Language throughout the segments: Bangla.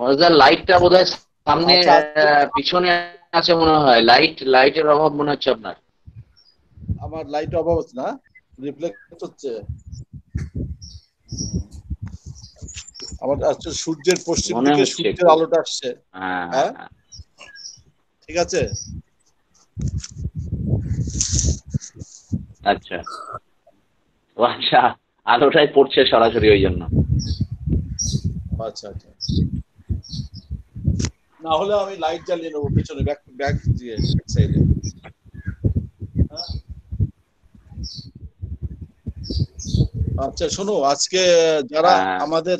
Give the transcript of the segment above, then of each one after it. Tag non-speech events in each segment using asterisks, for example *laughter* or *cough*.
মজদার বোধ হয় সামনে আচ্ছা, আচ্ছা। পিছনে আছে মনে হয় লাইট লাইটের অভাব মনে হচ্ছে আপনার আমার লাইট অভাব হচ্ছে না রিফ্লেক্ট হচ্ছে আমার আসছে আচ্ছা, সূর্যের পশ্চিম দিকে সূর্যের আলোটা আসছে হ্যাঁ, হ্যাঁ, হ্যাঁ? হ্যাঁ ঠিক আছে আচ্ছা আচ্ছা আলোটাই পড়ছে সরাসরি ওই জন্য আচ্ছা আচ্ছা না হলে আমি লাইট জ্বালিয়ে নেবো পেছনে ব্যাক ব্যাক দিয়ে সাইডে হ্যাঁ। আচ্ছা শোনো আজকে যারা হ্যাঁ। আমাদের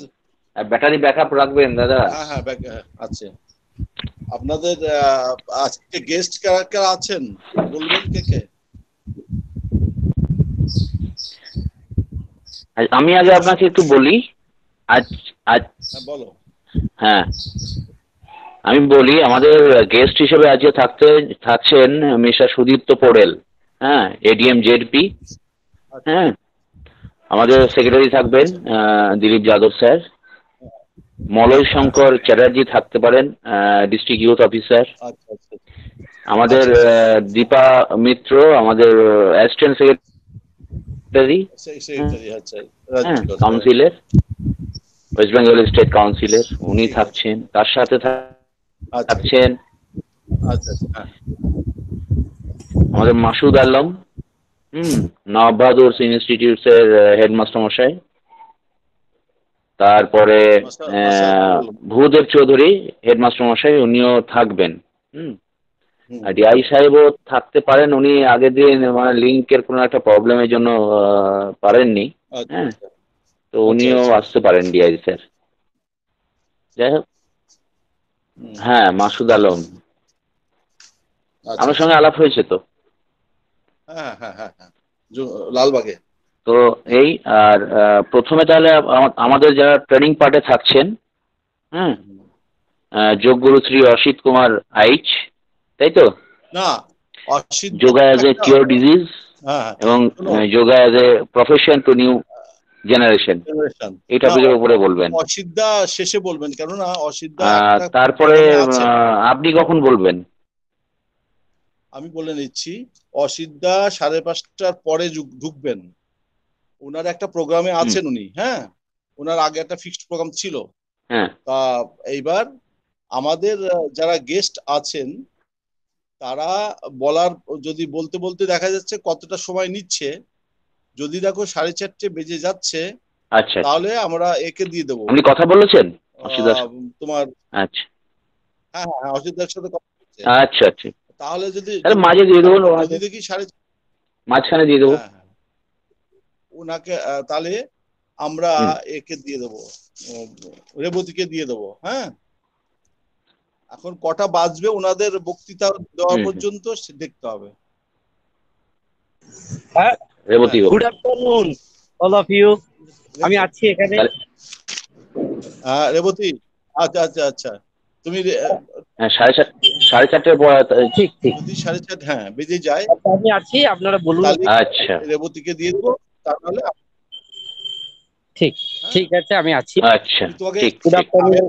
ব্যাটারি ব্যাকআপ রাখবেন দাদা হ্যাঁ হ্যাঁ ব্যাক আছে আপনাদের আজকে গেস্ট কারা কারা আছেন বলবেন কে কে আমি আগে আপনাকে একটু বলি আজ আজ হ্যাঁ, হ্যাঁ আমি বলি আমাদের গেস্ট হিসেবে আজকে থাকতে থাকছেন মিস্টার সুদীপ্ত পোড়েল হ্যাঁ এডিএম জেডপি আচ্ছা। হ্যাঁ আমাদের সেক্রেটারি থাকবেন দিলীপ যাদব স্যার মলয় শঙ্কর চ্যাটার্জি থাকতে পারেন ডিস্ট্রিক্ট ইউথ অফিসার আমাদের দীপা মিত্র আমাদের অ্যাসিস্ট্যান্ট সেক্রেটারি হ্যাঁ। আচ্ছা, কাউন্সিলের হ্যাঁ, ওয়েস্ট বেঙ্গল স্টেট কাউন্সিলের উনি থাকছেন তার সাথে আচ্ছা। থাকছেন আচ্ছা, আচ্ছা। আমাদের মাসুদ আলম হম নবাদুর ইনস্টিটিউট এর হেডমাস্টার মশাই তারপরে ভূদেব চৌধুরী হেডমাস্টার মশাই উনিও থাকবেন হুম ডিআই সাহেবও থাকতে পারেন উনি আগের দিন মানে লিঙ্কের কোনো একটা প্রবলেমের জন্য পারেননি হ্যাঁ তো আচ্ছা, উনিও আচ্ছা। আসতে পারেন ডিআই স্যার যাই হোক হ্যাঁ মাসুদ আলম আচ্ছা, আমার সঙ্গে আলাপ হয়েছে তো হ্যাঁ হ্যাঁ হ্যাঁ, হ্যাঁ। লালবাগে তো এই আর প্রথমে তাহলে আমাদের যারা ট্রেনিং পার্টে থাকছেন হুম যোগগুরু শ্রী অসিত কুমার আইচ তাই তো না yoga as a cure disease এবং yoga as a profession to new generation এটা পুজোর উপরে বলবেন অসিদ্ধা শেষে বলবেন কেননা অসিদ্ধা তারপরে আপনি কখন বলবেন আমি বলে নিচ্ছি অসিদ্ধা সাড়ে পাঁচটার পরে ঢুকবেন ওনার একটা প্রোগ্রামে আছেন উনি হ্যাঁ ওনার আগে একটা ফিক্সড প্রোগ্রাম ছিল হ্যাঁ। তা এইবার আমাদের যারা গেস্ট আছেন তারা বলার যদি বলতে বলতে দেখা যাচ্ছে কতটা সময় নিচ্ছে যদি দেখো সাড়ে চারটে বেজে যাচ্ছে আচ্ছা, আচ্ছা তাহলে আমরা একে দিয়ে দেবো আপনি কথা বলেছেন তোমার আচ্ছা হ্যাঁ হ্যাঁ, হ্যাঁ অসিতদার সাথে কথা আচ্ছা আচ্ছা তাহলে যদি মাঝে দিয়ে দেবো যদি দেখি সাড়ে মাঝখানে দিয়ে দেবো হ্যাঁ, হ্যাঁ। ওনাকে তাহলে আমরা একে দিয়ে দেবো রেবতীকে দিয়ে দেবো হ্যাঁ এখন কটা বাজবে ওনাদের বক্তৃতা দেওয়া পর্যন্ত দেখতে হবে হ্যাঁ good afternoon all of you আমি আছি এখানে আচ্ছা আচ্ছা আচ্ছা তুমি হ্যাঁ, সাড়ে সাত সাড়ে চারটের পর ঠিক ঠিক সাড়ে চারটে হ্যাঁ বেজে যায় আচ্ছা, আমি আছি আপনারা বলুন আচ্ছা রেবতীকে দিয়ে দেবো তাহলে ঠিক ঠিক আছে আমি আছি আচ্ছা ঠিক গুড আফটারনুন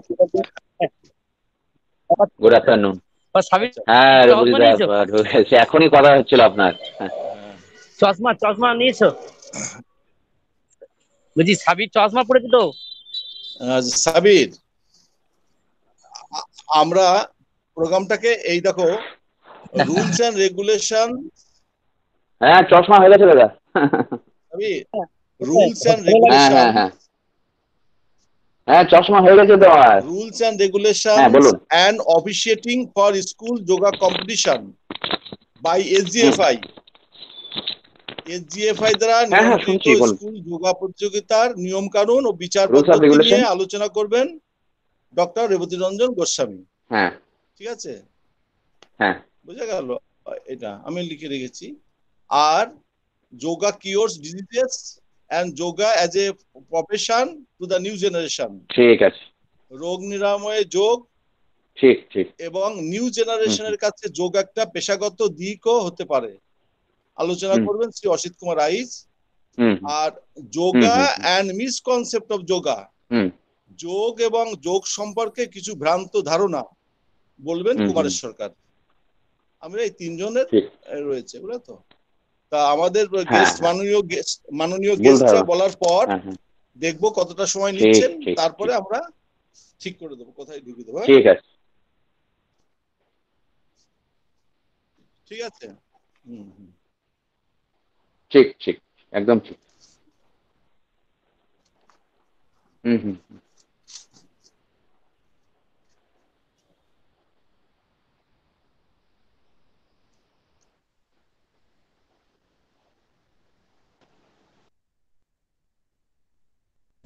গুড আফটারনুন হ্যাঁ এখনই কথা হচ্ছিল আপনার হ্যাঁ। চশমা চশমা নিয়েছো বলছি সাবির চশমা পড়েছে তো সাবির আমরা প্রোগ্রামটাকে এই দেখো রুলস এন্ড রেগুলেশন হ্যাঁ চশমা হয়ে গেছে দাদা সাবির রুলস এন্ড হ্যাঁ, হ্যাঁ, রেগুলেশন হ্যাঁ হ্যাঁ হ্যাঁ চশমা হয়ে গেছে তো রুলস এন্ড রেগুলেশন এন্ড হ্যাঁ, officiating for school yoga competition by SGFI SGFI দ্বারা হ্যাঁ, হ্যাঁ, স্কুল যোগা প্রতিযোগিতার নিয়ম কানুন ও বিচার নিয়ে আলোচনা করবেন ডক্টর রেবতী রঞ্জন গোস্বামী হ্যাঁ। ঠিক আছে বুঝা গেল এটা আমি লিখে রেখেছি আর yoga cures diseases and yoga as a profession to the new generation ঠিক আছে রোগ নিরাময়ে যোগ ঠিক ঠিক এবং নিউ জেনারেশনের কাছে যোগ একটা পেশাগত দিকও হতে পারে আলোচনা করবেন শ্রী অসিত কুমার আইস আর yoga and misconcept of yoga যোগ এবং যোগ সম্পর্কে কিছু ভ্রান্ত ধারণা বলবেন কুমারের সরকার আমরা এই তিনজনের রয়েছে বুঝলে তো তা আমাদের গেস্ট হ্যাঁ, হ্যাঁ। মাননীয় গেস্ট মাননীয় গেস্টরা বলার পর হ্যাঁ, দেখব কতটা সময় নিচ্ছেন তারপরে আমরা ঠিক করে দেবো কোথায় ঢুকে দেবো ঠিক আছে ঠিক আছে হুম হুম ঠিক ঠিক একদম ঠিক হুম হুম হুম।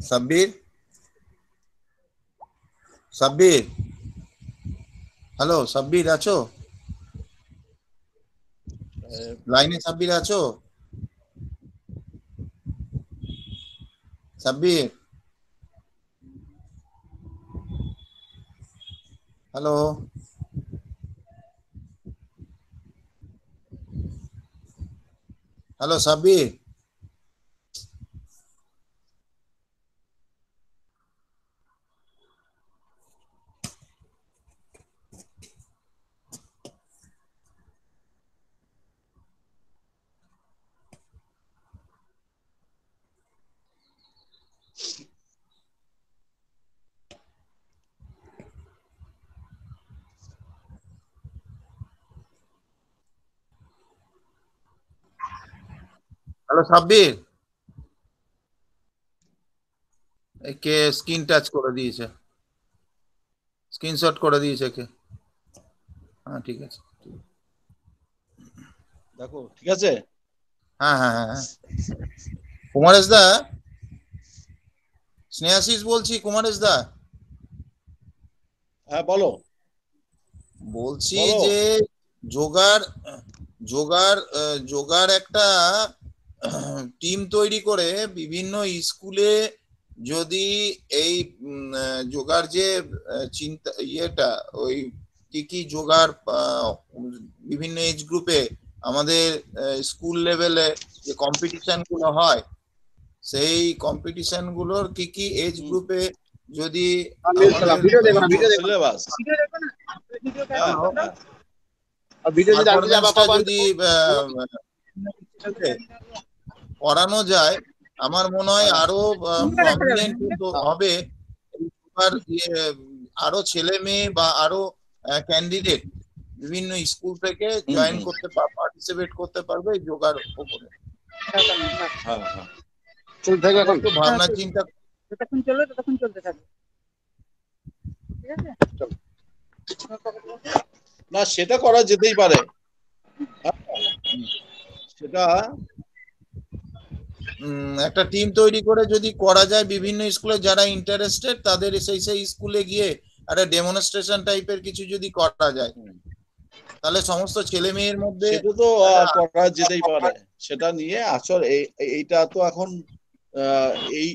शब्बीर शब्बीर হ্যালো শব্বির আছো লাইনে শব্বির আছো Sabir. Halo. Halo Sabir. Hello Sabbir কে স্ক্রিন টাচ করে দিয়েছে স্ক্রিনশট করে দিয়েছে কে হ্যাঁ ঠিক আছে দেখো ঠিক আছে হ্যাঁ, হ্যাঁ হ্যাঁ হ্যাঁ কুমারেশ দা স্নেহাশিস বলছি কুমারেশ দা হ্যাঁ বলো বলছি যে যোগার যোগার যোগার একটা টিম তৈরি করে বিভিন্ন স্কুলে যদি এই যোগার যে চিন্তা ইয়েটা ওই কি কি যোগার বিভিন্ন এজ গ্রুপে আমাদের স্কুল লেভেলে যে কম্পিটিশন গুলো হয় সেই কম্পিটিশন গুলোর কি কি এজ গ্রুপে যদি হ্যাঁ, হ্যাঁ। যদি করানো যায় আমার মনে হয় আরো হবে ইয়ে, আরো ছেলে মেয়ে বা আরো ক্যান্ডিডেট বিভিন্ন স্কুল থেকে জয়েন করতে পার্টিসিপেট করতে পারবে যোগার উপরে হ্যাঁ, হ্যাঁ। ভাবনা হ্যাঁ, চিন্তা যতক্ষণ চলবে ততক্ষণ চলতে থাকবে না সেটা করা যেতেই পারে সেটা একটা টিম তৈরি করে যদি করা যায় বিভিন্ন স্কুলে যারা ইন্টারেস্টেড তাদের সেই সেই স্কুলে গিয়ে একটা ডেমনস্ট্রেশন টাইপের কিছু যদি করা যায় তাহলে সমস্ত ছেলে মেয়ের মধ্যে সেটা তো করা যেতেই পারে সেটা নিয়ে আসল এইটা তো এখন এই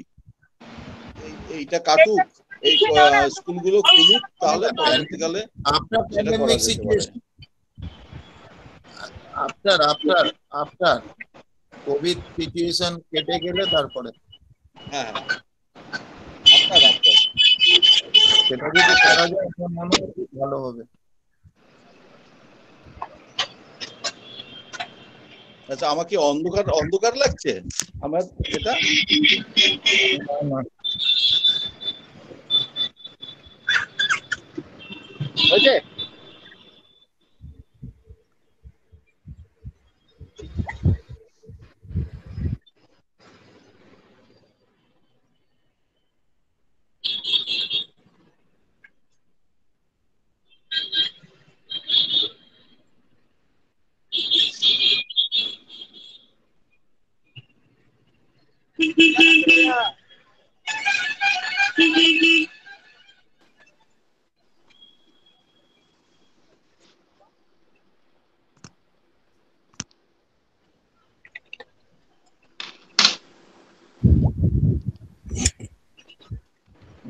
এইটা কাটুক এই স্কুলগুলো খুলুক তাহলে পরবর্তীকালে আপনার সিচুয়েশন আপনার আপনার আপনার কোভিড সিচুয়েশন কেটে গেলে তারপরে হ্যাঁ সেটা যদি করা যায় আমার মনে হয় ভালো হবে আচ্ছা আমাকে অন্ধকার অন্ধকার লাগছে আমার এটা হয়েছে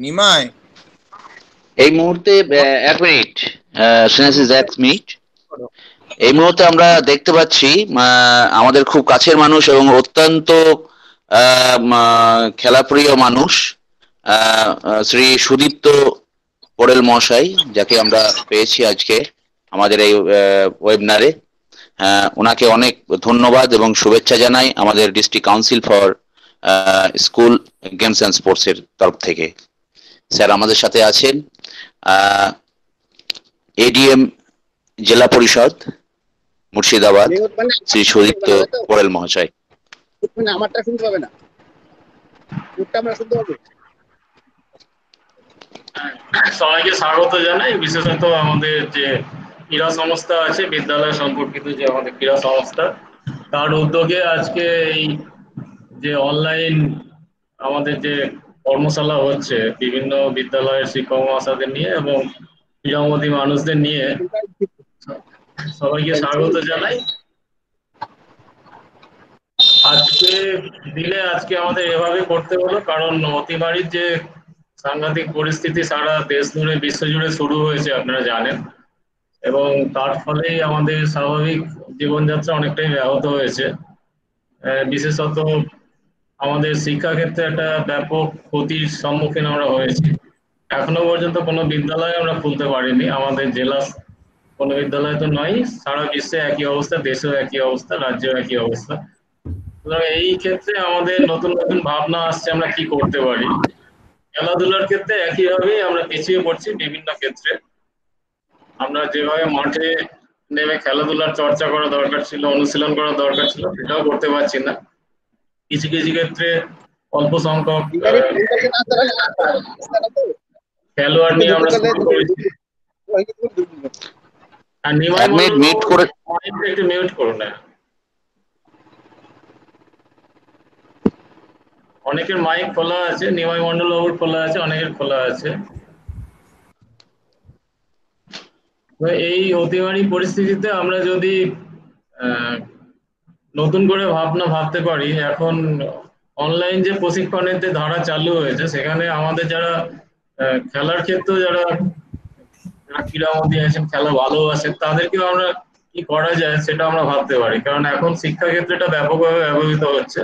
নিমায় এই মুহূর্তে এক মিনিট সিনাসি দ্যাটস মিট এই মুহূর্তে আমরা দেখতে পাচ্ছি আমাদের খুব কাছের মানুষ এবং অত্যন্ত খেলাপ্রিয় মানুষ শ্রী সুদীপ্ত পড়েল মহাশয় যাকে আমরা পেয়েছি আজকে আমাদের এই ওয়েবিনারে ওনাকে অনেক ধন্যবাদ এবং শুভেচ্ছা জানাই আমাদের district council for school games and স্পোর্টসের তরফ থেকে স্যার আমাদের সাথে আছেন এডিএম জেলা পরিষদ মুর্শিদাবাদ মানে- শ্রী সুদীপ্ত পড়েল মহাশয় মানে আমারটা শুনতে পাবে না ওরটা আমরা শুনতে পাবো সবাইকে স্বাগত জানাই বিশেষত আমাদের যে ক্রীড়া সংস্থা আছে বিদ্যালয় সম্পর্কিত যে আমাদের ক্রীড়া সংস্থা তার উদ্যোগে আজকে এই যে অনলাইন আমাদের যে কর্মশালা হচ্ছে বিভিন্ন বিদ্যালয়ের শিক্ষক মহাশয়দের নিয়ে এবং ক্রীড়ামতী মানুষদের নিয়ে সবাইকে স্বাগত জানাই আজকে দিলে আজকে আমাদের এভাবে করতে হলো কারণ অতিমারির যে সাংঘাতিক পরিস্থিতি সারা দেশ জুড়ে বিশ্ব জুড়ে শুরু হয়েছে আপনারা জানেন এবং তার ফলেই আমাদের স্বাভাবিক জীবনযাত্রা অনেকটাই ব্যাহত হয়েছে বিশেষত আমাদের শিক্ষাক্ষেত্রে একটা ব্যাপক ক্ষতির সম্মুখীন আমরা হয়েছি এখনো পর্যন্ত কোনো বিদ্যালয় আমরা খুলতে পারিনি আমাদের জেলা কোনো বিদ্যালয় তো নয় সারা বিশ্বে একই অবস্থা দেশেও একই অবস্থা রাজ্যেও একই অবস্থা এই ক্ষেত্রে আমাদের নতুন নতুন ভাবনা আসছে আমরা কি করতে পারি খেলাধুলার ক্ষেত্রে একই ভাবে আমরা পিছিয়ে পড়ছি বিভিন্ন ক্ষেত্রে আমরা যেভাবে মাঠে নেমে খেলাধুলার চর্চা করা দরকার ছিল অনুশীলন করা দরকার ছিল সেটাও করতে পারছি না কিছু কিছু ক্ষেত্রে অল্প সংখ্যক খেলোয়াড় নিয়ে আমরা মিউট করে একটু মিউট করুন না অনেকের মাইক খোলা আছে নিমাই মন্ডল বাবুর খোলা আছে অনেকের খোলা আছে এই অতিমারি পরিস্থিতিতে আমরা যদি নতুন করে ভাবনা ভাবতে পারি এখন অনলাইন যে প্রশিক্ষণের যে ধারা চালু হয়েছে সেখানে আমাদের যারা খেলার ক্ষেত্রে যারা ক্রীড়ামন্ত্রী আছেন খেলা ভালো আছে তাদেরকেও আমরা কি করা যায় সেটা আমরা ভাবতে পারি কারণ এখন শিক্ষাক্ষেত্রটা ব্যাপকভাবে ব্যবহৃত হচ্ছে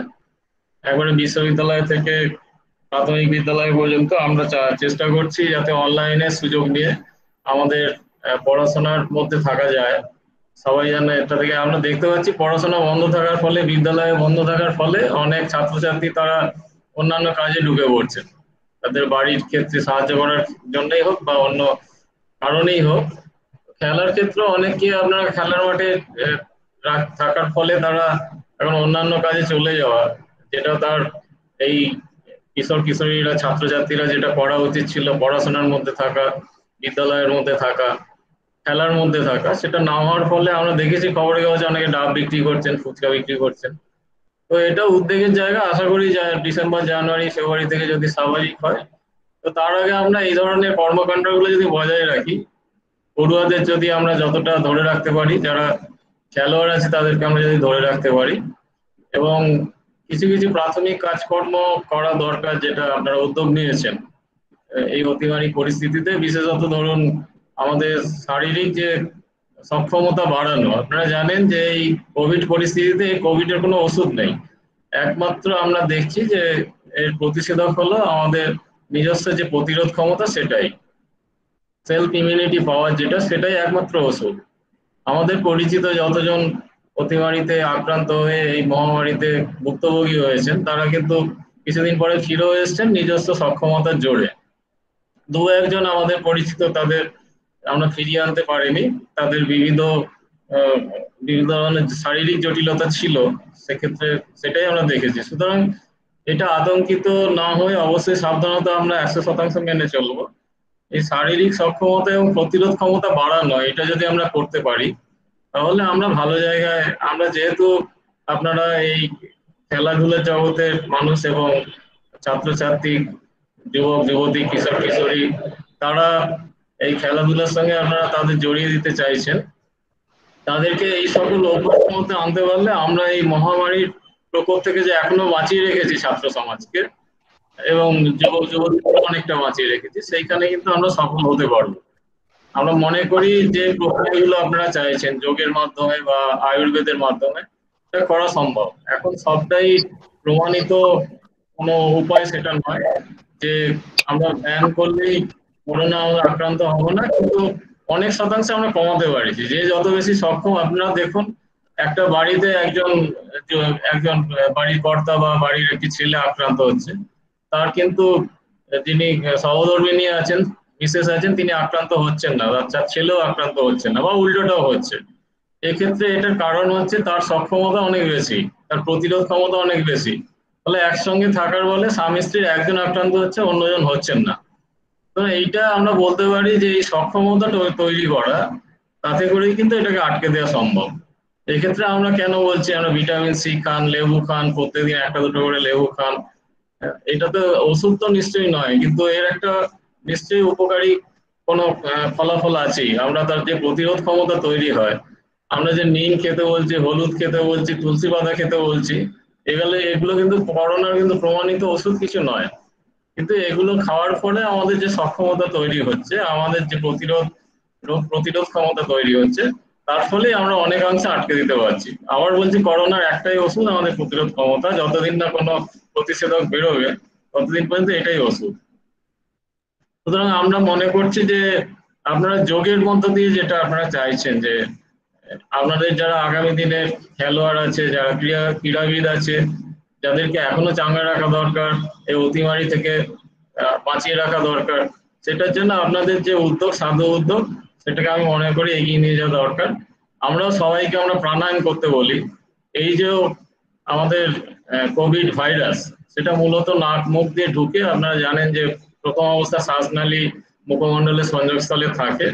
একবারে বিশ্ববিদ্যালয় থেকে প্রাথমিক বিদ্যালয় পর্যন্ত আমরা চেষ্টা করছি যাতে অনলাইনে সুযোগ নিয়ে আমাদের পড়াশোনার মধ্যে থাকা যায় সবাই যেন এটা থেকে আমরা দেখতে পাচ্ছি পড়াশোনা বন্ধ থাকার ফলে বিদ্যালয়ে বন্ধ থাকার ফলে অনেক ছাত্রছাত্রী তারা অন্যান্য কাজে ঢুকে পড়ছে তাদের বাড়ির ক্ষেত্রে সাহায্য করার জন্যই হোক বা অন্য কারণেই হোক খেলার ক্ষেত্রে অনেকে আপনারা খেলার মাঠে থাকার ফলে তারা এখন অন্যান্য কাজে চলে যাওয়া যেটা তার এই কিশোর কিশোরীরা ছাত্রছাত্রীরা যেটা করা উচিত ছিল পড়াশোনার মধ্যে থাকা বিদ্যালয়ের মধ্যে থাকা খেলার মধ্যে থাকা সেটা না হওয়ার ফলে আমরা দেখেছি খবরের কাগজে অনেকে ডাব বিক্রি করছেন ফুচকা বিক্রি করছেন তো এটা উদ্বেগের জায়গা আশা করি ডিসেম্বর জানুয়ারি ফেব্রুয়ারি থেকে যদি স্বাভাবিক হয় তো তার আগে আমরা এই ধরনের কর্মকাণ্ডগুলো যদি বজায় রাখি পড়ুয়াদের যদি আমরা যতটা ধরে রাখতে পারি যারা খেলোয়াড় আছে তাদেরকে আমরা যদি ধরে রাখতে পারি এবং কিছু কিছু প্রাথমিক কাজকর্ম করা দরকার যেটা আপনারা উদ্যোগ নিয়েছেন এই অতিমারী পরিস্থিতিতে বিশেষত ধরুন আমাদের শারীরিক যে সক্ষমতা বাড়ানো আপনারা জানেন যে এই কোভিড পরিস্থিতিতে কোভিড এর কোনো ওষুধ নেই একমাত্র আমরা দেখছি যে এর প্রতিষেধক হলো আমাদের নিজস্ব যে প্রতিরোধ ক্ষমতা সেটাই সেলফ ইমিউনিটি পাওয়ার যেটা সেটাই একমাত্র ওষুধ আমাদের পরিচিত যতজন অতিমারিতে আক্রান্ত হয়ে এই মহামারীতে ভুক্তভোগী হয়েছেন তারা কিন্তু কিছুদিন পরে ফিরেও এসছেন নিজস্ব সক্ষমতার জোরে দু একজন আমাদের পরিচিত তাদের আমরা ফিরিয়ে আনতে পারিনি তাদের বিবিধ বিভিন্ন ধরনের শারীরিক জটিলতা ছিল সেক্ষেত্রে সেটাই আমরা দেখেছি সুতরাং এটা আতঙ্কিত না হয়ে অবশ্যই সাবধানতা আমরা একশো শতাংশ মেনে চলবো এই শারীরিক সক্ষমতা এবং প্রতিরোধ ক্ষমতা বাড়ানো এটা যদি আমরা করতে পারি তাহলে আমরা ভালো জায়গায় আমরা যেহেতু আপনারা এই খেলাধুলার জগতের মানুষ এবং ছাত্রছাত্রী যুবক যুবতী কিশোর কিশোরী তারা এই খেলাধুলার সঙ্গে আপনারা তাদের জড়িয়ে দিতে চাইছেন তাদেরকে এই সকল অভ্যাসের মধ্যে আনতে পারলে আমরা এই মহামারীর প্রকোপ থেকে যে এখনো বাঁচিয়ে রেখেছি ছাত্র সমাজকে এবং যুবক যুবতীকে অনেকটা বাঁচিয়ে রেখেছি সেইখানে কিন্তু আমরা সফল হতে পারবো আমরা মনে করি যে প্রক্রিয়াগুলো আপনারা চাইছেন যোগের মাধ্যমে বা আয়ুর্বেদের মাধ্যমে এটা করা সম্ভব এখন সবটাই প্রমাণিত কোনো উপায় সেটা নয় যে আমরা ব্যায়াম করলেই করোনা আক্রান্ত হব না কিন্তু অনেক শতাংশে আমরা কমাতে পারছি যে যত বেশি সক্ষম আপনারা দেখুন একটা বাড়িতে একজন একজন বাড়ির কর্তা বা বাড়ির একটি ছেলে আক্রান্ত হচ্ছে তার কিন্তু যিনি নিয়ে আছেন মিসেস আছেন তিনি আক্রান্ত হচ্ছেন না বাচ্চা ছেলেও আক্রান্ত হচ্ছে না বা উল্টোটাও হচ্ছে এক্ষেত্রে এটার কারণ হচ্ছে তার সক্ষমতা অনেক বেশি তার প্রতিরোধ ক্ষমতা অনেক বেশি ফলে একসঙ্গে থাকার বলে স্বামী স্ত্রীর একজন আক্রান্ত হচ্ছে অন্যজন হচ্ছেন না তো এইটা আমরা বলতে পারি যে এই সক্ষমতা তৈরি করা তাতে করেই কিন্তু এটাকে আটকে দেওয়া সম্ভব এক্ষেত্রে আমরা কেন বলছি আমরা ভিটামিন সি খান লেবু খান প্রত্যেকদিন একটা দুটো করে লেবু খান এটা তো ওষুধ তো নিশ্চয়ই নয় কিন্তু এর একটা নিশ্চয়ই উপকারী কোনো ফলাফল আছে আমরা তার যে প্রতিরোধ ক্ষমতা তৈরি হয় আমরা যে নিম খেতে বলছি হলুদ খেতে বলছি তুলসী পাতা খেতে বলছি এগুলো এগুলো কিন্তু করোনার কিন্তু প্রমাণিত ওষুধ কিছু নয় কিন্তু এগুলো খাওয়ার ফলে আমাদের যে সক্ষমতা তৈরি হচ্ছে আমাদের যে প্রতিরোধ রোগ প্রতিরোধ ক্ষমতা তৈরি হচ্ছে তার ফলে আমরা অনেকাংশে আটকে দিতে পারছি আবার বলছি করোনার একটাই ওষুধ আমাদের প্রতিরোধ ক্ষমতা যতদিন না কোনো প্রতিষেধক বেরোবে ততদিন পর্যন্ত এটাই ওষুধ সুতরাং আমরা মনে করছি যে আপনারা যোগের মধ্য দিয়ে যেটা আপনারা চাইছেন যে আপনাদের যারা আগামী দিনে খেলোয়াড় আছে যারা ক্রীড়া ক্রীড়াবিদ আছে যাদেরকে এখনো চাঙ্গা রাখা দরকার এই অতিমারি থেকে বাঁচিয়ে রাখা দরকার সেটার জন্য আপনাদের যে উদ্যোগ সাধু উদ্যোগ সেটাকে আমি মনে করি এগিয়ে নিয়ে যাওয়া দরকার আমরা সবাইকে আমরা প্রাণায়াম করতে বলি এই যে আমাদের কোভিড ভাইরাস সেটা মূলত নাক মুখ দিয়ে ঢুকে আপনারা জানেন যে প্রথম অবস্থা শ্বাসনালী মুখমণ্ডলের সংযোগস্থলে থাকে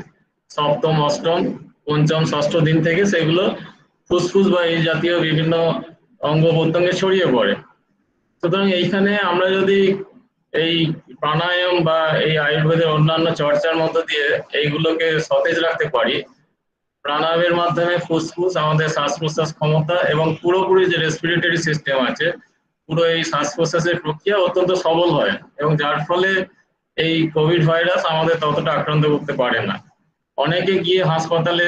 সপ্তম অষ্টম পঞ্চম ষষ্ঠ দিন থেকে সেগুলো ফুসফুস বা এই জাতীয় বিভিন্ন অঙ্গ প্রত্যঙ্গে ছড়িয়ে পড়ে সুতরাং এইখানে আমরা যদি এই প্রাণায়াম বা এই আয়ুর্বেদের অন্যান্য চর্চার মধ্য দিয়ে এইগুলোকে সতেজ রাখতে পারি প্রাণায়ামের মাধ্যমে ফুসফুস আমাদের শ্বাস প্রশ্বাস ক্ষমতা এবং পুরোপুরি যে রেসপিরেটরি সিস্টেম আছে পুরো এই শ্বাস প্রশ্বাসের প্রক্রিয়া অত্যন্ত সবল হয় এবং যার ফলে এই কোভিড ভাইরাস আমাদের ততটা আক্রান্ত করতে পারে না অনেকে গিয়ে হাসপাতালে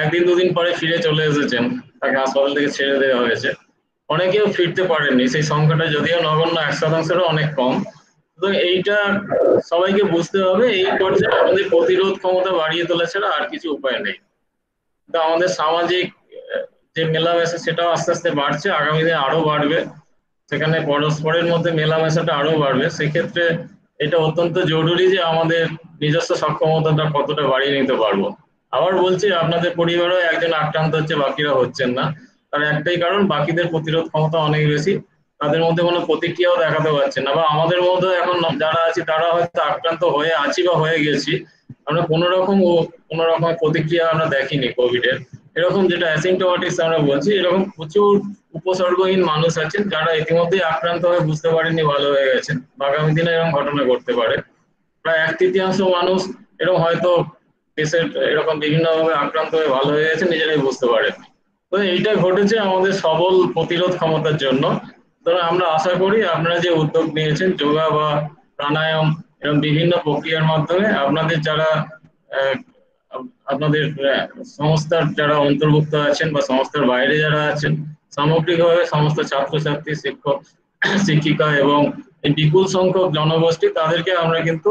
একদিন দুদিন পরে ফিরে চলে এসেছেন তাকে হাসপাতাল থেকে ছেড়ে দেওয়া হয়েছে অনেকেও ফিরতে পারেননি সেই সংখ্যাটা যদিও নগণ্য এক শতাংশেরও অনেক কম তো এইটা সবাইকে বুঝতে হবে এই পর্যায়ে আমাদের প্রতিরোধ ক্ষমতা বাড়িয়ে তোলা ছাড়া আর কিছু উপায় নেই তো আমাদের সামাজিক যে মেলামেশা সেটাও আস্তে আস্তে বাড়ছে আগামী দিনে আরো বাড়বে সেখানে পরস্পরের মধ্যে মেলামেশাটা আরো বাড়বে সেক্ষেত্রে এটা অত্যন্ত জরুরি যে আমাদের নিজস্ব সক্ষমতাটা কতটা বাড়িয়ে নিতে পারবো আবার বলছি আপনাদের পরিবারেও একজন আক্রান্ত হচ্ছে বাকিরা হচ্ছেন না তার একটাই কারণ বাকিদের প্রতিরোধ ক্ষমতা অনেক বেশি তাদের মধ্যে কোনো প্রতিক্রিয়াও দেখাতে পারছে না বা আমাদের মধ্যে এখন যারা আছি তারা হয়তো আক্রান্ত হয়ে আছি বা হয়ে গেছি আমরা কোনো রকম কোনো রকম প্রতিক্রিয়া আমরা দেখিনি কোভিড এর এরকম যেটা অ্যাসিমটোমেটিক্স আমরা বলছি এরকম প্রচুর উপসর্গহীন মানুষ আছেন যারা ইতিমধ্যেই আক্রান্ত হয়ে বুঝতে পারেননি ভালো হয়ে গেছেন আগামী দিনে এরকম ঘটনা ঘটতে পারে প্রায় এক তৃতীয়াংশ মানুষ এরকম হয়তো দেশের এরকম বিভিন্নভাবে আক্রান্ত হয়ে ভালো হয়ে গেছে নিজেরাই বুঝতে পারে তো এইটা ঘটেছে আমাদের সবল প্রতিরোধ ক্ষমতার জন্য ধরো আমরা আশা করি আপনারা যে উদ্যোগ নিয়েছেন যোগা বা প্রাণায়াম এরকম বিভিন্ন প্রক্রিয়ার মাধ্যমে আপনাদের যারা আপনাদের সংস্থার যারা অন্তর্ভুক্ত আছেন বা সংস্থার বাইরে যারা আছেন সামগ্রিকভাবে সমস্ত ছাত্রছাত্রী শিক্ষক শিক্ষিকা এবং বিপুল সংখ্যক জনগোষ্ঠী তাদেরকে আমরা কিন্তু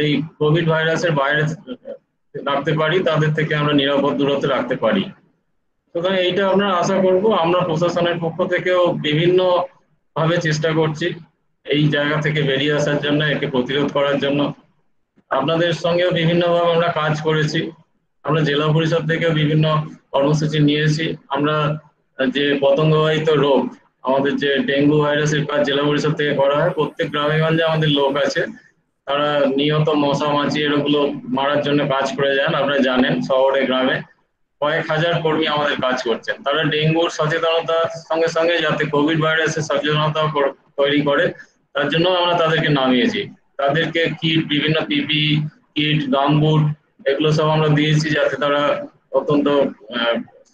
এই কোভিড ভাইরাসের বাইরে রাখতে পারি তাদের থেকে আমরা নিরাপদ দূরত্বে রাখতে পারি সুতরাং এইটা আমরা আশা করব আমরা প্রশাসনের পক্ষ থেকেও বিভিন্ন ভাবে চেষ্টা করছি এই জায়গা থেকে বেরিয়ে আসার জন্য একে প্রতিরোধ করার জন্য আপনাদের সঙ্গেও বিভিন্নভাবে আমরা কাজ করেছি আমরা জেলা পরিষদ থেকেও বিভিন্ন কর্মসূচি নিয়েছি আমরা যে পতঙ্গবাহিত রোগ আমাদের যে ডেঙ্গু ভাইরাসের কাজ জেলা পরিষদ থেকে করা হয় প্রত্যেক গ্রামে গঞ্জে আমাদের লোক আছে তারা নিয়ত মশা মাছি এগুলো মারার জন্য কাজ করে যান আপনারা জানেন শহরে গ্রামে কয়েক হাজার কর্মী আমাদের কাজ করছেন তারা ডেঙ্গুর সচেতনতার সঙ্গে সঙ্গে যাতে কোভিড ভাইরাসের সচেতনতা তৈরি করে তার জন্য আমরা তাদেরকে নামিয়েছি তাদেরকে কিট বিভিন্ন পিপি কিট গামবুট এগুলো সব আমরা দিয়েছি যাতে তারা অত্যন্ত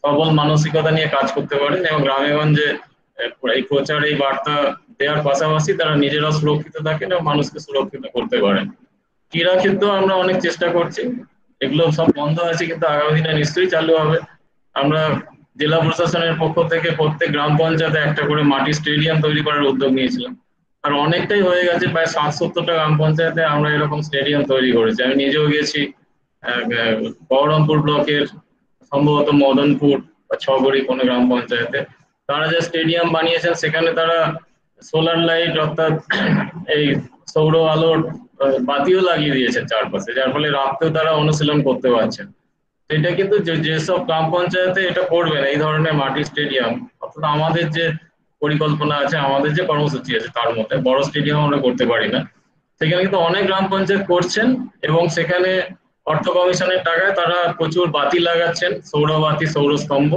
সবল মানসিকতা নিয়ে কাজ করতে পারেন এবং গ্রামেগঞ্জে এই প্রচার এই বার্তা দেওয়ার পাশাপাশি তারা নিজেরা সুরক্ষিত থাকেন এবং মানুষকে সুরক্ষিত করতে পারেন ক্রীড়া ক্ষেত্রেও আমরা অনেক চেষ্টা করছি এগুলো সব বন্ধ আছে কিন্তু আগামী দিনে নিশ্চয়ই চালু হবে আমরা জেলা প্রশাসনের পক্ষ থেকে প্রত্যেক গ্রাম পঞ্চায়েতে একটা করে মাটি স্টেডিয়াম তৈরি করার উদ্যোগ নিয়েছিলাম আর অনেকটাই হয়ে গেছে প্রায় সাত সত্তরটা গ্রাম পঞ্চায়েতে আমরা এরকম স্টেডিয়াম তৈরি করেছি আমি নিজেও গেছি বহরমপুর ব্লকের সম্ভবত মদনপুর বা ছগড়ি কোনো গ্রাম পঞ্চায়েতে তারা যে স্টেডিয়াম বানিয়েছেন সেখানে তারা সোলার লাইট অর্থাৎ এই সৌর আলোর বাতিও লাগিয়ে দিয়েছেন চারপাশে যার ফলে রাতেও তারা অনুশীলন করতে পারছেন এটা কিন্তু যেসব গ্রাম পঞ্চায়েতে এটা করবে না এই ধরনের মাটির স্টেডিয়াম অর্থাৎ আমাদের যে পরিকল্পনা আছে আমাদের যে কর্মসূচি আছে তার মধ্যে বড় স্টেডিয়াম আমরা করতে পারি না সেখানে কিন্তু অনেক গ্রাম পঞ্চায়েত করছেন এবং সেখানে অর্থ কমিশনের টাকায় তারা প্রচুর বাতি লাগাচ্ছেন সৌরবাতি সৌরস্তম্ভ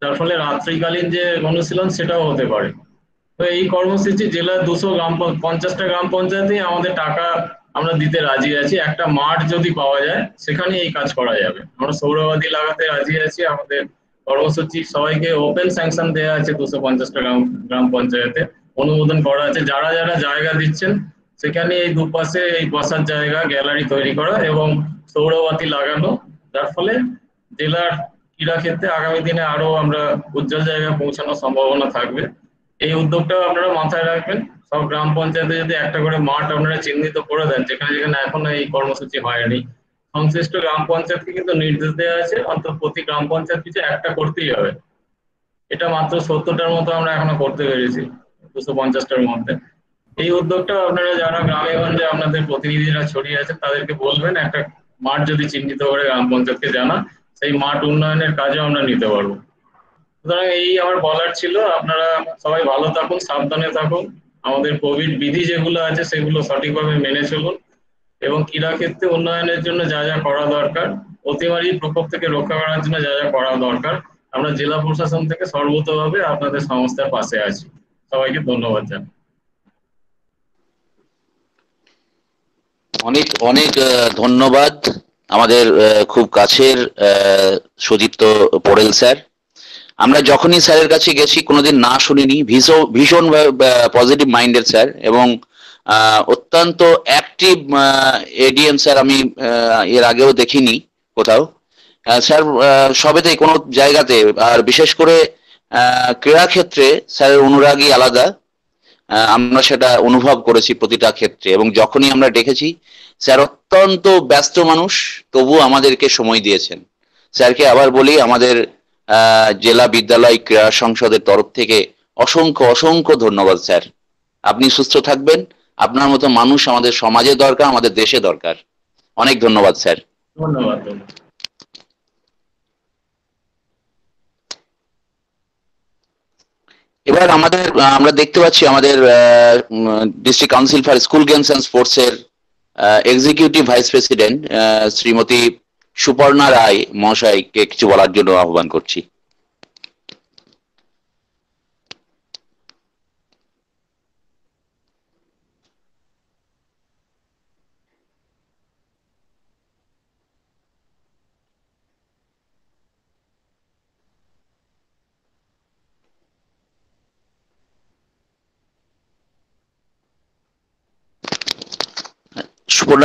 যার ফলে রাত্রিকালীন যে অনুশীলন সেটাও হতে পারে তো এই কর্মসূচি জেলার দুশো গ্রাম পঞ্চাশটা গ্রাম পঞ্চায়েতে আমাদের টাকা আমরা দিতে রাজি আছি একটা মাঠ যদি পাওয়া যায় সেখানে এই কাজ করা যাবে আমরা সৌরবাদী লাগাতে রাজি আছি আমাদের কর্মসূচি সবাইকে ওপেন স্যাংশন দেওয়া আছে দুশো পঞ্চাশটা গ্রাম গ্রাম পঞ্চায়েতে অনুমোদন করা আছে যারা যারা জায়গা দিচ্ছেন সেখানে এই দুপাশে এই বসার জায়গা গ্যালারি তৈরি করা এবং সৌরবাতি লাগানো যার ফলে জেলার ক্রীড়া ক্ষেত্রে আগামী দিনে আরো আমরা উজ্জ্বল জায়গায় পৌঁছানোর সম্ভাবনা থাকবে এই উদ্যোগটাও আপনারা মাথায় রাখবেন সব গ্রাম পঞ্চায়েতে যদি একটা করে মাঠ আপনারা চিহ্নিত করে দেন যেখানে যেখানে এখনো এই কর্মসূচি হয়নি সংশ্লিষ্ট গ্রাম পঞ্চায়েতকে কিন্তু নির্দেশ দেওয়া আছে অন্তত প্রতি গ্রাম পঞ্চায়েত পিছু একটা করতেই হবে এটা মাত্র সত্তরটার মতো আমরা এখনো করতে পেরেছি দুশো পঞ্চাশটার মধ্যে এই উদ্যোগটা আপনারা যারা গ্রামে গঞ্জে আপনাদের প্রতিনিধিরা ছড়িয়ে আছেন তাদেরকে বলবেন একটা মাঠ যদি চিহ্নিত করে গ্রাম পঞ্চায়েতকে জানা সেই মাঠ উন্নয়নের কাজে আমরা নিতে পারবো সুতরাং এই আমার বলার ছিল আপনারা সবাই ভালো থাকুন সাবধানে থাকুন আমাদের কোভিড বিধি যেগুলো আছে সেগুলো সঠিকভাবে মেনে চলুন এবং ক্রীড়া ক্ষেত্রে উন্নয়নের জন্য যা যা করা দরকার অতিমারি প্রকোপ থেকে রক্ষা করার জন্য যা যা করা দরকার আমরা জেলা প্রশাসন থেকে সর্বতভাবে আপনাদের সংস্থার পাশে আছি সবাইকে ধন্যবাদ জানাই অনেক অনেক ধন্যবাদ আমাদের খুব কাছের সুদীপ্ত পোড়েল স্যার আমরা যখনই স্যারের কাছে গেছি কোনোদিন না শুনিনি ভীষণ ভীষণ পজিটিভ মাইন্ডের স্যার এবং অত্যন্ত অ্যাক্টিভ এডিএম স্যার আমি এর আগেও দেখিনি কোথাও স্যার সবেতেই কোনো জায়গাতে আর বিশেষ করে ক্রীড়া ক্ষেত্রে স্যারের অনুরাগী আলাদা আমরা সেটা অনুভব করেছি প্রতিটা ক্ষেত্রে এবং যখনই আমরা দেখেছি স্যার অত্যন্ত ব্যস্ত মানুষ তবু আমাদেরকে সময় দিয়েছেন স্যারকে আবার বলি আমাদের জেলা বিদ্যালয় ক্রীড়া সংসদের তরফ থেকে অসংখ্য অসংখ্য ধন্যবাদ স্যার আপনি সুস্থ থাকবেন আপনার মতো মানুষ আমাদের সমাজে দরকার আমাদের দেশে দরকার অনেক ধন্যবাদ স্যার ধন্যবাদ এবার আমাদের আমরা দেখতে পাচ্ছি আমাদের district council for school games and sports এর executive vice president Shrimati Suparna Roy মহাশয়কে কিছু বলার জন্য আহ্বান করছি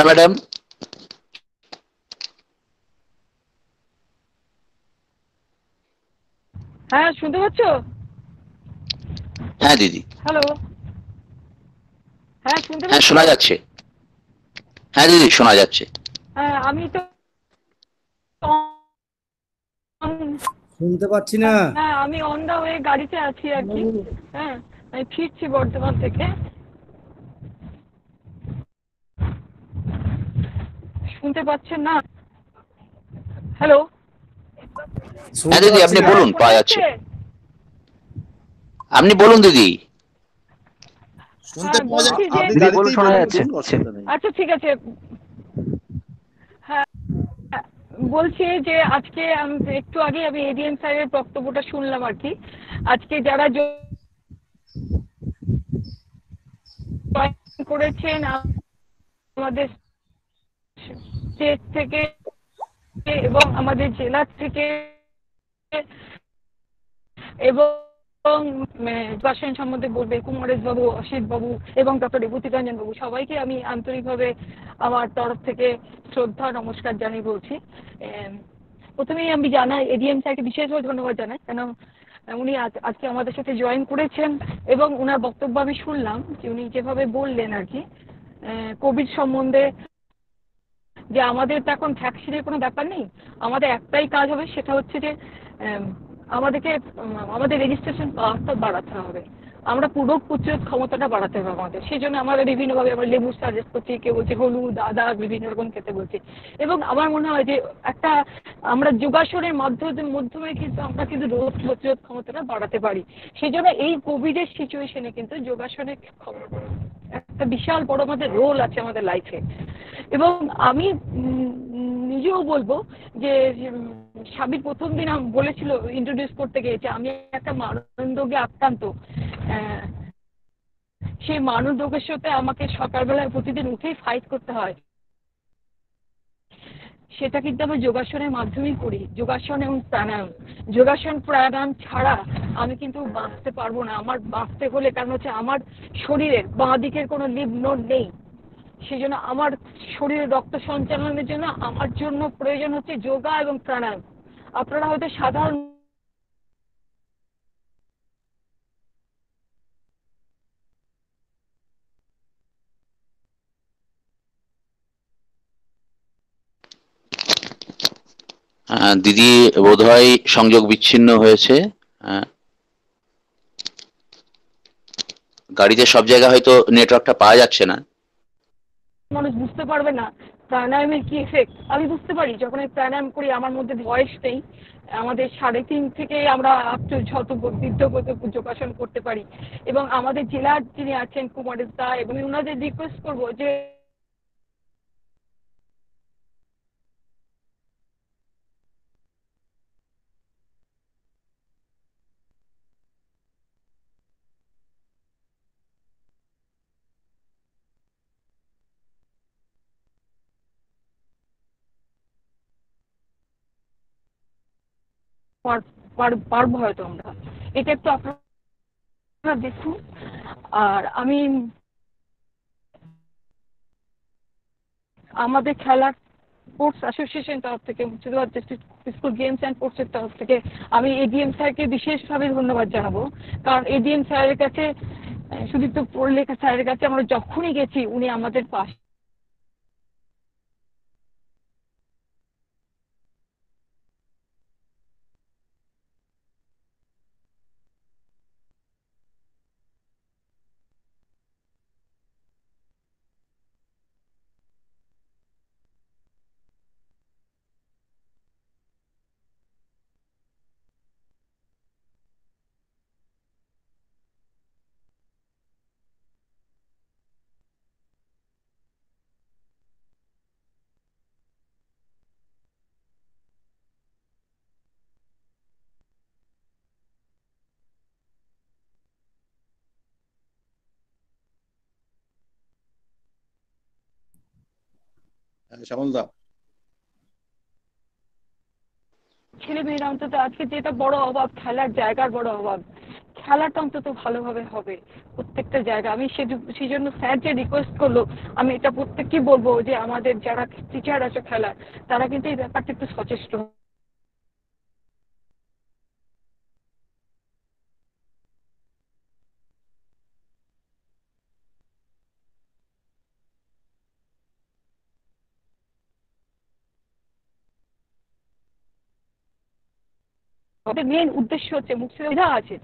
সুরা ম্যাডাম হ্যাঁ শুনতে পাচ্ছ হ্যাঁ দিদি হ্যালো হ্যাঁ শুনতে হ্যাঁ শোনা যাচ্ছে হ্যাঁ দিদি শোনা যাচ্ছে হ্যাঁ আমি তো শুনতে পাচ্ছি না হ্যাঁ আমি অন দা ওয়ে গাড়িতে আছি আর কি হ্যাঁ, হ্যাঁ আমি ফিরছি বর্ধমান থেকে শুনতে পাচ্ছেন না হ্যালো হ্যাঁ দিদি আপনি বলুন পাওয়া যাচ্ছে আপনি বলুন দিদি শুনতে হ্যাঁ, পাওয়া যাচ্ছে দিদি বলুন শোনা যাচ্ছে আচ্ছা ঠিক আছে হ্যাঁ, বলছি যে আজকে একটু আগে আমি এডিএম স্যারের বক্তব্যটা শুনলাম আর কি আজকে যারা করেছেন আমাদের স্টেট থেকে এবং আমাদের জেলা থেকে এবং বাসন সম্বন্ধে বলবে কুমারেশ বাবু অসিত বাবু এবং ডক্টর বিভূতি রঞ্জন বাবু সবাইকে আমি আন্তরিকভাবে আমার তরফ থেকে শ্রদ্ধা নমস্কার জানিয়ে বলছি প্রথমেই আমি জানাই এডিএম স্যারকে বিশেষভাবে ধন্যবাদ জানাই কেন উনি আজকে আমাদের সাথে জয়েন করেছেন এবং ওনার বক্তব্য আমি শুনলাম যে উনি যেভাবে বললেন আর কি কোভিড সম্বন্ধে যে আমাদের তো এখন ভ্যাকসিনের কোনো ব্যাপার নেই আমাদের একটাই কাজ হবে সেটা হচ্ছে যে আমাদেরকে আমাদের রেজিস্ট্রেশন পাওয়ারটা বাড়াতে হবে আমরা পুরো প্রতিরোধ ক্ষমতাটা বাড়াতে হবে আমাদের সেই জন্য আমরা বিভিন্নভাবে আমরা লেবু সাজেস্ট করছি কেউ বলছে হলুদ আদা বিভিন্ন রকম খেতে বলছি এবং আমার মনে হয় যে একটা আমরা যোগাসনের মাধ্যমে মাধ্যমে কিন্তু আমরা কিন্তু রোগ প্রতিরোধ ক্ষমতাটা বাড়াতে পারি সেই জন্য এই কোভিডের সিচুয়েশনে কিন্তু যোগাসনের একটা বিশাল বড় আমাদের রোল আছে আমাদের লাইফে এবং আমি নিজেও বলবো যে স্বামীর প্রথম দিন বলেছিল ইন্ট্রোডিউস করতে গিয়েছে আমি একটা মানন্দকে আক্রান্ত হ্যাঁ সেই মানুষ ডোকের সাথে আমাকে সকালবেলায় প্রতিদিন উঠেই ফাইট করতে হয় সেটা কিন্তু আমি যোগাসনের মাধ্যমেই করি যোগাসন এবং প্রাণায়াম যোগাসন প্রাণায়াম ছাড়া আমি কিন্তু বাঁচতে পারবো না আমার বাঁচতে হলে কারণ হচ্ছে আমার শরীরের বাঁ দিকের কোনো লিভ নোড নেই সেই জন্য আমার শরীরে রক্ত সঞ্চালনের জন্য আমার জন্য প্রয়োজন হচ্ছে যোগা এবং প্রাণায়াম আপনারা হয়তো সাধারণ দিদি বোধহয় সংযোগ বিচ্ছিন্ন হয়েছে গাড়িতে সব জায়গায় হয়তো নেটওয়ার্কটা পাওয়া যাচ্ছে না মানুষ বুঝতে পারবে না প্রাণায়ামের কি এফেক্ট আমি বুঝতে পারি যখন আমি প্রাণায়াম করি আমার মধ্যে ভয়েস নেই আমাদের সাড়ে তিন থেকে আমরা যত বৃদ্ধ যোগাসন করতে পারি এবং আমাদের জেলার যিনি আছেন কুমারেশ দা এবং ওনাদের রিকোয়েস্ট করবো যে পারবো হয়তো আমরা এটা একটু আপনার দেখুন আর আমি আমাদের খেলার স্পোর্টস অ্যাসোসিয়েশন তরফ থেকে Murshidabad district school games and স্পোর্টসের তরফ থেকে আমি এডিএম স্যারকে বিশেষভাবে ধন্যবাদ জানাবো কারণ এডিএম স্যারের কাছে সুদীপ্ত পড়লেখা স্যারের কাছে আমরা যখনই গেছি উনি আমাদের পাশে শ্যামল ছেলে মেয়েরা অন্তত আজকে যেটা বড় অভাব খেলার জায়গার বড় অভাব খেলাটা অন্তত ভালোভাবে হবে প্রত্যেকটা জায়গা আমি সেই জন্য স্যার যে রিকোয়েস্ট করলো আমি এটা প্রত্যেককে বলবো যে আমাদের যারা টিচার আছে খেলার তারা কিন্তু এই ব্যাপারটা একটু সচেষ্ট ওদের মেন উদ্দেশ্য হচ্ছে মুখে মেধা আছে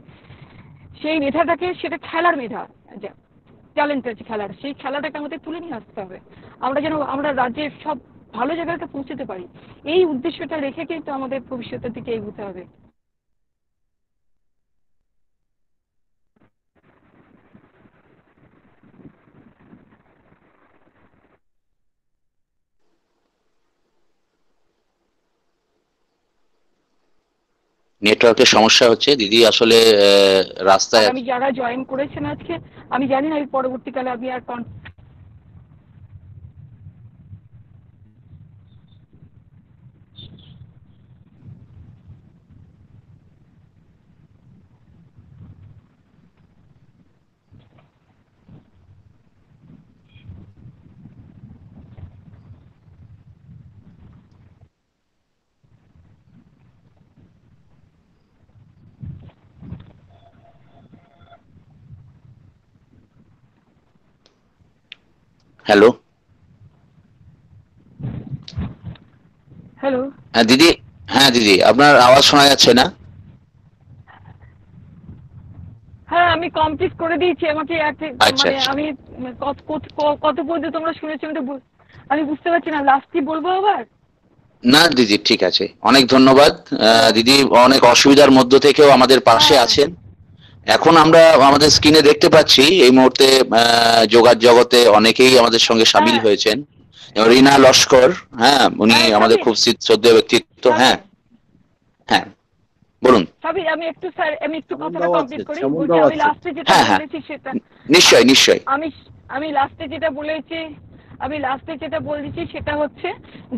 সেই মেধাটাকে সেটা খেলার মেধা ট্যালেন্ট আছে খেলার সেই খেলাটাকে আমাদের তুলে নিয়ে আসতে হবে আমরা যেন আমরা রাজ্যের সব ভালো জায়গাতে পৌঁছতে পারি এই উদ্দেশ্যটা রেখে কিন্তু আমাদের ভবিষ্যতের দিকে এগোতে হবে নেটওয়ার্কের সমস্যা হচ্ছে দিদি আসলে রাস্তায় আমি যারা জয়েন করেছেন আজকে আমি জানি না পরবর্তীকালে আমি আর হ্যালো হ্যালো হ্যাঁ দিদি হ্যাঁ দিদি আপনার আওয়াজ শোনা যাচ্ছে না হ্যাঁ আমি কমপ্লিট করে দিয়েছি আমাকে আচ্ছা, মানে আচ্ছা। আমি কত কত পর্যন্ত তোমরা শুনেছো আমি আমি বুঝতে পারছি না লাস্ট কি বলবো আবার না দিদি ঠিক আছে অনেক ধন্যবাদ দিদি অনেক অসুবিধার মধ্য থেকেও আমাদের পাশে হ্যাঁ। আছেন এখন আমরা আমাদের স্ক্রিনে দেখতে পাচ্ছি এই মুহূর্তে যোগার জগতে অনেকেই আমাদের সঙ্গে সামিল হ্যাঁ। হয়েছেন রিনা লস্কর হ্যাঁ উনি হ্যাঁ, আমাদের খুব শ্রদ্ধেয় ব্যক্তিত্ব হ্যাঁ হ্যাঁ, হ্যাঁ বলুন আমি একটু স্যার আমি একটু কথাটা কমপ্লিট করি আমি লাস্টে যেটা বলেছি সেটা নিশ্চয় নিশ্চয় আমি আমি লাস্টে যেটা বলেছি আমি লাস্টে যেটা বলছি সেটা হচ্ছে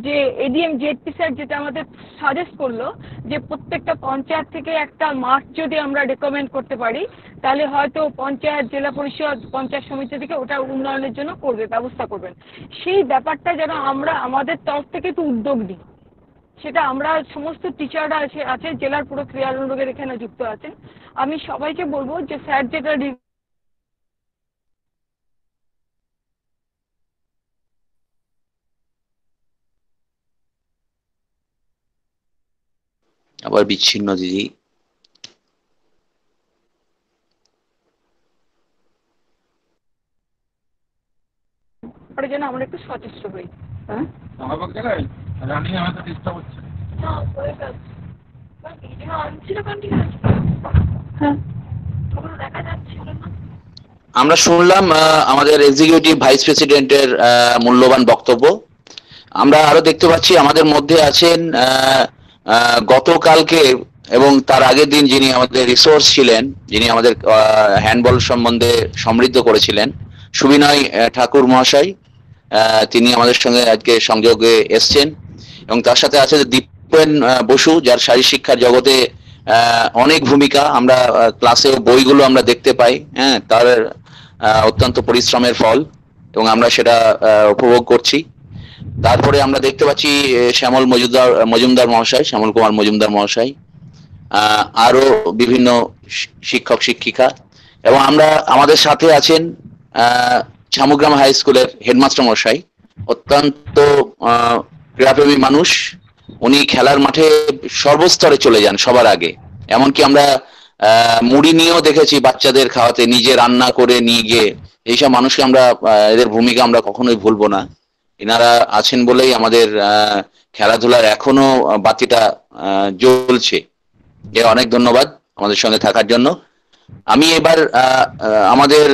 যে এডিএম জেডপি স্যার যেটা আমাদের সাজেস্ট করলো যে প্রত্যেকটা পঞ্চায়েত থেকে একটা মাঠ যদি আমরা রেকমেন্ড করতে পারি তাহলে হয়তো পঞ্চায়েত জেলা পরিষদ পঞ্চায়েত সমিতি থেকে ওটা উন্নয়নের জন্য করবে ব্যবস্থা করবেন সেই ব্যাপারটা যেন আমরা আমাদের তরফ থেকে একটু উদ্যোগ নিই সেটা আমরা সমস্ত টিচাররা আছে আছে জেলার পুরো ক্রিয়ানুরোগের এখানে যুক্ত আছেন আমি সবাইকে বলবো যে স্যার যেটা আবার বিচ্ছিন্ন দিদি আমরা হ্যাঁ? হ্যাঁ। আমরা শুনলাম আমাদের এক্সিকিউটিভ ভাইস প্রেসিডেন্টের মূল্যবান বক্তব্য আমরা আরো দেখতে পাচ্ছি আমাদের মধ্যে আছেন আহ গতকালকে এবং তার আগের দিন যিনি আমাদের রিসোর্স ছিলেন যিনি আমাদের হ্যান্ডবল সম্বন্ধে সমৃদ্ধ করেছিলেন সুবিনয় ঠাকুর মহাশয় তিনি আমাদের সঙ্গে আজকে সংযোগে এসছেন এবং তার সাথে আছে দীপেন বসু যার শারীর শিক্ষার জগতে অনেক ভূমিকা আমরা ক্লাসে বইগুলো আমরা দেখতে পাই হ্যাঁ তার অত্যন্ত পরিশ্রমের ফল এবং আমরা সেটা উপভোগ করছি তারপরে আমরা দেখতে পাচ্ছি শ্যামল মজুমদার মজুমদার মহাশয় শ্যামল কুমার মজুমদার মহাশয় আরো বিভিন্ন শিক্ষক শিক্ষিকা এবং আমরা আমাদের সাথে আছেন শামুগ্রাম হাই স্কুলের হেডমাস্টার মশাই অত্যন্ত ক্রীড়াপ্রেমী মানুষ উনি খেলার মাঠে সর্বস্তরে চলে যান সবার আগে এমনকি আমরা মুড়ি নিয়েও দেখেছি বাচ্চাদের খাওয়াতে নিজে রান্না করে নিয়ে গিয়ে এইসব মানুষকে আমরা এদের ভূমিকা আমরা কখনোই ভুলবো না এনারা আছেন বলেই আমাদের খেলাধুলার এখনো বাতিটা জ্বলছে এ অনেক ধন্যবাদ আমাদের সঙ্গে থাকার জন্য আমি এবার আমাদের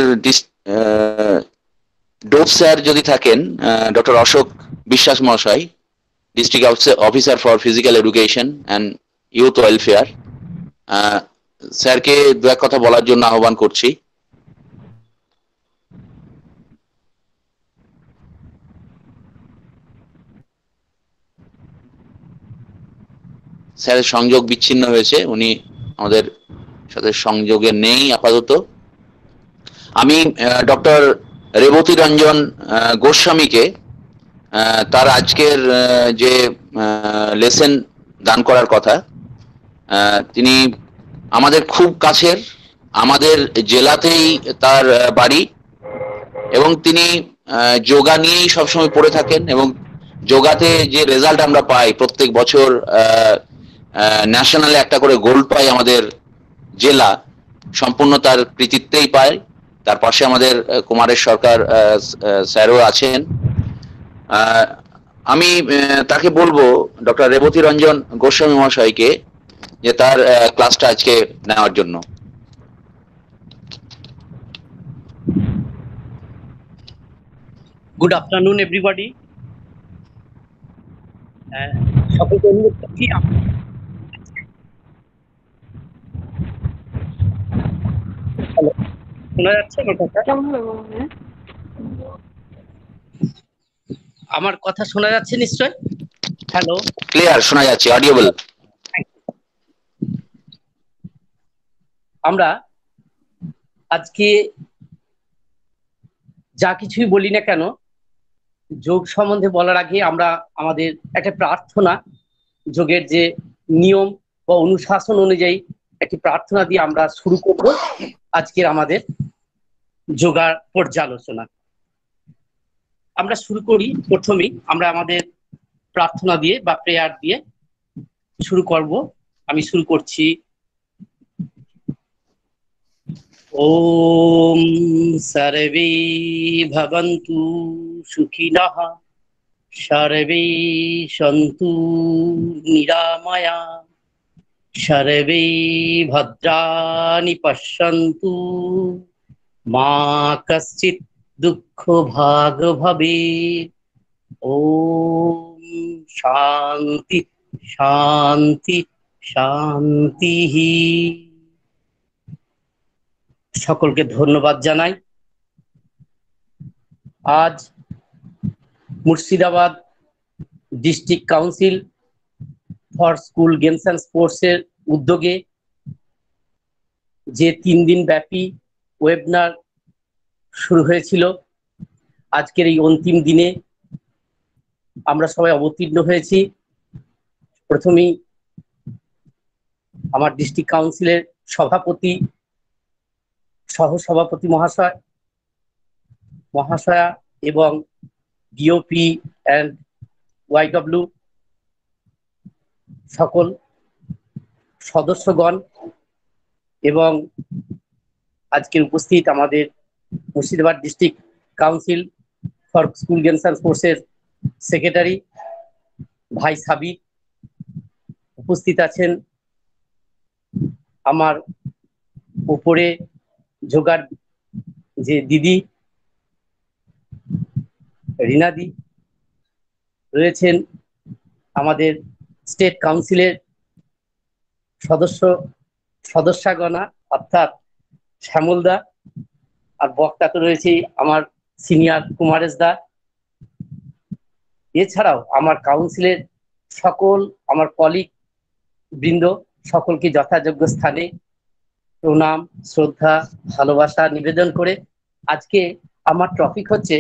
ডোপ স্যার যদি থাকেন ডক্টর অশোক বিশ্বাস মহাশয় district officer for physical education and youth welfare স্যারকে দু এক কথা বলার জন্য আহ্বান করছি স্যারের সংযোগ বিচ্ছিন্ন হয়েছে উনি আমাদের সাথে সংযোগে নেই আপাতত আমি ডক্টর রেবতী রঞ্জন গোস্বামীকে তার আজকের যে লেসেন দান করার কথা তিনি আমাদের খুব কাছের আমাদের জেলাতেই তার বাড়ি এবং তিনি যোগা নিয়েই সবসময় পড়ে থাকেন এবং যোগাতে যে রেজাল্ট আমরা পাই প্রত্যেক বছর ন্যাশনালে একটা করে গোল্ড পায় আমাদের জেলা সম্পূর্ণ তার কৃতিত্বেই পায় তার পাশে আমাদের কুমারের সরকার স্যারও আছেন আমি তাকে বলবো ডক্টর রেবতী রঞ্জন গোস্বামী মহাশয়কে যে তার ক্লাসটা আজকে নেওয়ার জন্য গুড আফটারনুন এভরিবডি সকলকে অনুরোধ করছি হ্যালো শোনা যাচ্ছে আমার কথা আমার কথা শোনা যাচ্ছে নিশ্চয় হ্যালো ক্লিয়ার শোনা যাচ্ছে অডিওবল আমরা আজকে যা কিছুই বলি না কেন যোগ সম্বন্ধে বলার আগে আমরা আমাদের একটা প্রার্থনা যোগের যে নিয়ম বা অনুশাসন অনুযায়ী একটি প্রার্থনা দিয়ে আমরা শুরু করব আজকের আমাদের যোগা পর্যালোচনা আমরা শুরু করি প্রথমেই আমরা আমাদের প্রার্থনা দিয়ে বা প্রেয়ার দিয়ে শুরু করব আমি শুরু করছি ওম সর্বে ভবন্তু সুখিনঃ সর্বে সন্তু নিরাময়া সর্বে ভদ্রাণি পশ্যন্তু মা কশ্চিৎ দুঃখ ভাগ ভবে ও শান্তি শান্তি শান্তি সকলকে ধন্যবাদ জানাই আজ Murshidabad district council for school games and স্পোর্টসের উদ্যোগে যে তিন দিন ব্যাপী ওয়েবনার শুরু হয়েছিল আজকের এই অন্তিম দিনে আমরা সবাই অবতীর্ণ হয়েছি প্রথমেই আমার ডিস্ট্রিক্ট কাউন্সিলের সভাপতি সহসভাপতি মহাশয় মহাশয়া এবং ডিওপি অ্যান্ড ওয়াইডব্লিউ সকল সদস্যগণ এবং আজকে উপস্থিত আমাদের Murshidabad district council for school games and স্পোর্টসের সেক্রেটারি ভাই সাবির উপস্থিত আছেন আমার উপরে যোগার যে দিদি রিনাদি রয়েছেন আমাদের স্টেট কাউন্সিলের সদস্য সদস্যাগণা অর্থাৎ শ্যামলদা আর বক্তা তো রয়েছে আমার সিনিয়র কুমারেশ দা এছাড়াও আমার কাউন্সিলের সকল আমার কলিগ বৃন্দ সকলকে যথাযোগ্য স্থানে প্রণাম শ্রদ্ধা ভালোবাসা নিবেদন করে আজকে আমার টপিক হচ্ছে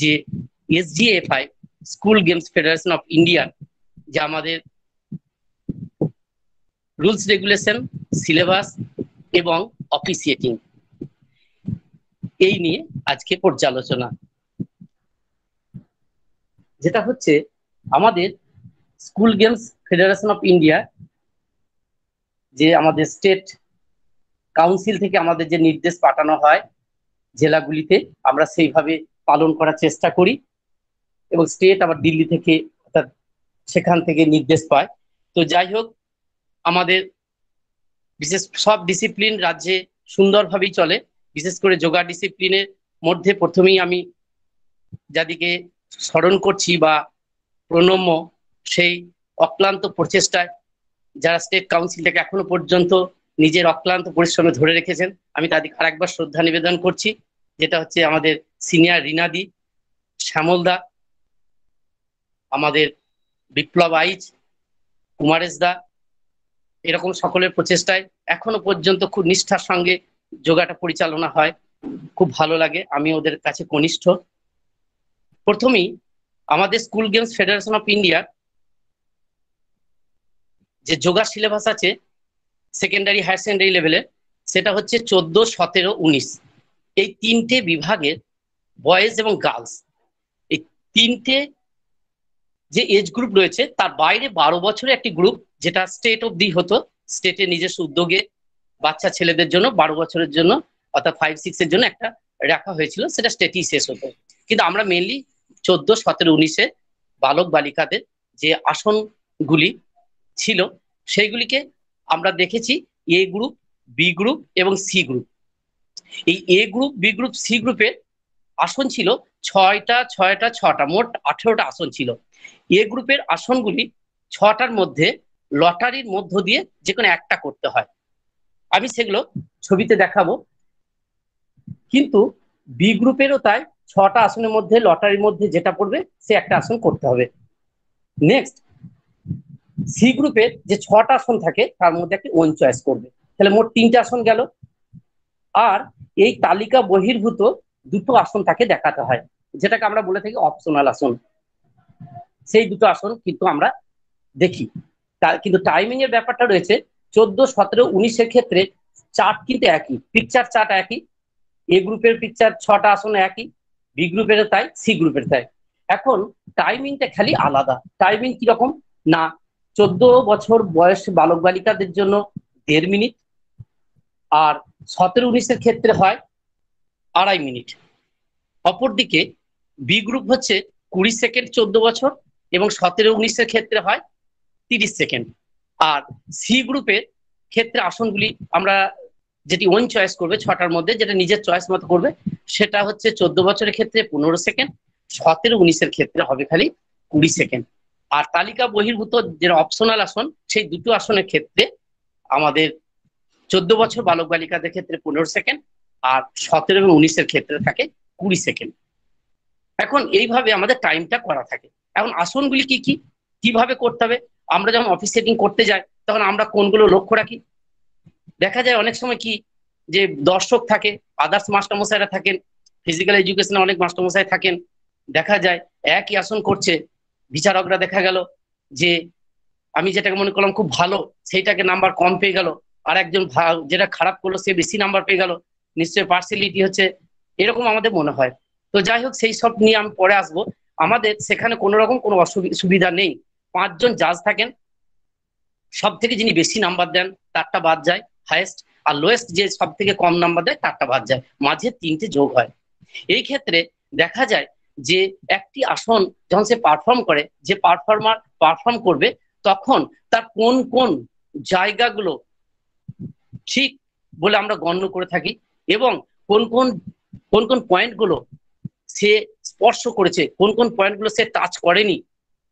যে SDFI school games federation of India যে আমাদের রুলস রেগুলেশন সিলেবাস এবং অফিসিয়েটিং এই নিয়ে আজকে পর্যালোচনা যেটা হচ্ছে আমাদের school games federation of India যে আমাদের স্টেট কাউন্সিল থেকে আমাদের যে নির্দেশ পাঠানো হয় জেলাগুলিতে আমরা সেইভাবে পালন করার চেষ্টা করি এবং স্টেট আবার দিল্লি থেকে সেখান থেকে নির্দেশ পায় তো যাই হোক আমাদের বিশেষ সব ডিসিপ্লিন রাজ্যে সুন্দরভাবেই চলে বিশেষ করে যোগা ডিসিপ্লিনের মধ্যে প্রথমেই আমি যাদিকে স্মরণ করছি বা প্রণম্য সেই অক্লান্ত প্রচেষ্টায় যারা স্টেট কাউন্সিলটাকে এখনো পর্যন্ত নিজের অক্লান্ত পরিশ্রমে ধরে রেখেছেন আমি তাদেরকে আরেকবার শ্রদ্ধা নিবেদন করছি যেটা হচ্ছে আমাদের সিনিয়র রিনাদি শ্যামলদা আমাদের বিপ্লব আইচ কুমারেশ দা এরকম সকলের প্রচেষ্টায় এখনো পর্যন্ত খুব নিষ্ঠার সঙ্গে যোগাটা পরিচালনা হয় খুব ভালো লাগে আমি ওদের কাছে কনিষ্ঠ প্রথমেই আমাদের স্কুল গেমস ফেডারেশন অফ ইন্ডিয়ার যে যোগা সিলেবাস আছে সেকেন্ডারি হায়ার সেকেন্ডারি লেভেলে সেটা হচ্ছে চোদ্দ সতেরো উনিশ এই তিনটে বিভাগের বয়েজ এবং গার্লস এই তিনটে যে এজ গ্রুপ রয়েছে তার বাইরে বারো বছরের একটি গ্রুপ যেটা স্টেট অব দি হতো স্টেটের নিজস্ব উদ্যোগে বাচ্চা ছেলেদের জন্য বারো বছরের জন্য অর্থাৎ ফাইভ সিক্স এর জন্য একটা রাখা হয়েছিল সেটা স্টেটই শেষ হতো কিন্তু আমরা মেনলি চোদ্দ সতেরো উনিশে বালক বালিকাদের যে আসনগুলি ছিল সেইগুলিকে আমরা দেখেছি এ গ্রুপ বি গ্রুপ এবং সি গ্রুপ এই A group B group C গ্রুপের আসন ছিল ছয়টা ছয়টা ছটা মোট আঠেরোটা আসন ছিল এ গ্রুপের আসনগুলি ছটার মধ্যে লটারির মধ্য দিয়ে যে কোনো একটা করতে হয় আমি সেগুলো ছবিতে দেখাবো কিন্তু বি গ্রুপেরও তাই ছটা আসনের মধ্যে লটারির মধ্যে যেটা পড়বে সে একটা আসন করতে হবে নেক্সট সি গ্রুপের যে ছটা আসন থাকে তার মধ্যে একটি ওয়ান চয়েস করবে তাহলে মোট তিনটা আসন গেল আর এই তালিকা বহির্ভূত দুটো আসন তাকে দেখাতে হয় যেটাকে আমরা বলে থাকি অপশনাল আসন সেই দুটো আসন কিন্তু আমরা দেখি কিন্তু টাইমিং এর ব্যাপারটা রয়েছে চোদ্দ সতেরো উনিশের ক্ষেত্রে চার্ট কিন্তু একই পিকচার চার্ট একই এ গ্রুপের পিকচার ছটা আসন একই বি গ্রুপের তাই সি গ্রুপের তাই এখন টাইমিংটা খালি আলাদা টাইমিং কিরকম না চোদ্দ বছর বয়স বালক বালিকাদের জন্য দেড় মিনিট আর সতেরো উনিশের ক্ষেত্রে হয় আড়াই মিনিট অপরদিকে বি গ্রুপ হচ্ছে কুড়ি সেকেন্ড চোদ্দ বছর এবং সতেরো উনিশের ক্ষেত্রে হয় তিরিশ সেকেন্ড আর সি গ্রুপের ক্ষেত্রে আসনগুলি আমরা যেটি ওন চয়েস করবে ছটার মধ্যে যেটা নিজের চয়েস মতো করবে সেটা হচ্ছে চোদ্দ বছরের ক্ষেত্রে পনেরো সেকেন্ড সতেরো উনিশের ক্ষেত্রে হবে খালি কুড়ি সেকেন্ড আর তালিকা বহির্ভূত যে অপশনাল আসন সেই দুটো আসনের ক্ষেত্রে আমাদের চোদ্দ বছর বালক বালিকাদের ক্ষেত্রে পনেরো সেকেন্ড আর সতেরো এবং উনিশের ক্ষেত্রে থাকে কুড়ি সেকেন্ড এখন এইভাবে আমাদের টাইমটা করা থাকে এখন আসনগুলি কি কি কিভাবে করতে হবে আমরা যখন অফিস সেটিং করতে যাই তখন আমরা কোনগুলো লক্ষ্য রাখি দেখা যায় অনেক সময় কি যে দর্শক থাকে আদার্স মাস্টারমশাইরা থাকেন ফিজিক্যাল এডুকেশনে অনেক মাস্টারমশাই থাকেন দেখা যায় একই আসন করছে বিচারকরা দেখা গেল যে আমি যেটাকে মনে করলাম খুব ভালো সেইটাকে নাম্বার কম পেয়ে গেল আর একজন যেটা খারাপ করলো সে বেশি নাম্বার পেয়ে গেল নিশ্চয়ই পার্সেলিটি হচ্ছে এরকম আমাদের মনে হয় তো যাই হোক সেই সব নিয়ে আমি পরে আসবো আমাদের সেখানে কোনো রকম কোনো অসুবিধা নেই পাঁচজন জাজ থাকেন সব থেকে যিনি বেশি নাম্বার দেন তারটা বাদ যায় হায়েস্ট আর লোয়েস্ট যে সব থেকে কম নাম্বার দেয় তারটা বাদ যায় মাঝে তিনটে যোগ হয় এই ক্ষেত্রে দেখা যায় যে একটি আসন যখন সে পারফর্ম করে যে পারফর্মার পারফর্ম করবে তখন তার কোন কোন জায়গাগুলো ঠিক বলে আমরা গণ্য করে থাকি এবং কোন কোন কোন কোন পয়েন্টগুলো সে স্পর্শ করেছে কোন কোন পয়েন্টগুলো সে টাচ করেনি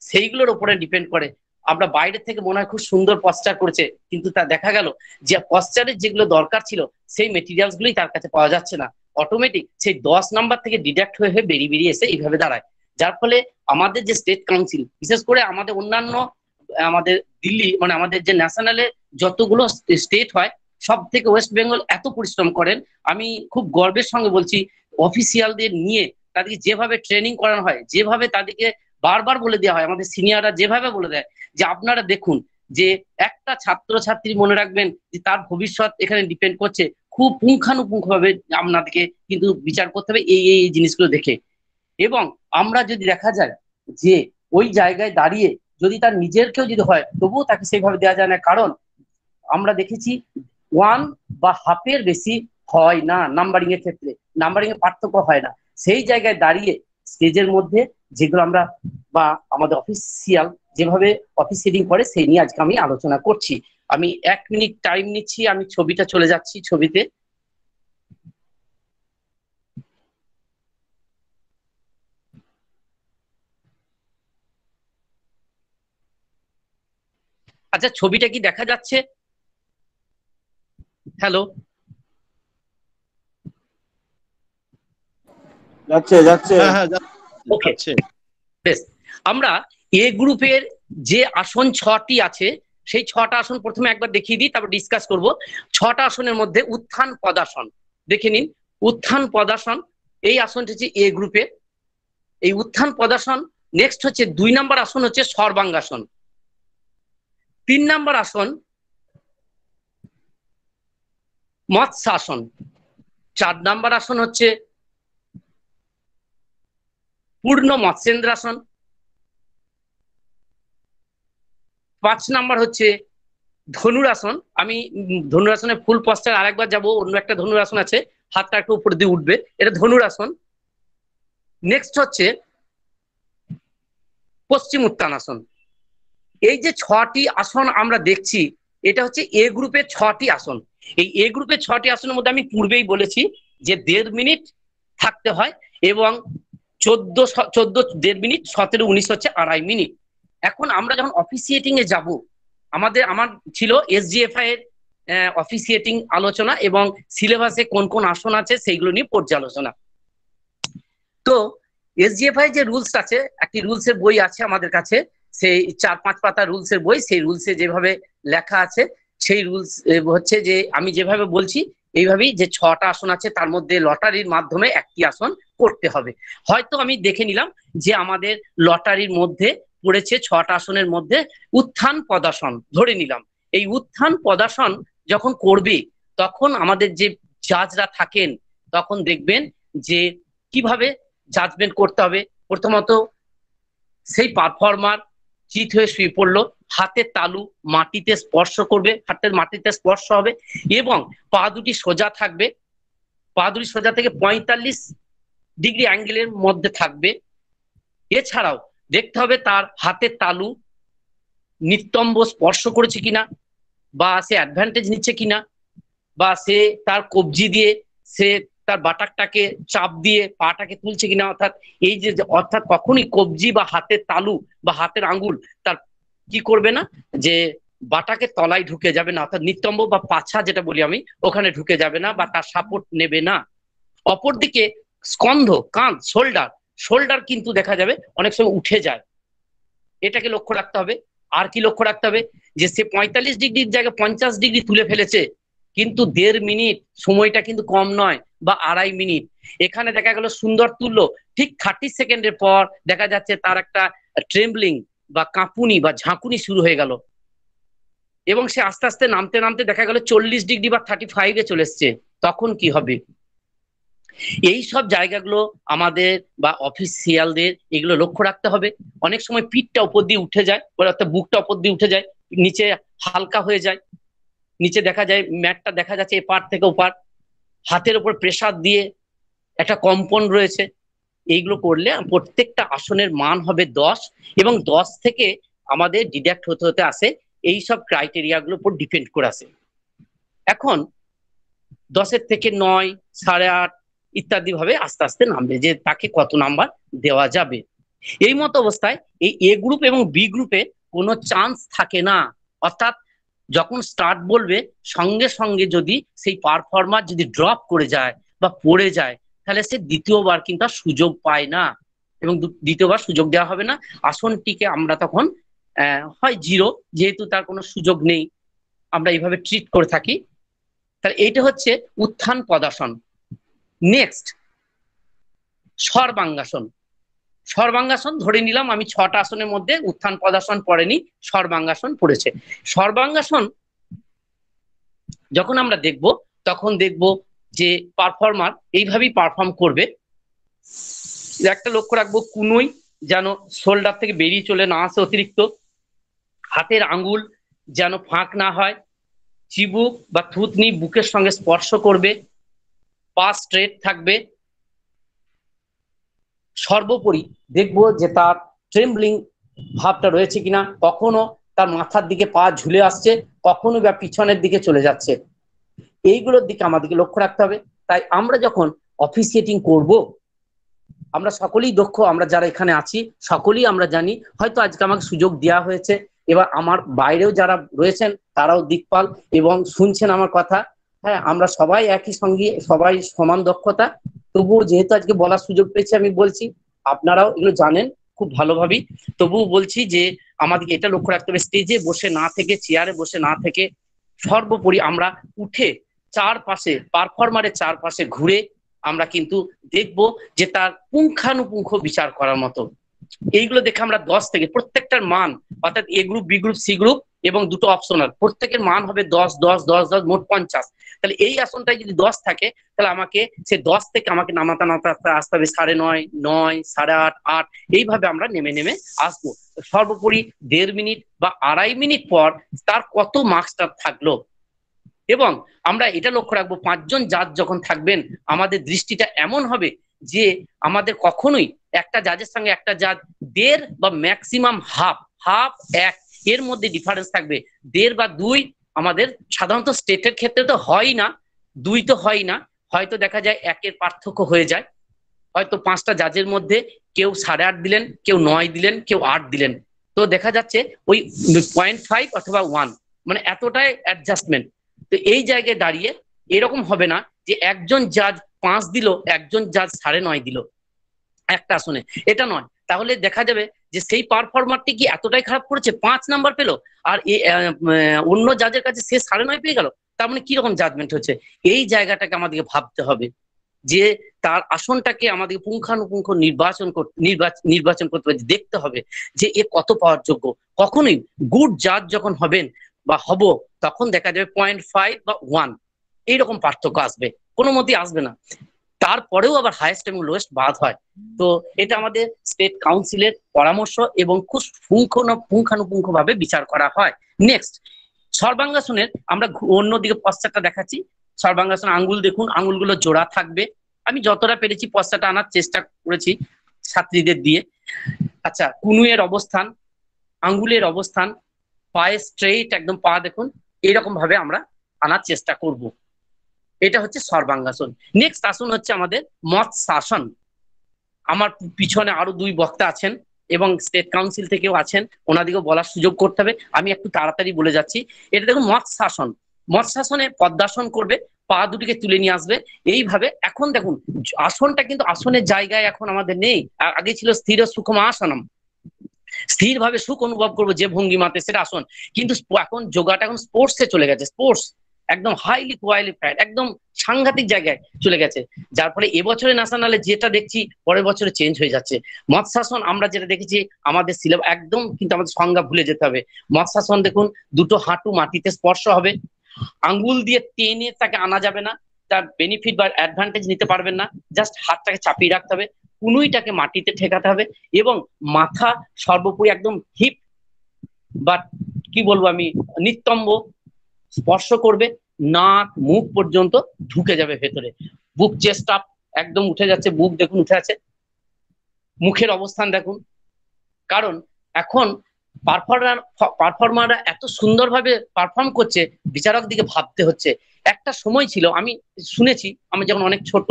সেইগুলোর উপরে ডিপেন্ড করে আমরা বাইরে থেকে মনে হয় খুব সুন্দর পশ্চার করেছে কিন্তু তা দেখা গেল যে পশ্চারের যেগুলো দরকার ছিল সেই মেটেরিয়ালস গুলোই তার কাছে পাওয়া যাচ্ছে না অটোমেটিক সেই দশ নাম্বার থেকে ডিডাক্ট হয়ে হয়ে বেরিয়ে বেরিয়ে এসে এইভাবে দাঁড়ায় যার ফলে আমাদের যে স্টেট কাউন্সিল বিশেষ করে আমাদের অন্যান্য আমাদের দিল্লি মানে আমাদের যে ন্যাশনালে যতগুলো স্টেট হয় সব থেকে ওয়েস্ট বেঙ্গল এত পরিশ্রম করেন আমি খুব গর্বের সঙ্গে বলছি অফিসিয়ালদের নিয়ে তাদেরকে যেভাবে ট্রেনিং করানো হয় যেভাবে তাদেরকে বারবার বলে দেওয়া হয় আমাদের সিনিয়ররা যেভাবে বলে দেয় যে আপনারা দেখুন যে একটা ছাত্র ছাত্রী মনে রাখবেন যে তার ভবিষ্যৎ এখানে ডিপেন্ড করছে খুব পুঙ্খানুপুঙ্খভাবে আপনাদেরকে কিন্তু বিচার করতে হবে এই এই জিনিসগুলো দেখে এবং আমরা যদি দেখা যায় যে ওই জায়গায় দাঁড়িয়ে যদি তার নিজের কেউ যদি হয় তবুও তাকে সেইভাবে দেওয়া যায় না কারণ আমরা দেখেছি ওয়ান বা হাফের বেশি হয় না নাম্বারিং এর ক্ষেত্রে নাম্বারিং এর পার্থক্য হয় না সেই জায়গায় দাঁড়িয়ে স্টেজের মধ্যে যেগুলো আমরা বা আমাদের অফিসিয়াল যেভাবে অফিস সিডিং করে সেই নিয়ে আজকে আমি আলোচনা করছি আমি এক মিনিট টাইম নিচ্ছি আমি ছবিটা চলে যাচ্ছি ছবিতে আচ্ছা ছবিটা কি দেখা যাচ্ছে হ্যালো বেশ হ্যাঁ, আমরা এ গ্রুপের যে আসন ছটি আছে সেই ছটা আসন প্রথমে একবার দেখিয়ে দিই তারপর ডিসকাস করব ছটা আসনের মধ্যে উত্থান পদাসন দেখে নিন উত্থান পদাসন এই আসনটি হচ্ছে এ গ্রুপে এই উত্থান পদাসন নেক্সট হচ্ছে দুই নাম্বার আসন হচ্ছে সর্বাঙ্গাসন তিন নাম্বার আসন মৎস্যাসন চার নাম্বার আসন হচ্ছে পূর্ণ মৎস্যেন্দ্রাসন পাঁচ নাম্বার হচ্ছে ধনুরাসন আমি ধনুরাসনে ফুল পশ্চার আরেকবার যাব অন্য একটা ধনুরাসন আছে হাতটা একটু উপর দিয়ে উঠবে এটা ধনুরাসন নেক্সট হচ্ছে পশ্চিম উত্তানাসন এই যে ছটি আসন আমরা দেখছি এটা হচ্ছে এ গ্রুপে ছটি আসন এই এ গ্রুপের ছটি আসনের মধ্যে আমি পূর্বেই বলেছি যে দেড় মিনিট থাকতে হয় এবং চোদ্দ চোদ্দ দেড় মিনিট সতেরো উনিশ হচ্ছে আড়াই মিনিট এখন আমরা যখন অফিসিয়েটিং এ যাব আমাদের আমার ছিল এসডিএফআই এর অফিসিয়েটিং আলোচনা এবং সিলেবাসে কোন কোন আসন আছে সেইগুলো নিয়ে পর্যালোচনা তো এসজিএফআই যে রুলস আছে একটি রুলসের বই আছে আমাদের কাছে সেই চার পাঁচ পাতা রুলস এর বই সেই রুলসে যেভাবে লেখা আছে সেই রুলস হচ্ছে যে আমি যেভাবে বলছি এইভাবেই যে ছটা আসন আছে তার মধ্যে লটারির মাধ্যমে একটি আসন করতে হবে হয়তো আমি দেখে নিলাম যে আমাদের লটারির মধ্যে পড়েছে ছটা আসনের মধ্যে উত্থান পদাসন ধরে নিলাম এই উত্থান পদাসন যখন করবে তখন আমাদের যে জাজরা থাকেন তখন দেখবেন যে কিভাবে জাজমেন্ট করতে হবে প্রথমত সেই পারফর্মার চিত হয়ে শুয়ে পড়লো হাতের তালু মাটিতে স্পর্শ করবে হাতের মাটিতে স্পর্শ হবে এবং পা দুটি সোজা থাকবে পা দুটি সোজা থেকে পঁয়তাল্লিশ ডিগ্রি অ্যাঙ্গেলের মধ্যে থাকবে এছাড়াও দেখতে হবে তার হাতের তালু নিতম্ব স্পর্শ করেছে কিনা বা সে অ্যাডভান্টেজ নিচ্ছে কিনা বা সে তার কবজি দিয়ে সে তার বাটাকটাকে চাপ দিয়ে পাটাকে তুলছে কিনা অর্থাৎ এই যে অর্থাৎ কখনই কবজি বা হাতের তালু বা হাতের আঙ্গুল তার কি করবে না যে বাটাকে তলায় ঢুকে যাবে না অর্থাৎ নিতম্ব বা পাছা যেটা বলি আমি ওখানে ঢুকে যাবে না বা তার সাপোর্ট নেবে না অপরদিকে স্কন্ধ কান শোল্ডার শোল্ডার কিন্তু দেখা যাবে অনেক সময় উঠে যায় এটাকে লক্ষ্য রাখতে হবে আর কি লক্ষ্য রাখতে হবে যে সে পঁয়তাল্লিশ ডিগ্রির জায়গায় পঞ্চাশ ডিগ্রি তুলে ফেলেছে কিন্তু দেড় মিনিট সময়টা কিন্তু কম নয় বা আড়াই মিনিট এখানে দেখা গেল সুন্দর তুললো ঠিক থার্টি সেকেন্ডের পর দেখা যাচ্ছে তার একটা ট্রেম্বলিং বা কাঁপুনি বা ঝাঁকুনি শুরু হয়ে গেল এবং সে আস্তে আস্তে নামতে নামতে দেখা গেল চল্লিশ ডিগ্রি বা থার্টি ফাইভে চলে এসছে তখন কি হবে এই সব জায়গাগুলো আমাদের বা অফিসিয়ালদের এগুলো লক্ষ্য রাখতে হবে অনেক সময় পিঠটা উপর দিয়ে উঠে যায় অর্থাৎ বুকটা উপর দিয়ে উঠে যায় নিচে হালকা হয়ে যায় নিচে দেখা যায় ম্যাটটা দেখা যাচ্ছে এপার থেকে ওপার হাতের ওপর প্রেসার দিয়ে একটা কম্পন রয়েছে এইগুলো করলে প্রত্যেকটা আসনের মান হবে দশ এবং দশ থেকে আমাদের ডিডাক্ট হতে হতে আসে এই সব ক্রাইটেরিয়াগুলোর উপর ডিপেন্ড করে আসে এখন দশের থেকে নয় সাড়ে আট ইত্যাদি ভাবে আস্তে আস্তে নামবে যে তাকে কত নাম্বার দেওয়া যাবে এই মতো অবস্থায় এই এ গ্রুপ এবং বি গ্রুপে কোনো চান্স থাকে না অর্থাৎ যখন স্টার্ট বলবে সঙ্গে সঙ্গে যদি সেই পারফরমার যদি ড্রপ করে যায় বা পড়ে যায় তাহলে সে দ্বিতীয়বার কিন্তু সুযোগ পায় না এবং দ্বিতীয়বার সুযোগ দেওয়া হবে না আসনটিকে আমরা তখন হয় জিরো যেহেতু তার কোনো সুযোগ নেই আমরা এইভাবে ট্রিট করে থাকি তাহলে এইটা হচ্ছে উত্থান পদাসন নেক্সট সর্বাঙ্গাসন সর্বাঙ্গাসন ধরে নিলাম আমি ছটা আসনের মধ্যে উত্থান পদাসন পড়েনি সর্বাঙ্গাসন পড়েছে সর্বাঙ্গাসন যখন আমরা দেখব তখন দেখব যে পারফর্মার এইভাবেই পারফর্ম করবে একটা লক্ষ্য রাখবো কুনুই যেন শোল্ডার থেকে বেরিয়ে চলে না আসে অতিরিক্ত হাতের আঙ্গুল যেন ফাঁক না হয় চিবুক বা থুতনি বুকের সঙ্গে স্পর্শ করবে পা স্ট্রেট থাকবে সর্বোপরি দেখব যে তার ট্রেম্বলিং ভাবটা রয়েছে কিনা কখনো তার মাথার দিকে পা ঝুলে আসছে কখনো বা পিছনের দিকে চলে যাচ্ছে এইগুলোর দিকে আমাদেরকে লক্ষ্য রাখতে হবে তাই আমরা যখন অফিসিয়েটিং করব আমরা সকলেই দক্ষ আমরা যারা এখানে আছি সকলেই আমরা জানি হয়তো আজকে আমাকে সুযোগ দেওয়া হয়েছে এবার আমার বাইরেও যারা রয়েছেন তারাও দিকপাল এবং শুনছেন আমার কথা হ্যাঁ আমরা সবাই একই সঙ্গে সবাই সমান দক্ষতা তবুও যেহেতু আজকে বলার সুযোগ পেয়েছি আমি বলছি আপনারাও এগুলো জানেন খুব ভালোভাবেই তবুও বলছি যে আমাদেরকে এটা লক্ষ্য রাখতে হবে স্টেজে বসে না থেকে চেয়ারে বসে না থেকে সর্বোপরি আমরা উঠে চারপাশে পারফর্মারের চারপাশে ঘুরে আমরা কিন্তু দেখব যে তার পুঙ্খানুপুঙ্খ বিচার করার মতো এইগুলো দেখে আমরা দশ থেকে প্রত্যেকটার মান অর্থাৎ A group B group C group এবং দুটো অপশনাল প্রত্যেকের মান হবে দশ দশ দশ দশ মোট পঞ্চাশ তাহলে এই আসনটায় যদি দশ থাকে তাহলে আমাকে সে দশ থেকে আমাকে নামাতে নামাতে আসতে হবে সাড়ে নয় নয় সাড়ে আট আট এইভাবে আমরা নেমে নেমে আসবো সর্বোপরি দেড় মিনিট বা আড়াই মিনিট পর তার কত মার্কসটা থাকলো এবং আমরা এটা লক্ষ্য রাখবো পাঁচজন জাত যখন থাকবেন আমাদের দৃষ্টিটা এমন হবে যে আমাদের কখনোই একটা জাজের সঙ্গে একটা জাজ দেড় বা ম্যাক্সিমাম হাফ হাফ এক এর মধ্যে ডিফারেন্স থাকবে দেড় বা দুই আমাদের সাধারণত স্টেটের ক্ষেত্রে তো হয় না দুই তো হয় না হয়তো দেখা যায় একের পার্থক্য হয়ে যায় হয়তো পাঁচটা জাজের মধ্যে কেউ সাড়ে আট দিলেন কেউ নয় দিলেন কেউ আট দিলেন তো দেখা যাচ্ছে ওই পয়েন্ট ফাইভ অথবা ওয়ান মানে এতটাই অ্যাডজাস্টমেন্ট তো এই জায়গায় দাঁড়িয়ে এরকম হবে না যে একজন জাজ পাঁচ দিল একজন জাজ সাড়ে নয় দিল একটা আসনে এটা নয় তাহলে দেখা যাবে যে সেই পারফরমারটি কি এতটাই খারাপ করেছে পাঁচ নাম্বার পেলো আর অন্য জাজের কাছে সে সাড়ে নয় পেয়ে গেল তার মানে কিরকম জাজমেন্ট হচ্ছে এই জায়গাটাকে আমাদেরকে ভাবতে হবে যে তার আসনটাকে আমাদেরকে পুঙ্খানুপুঙ্খ নির্বাচন নির্বাচন করতে হবে দেখতে হবে যে এ কত পাওয়ার যোগ্য কখনোই গুড জাজ যখন হবেন বা হব তখন দেখা যাবে পয়েন্ট ফাইভ বা ওয়ান এইরকম পার্থক্য আসবে কোনো মতেই আসবে না তারপরেও আবার হায়েস্ট এবং লোয়েস্ট বাদ হয় তো এটা আমাদের স্টেট কাউন্সিলের পরামর্শ এবং খুব পুঙ্খানুপুঙ্খ ভাবে বিচার করা হয় নেক্সট সর্বাঙ্গাসনের আমরা অন্যদিকে পশ্চাৎটা দেখাচ্ছি সর্বাঙ্গাসন আঙ্গুল দেখুন আঙ্গুলগুলো জোড়া থাকবে আমি যতটা পেরেছি পশ্চাটা আনার চেষ্টা করেছি ছাত্রীদের দিয়ে আচ্ছা কুনুয়ের অবস্থান আঙ্গুলের অবস্থান পায়ে স্ট্রেইট একদম পা দেখুন এরকম ভাবে আমরা আনার চেষ্টা করব এটা হচ্ছে সর্বাঙ্গাসন নেক্সট আসন হচ্ছে আমাদের শাসন আমার পিছনে আরো দুই বক্তা আছেন এবং স্টেট কাউন্সিল থেকেও আছেন ওনাদিকেও বলার সুযোগ করতে হবে আমি একটু তাড়াতাড়ি বলে যাচ্ছি এটা দেখুন মৎস্যাসন শাসনে পদ্মাসন করবে পা দুটিকে তুলে নিয়ে আসবে এইভাবে এখন দেখুন আসনটা কিন্তু আসনের জায়গায় এখন আমাদের নেই আগে ছিল স্থির সুখম আসনম স্থিরভাবে সুখ অনুভব করবো যে ভঙ্গিমাতে সেটা আসন কিন্তু এখন যোগাটা এখন স্পোর্টসে চলে গেছে স্পোর্টস একদম হাইলি কোয়ালিফাইড একদম সাংঘাতিক জায়গায় চলে গেছে যার ফলে এবছরে ন্যাশনালে যেটা দেখছি পরের বছরে চেঞ্জ হয়ে যাচ্ছে মত শাসন আমরা যেটা দেখেছি আমাদের সিলেবাস একদম কিন্তু আমাদের সংজ্ঞা ভুলে যেতে হবে মত শাসন দেখুন দুটো হাঁটু মাটিতে স্পর্শ হবে আঙ্গুল দিয়ে টেনে তাকে আনা যাবে না তার বেনিফিট বা অ্যাডভান্টেজ নিতে পারবেন না জাস্ট হাতটাকে চাপিয়ে রাখতে হবে কুনুইটাকে মাটিতে ঠেকাতে হবে এবং মাথা সর্বোপরি একদম হিপ বা কি বলবো আমি নিতম্ব স্পর্শ করবে নাক মুখ পর্যন্ত ঢুকে যাবে ভেতরে বুক চেস্ট আপ একদম উঠে যাচ্ছে বুক দেখুন উঠে আছে মুখের অবস্থান দেখুন কারণ এখন পারফর্মার পারফর্মাররা এত সুন্দরভাবে পারফর্ম করছে বিচারক দিকে ভাবতে হচ্ছে একটা সময় ছিল আমি শুনেছি আমি যখন অনেক ছোট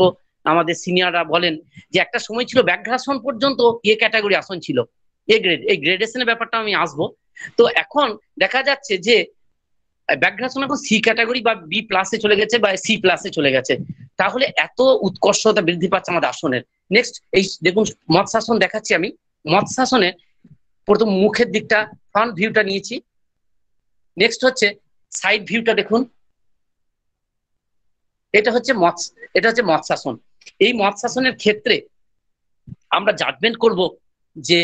আমাদের সিনিয়ররা বলেন যে একটা সময় ছিল ব্যাঘ্রাসন পর্যন্ত এ ক্যাটাগরি আসন ছিল এ গ্রেড এই গ্রেডেশনের ব্যাপারটা আমি আসবো তো এখন দেখা যাচ্ছে যে ব্যাঘ্রাসন এখন সি ক্যাটাগরি বা বি প্লাসে চলে গেছে বা সি প্লাসে চলে গেছে তাহলে এত উৎকর্ষতা বৃদ্ধি পাচ্ছে আমাদের আসনের নেক্সট এই দেখুন মৎস্যাসন দেখাচ্ছি আমি মৎস্যাসনে প্রথম মুখের দিকটা ফ্রন্ট ভিউটা নিয়েছি নেক্সট হচ্ছে সাইড ভিউটা দেখুন এটা হচ্ছে মৎস এটা হচ্ছে মৎস্যাসন এই মৎস্যাসনের ক্ষেত্রে আমরা জাজমেন্ট করব যে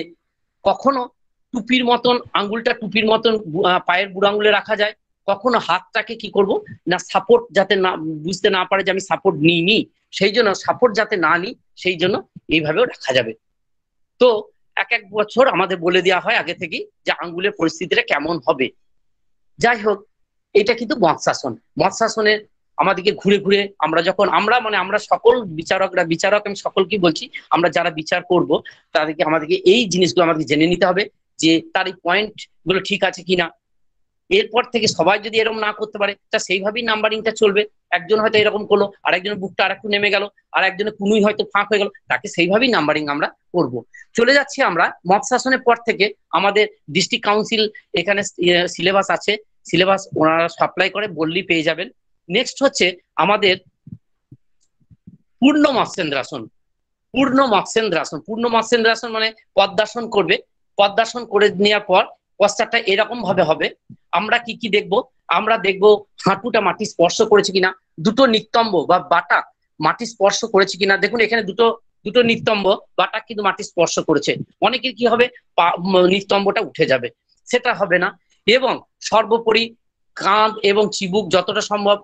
কখনো টুপির মতন আঙ্গুলটা টুপির মতন পায়ের বুড়ো আঙ্গুলে রাখা যায় কখনো হাতটাকে কি করব না সাপোর্ট যাতে না বুঝতে না পারে যে আমি সাপোর্ট নিই নি সেই জন্য সাপোর্ট যাতে না নিই সেই জন্য এইভাবেও রাখা যাবে তো এক এক বছর আমাদের বলে দেওয়া হয় আগে থেকেই যে আঙ্গুলের পরিস্থিতিটা কেমন হবে যাই হোক এটা কিন্তু মৎস্যাসন মৎস্যাসনের আমাদেরকে ঘুরে ঘুরে আমরা যখন আমরা মানে আমরা সকল বিচারকরা বিচারক আমি সকলকে বলছি আমরা যারা বিচার করব তাদেরকে আমাদেরকে এই জিনিসগুলো আমাদেরকে জেনে নিতে হবে যে তার এই পয়েন্ট গুলো ঠিক আছে কিনা এরপর থেকে সবাই যদি এরকম না করতে পারে তা সেইভাবেই নাম্বারিংটা চলবে একজন হয়তো এরকম করলো আর একজনের বুকটা আর একটু নেমে গেল আর একজনের কুনুই হয়তো ফাঁক হয়ে গেল তাকে সেইভাবেই নাম্বারিং আমরা করব চলে যাচ্ছি আমরা মত শাসনের পর থেকে আমাদের ডিস্ট্রিক্ট কাউন্সিল এখানে সিলেবাস ইয়ে, আছে সিলেবাস ওনারা সাপ্লাই করে বললেই পেয়ে যাবেন নেক্সট হচ্ছে আমাদের পূর্ণ মাসেন্দ্রাসন পূর্ণ মাসেন্দ্রাসন পূর্ণ মাসেন্দ্রাসন মানে পদ্মাসন করবে পদ্মাসন করে নেওয়ার পর পশ্চাৎটা এরকম ভাবে হবে আমরা কি কি দেখব আমরা দেখব হাঁটুটা মাটি স্পর্শ করেছে কিনা দুটো নিতম্ব বা বাটা মাটি স্পর্শ করেছে কিনা দেখুন এখানে দুটো দুটো নিতম্ব বাটা কিন্তু মাটি স্পর্শ করেছে অনেকের কি হবে নিতম্বটা উঠে যাবে সেটা হবে না এবং সর্বোপরি কাঁধ এবং চিবুক যতটা সম্ভব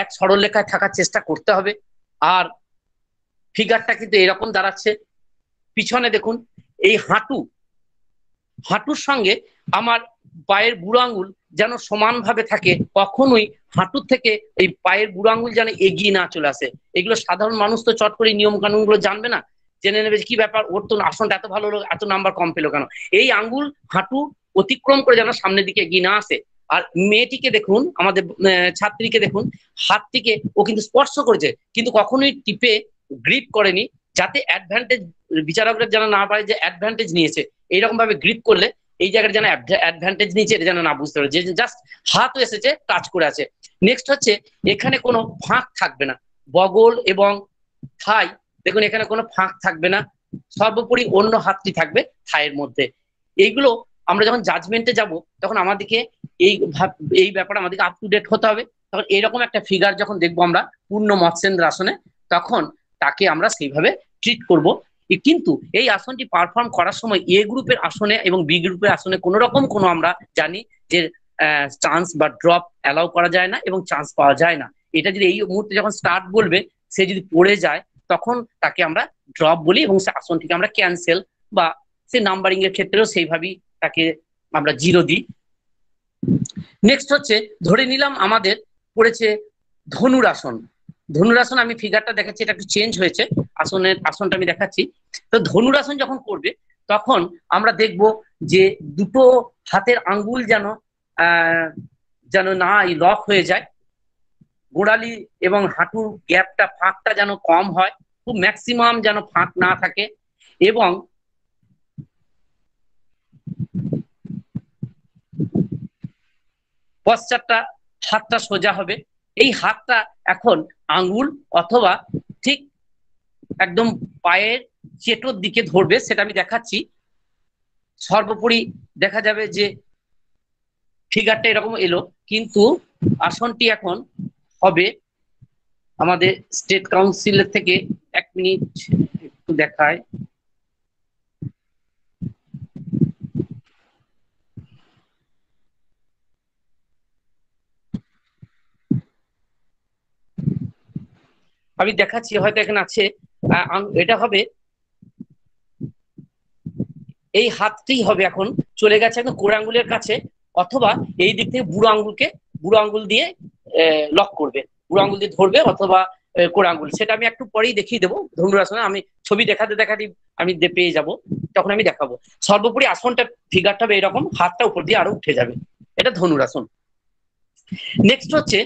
এক সরলরেখায় থাকার চেষ্টা করতে হবে আর ফিগারটা কিন্তু এরকম দাঁড়াচ্ছে পিছনে দেখুন এই হাঁটু হাঁটুর সঙ্গে আমার পায়ের বুড়ো আঙুল যেন সমানভাবে থাকে কখনোই হাঁটুর থেকে এই পায়ের বুড়ো আঙুল যেন এগিয়ে না চলে আসে এগুলো সাধারণ মানুষ তো চট করে নিয়ম কানুন গুলো জানবে না জেনে নেবে কি ব্যাপার ওর তো আসনটা এত ভালো হলো এত নাম্বার কম পেলো কেন এই আঙ্গুল হাঁটু অতিক্রম করে যেন সামনের দিকে এগিয়ে না আসে আর মেয়েটিকে দেখুন আমাদের ছাত্রীকে দেখুন হাতটিকে ও কিন্তু স্পর্শ করেছে কিন্তু কখনোই টিপে গ্রিপ করেনি যাতে অ্যাডভান্টেজ বিচারকরা যেন না পারে যে অ্যাডভান্টেজ নিয়েছে এইরকম ভাবে গ্রিপ করলে এই জায়গাটা যেন অ্যাডভান্টেজ নিচে এটা যেন না বুঝতে পারে যে জাস্ট হাত এসেছে কাজ করে আছে নেক্সট হচ্ছে এখানে কোনো ফাঁক থাকবে না বগল এবং থাই দেখুন এখানে কোনো ফাঁক থাকবে না সর্বোপরি অন্য হাতটি থাকবে থায়ের মধ্যে এইগুলো আমরা যখন জাজমেন্টে যাব তখন আমাদেরকে এই এই ব্যাপারে আমাদেরকে আপ টু ডেট হতে হবে তখন এরকম একটা ফিগার যখন দেখবো আমরা পূর্ণ মৎস্যেন্দ্র আসনে তখন তাকে আমরা সেইভাবে ট্রিট করব কিন্তু এই আসনটি পারফর্ম করার সময় এ গ্রুপের আসনে এবং বি গ্রুপের আসনে কোনো রকম কোনো আমরা জানি যে চান্স বা ড্রপ অ্যালাউ করা যায় না এবং চান্স পাওয়া যায় না এটা যদি এই মুহূর্তে যখন স্টার্ট বলবে সে যদি পড়ে যায় তখন তাকে আমরা ড্রপ বলি এবং সে আসনটিকে আমরা ক্যান্সেল বা সে নাম্বারিং এর ক্ষেত্রেও সেইভাবেই তাকে আমরা জিরো দিই নেক্সট হচ্ছে ধরে নিলাম আমাদের পড়েছে ধনুর আসন ধনুরাসন আমি ফিগারটা দেখাচ্ছি এটা একটু চেঞ্জ হয়েছে আসনের আসনটা আমি দেখাচ্ছি তো ধনুরাসন যখন করবে তখন আমরা দেখব যে দুটো হাতের আঙ্গুল যেন যেন না লক হয়ে যায় গোড়ালি এবং হাঁটুর গ্যাপটা ফাঁকটা যেন কম হয় খুব ম্যাক্সিমাম যেন ফাঁক না থাকে এবং পশ্চাৎটা হাতটা সোজা হবে এই হাতটা এখন আঙ্গুল অথবা ঠিক একদম পায়ের চেটোর দিকে ধরবে সেটা আমি দেখাচ্ছি সর্বোপরি দেখা যাবে যে ফিগারটা এরকম এলো কিন্তু আসনটি এখন হবে আমাদের স্টেট কাউন্সিলের থেকে এক মিনিট একটু দেখায় আমি দেখাচ্ছি হয়তো এখানে আছে এটা হবে এই হাতটি হবে এখন চলে গেছে একদম কোড় আঙ্গুলের কাছে অথবা এই দিক থেকে বুড়ো আঙ্গুলকে বুড়ো আঙ্গুল দিয়ে লক করবে বুড়ো আঙ্গুল দিয়ে ধরবে অথবা কোড় আঙ্গুল সেটা আমি একটু পরেই দেখিয়ে দেবো আসনে আমি ছবি দেখাতে দেখাতে আমি পেয়ে যাব তখন আমি দেখাবো সর্বোপরি আসনটা ফিগারটা হবে এরকম হাতটা উপর দিয়ে আরো উঠে যাবে এটা ধনুরাসন নেক্সট হচ্ছে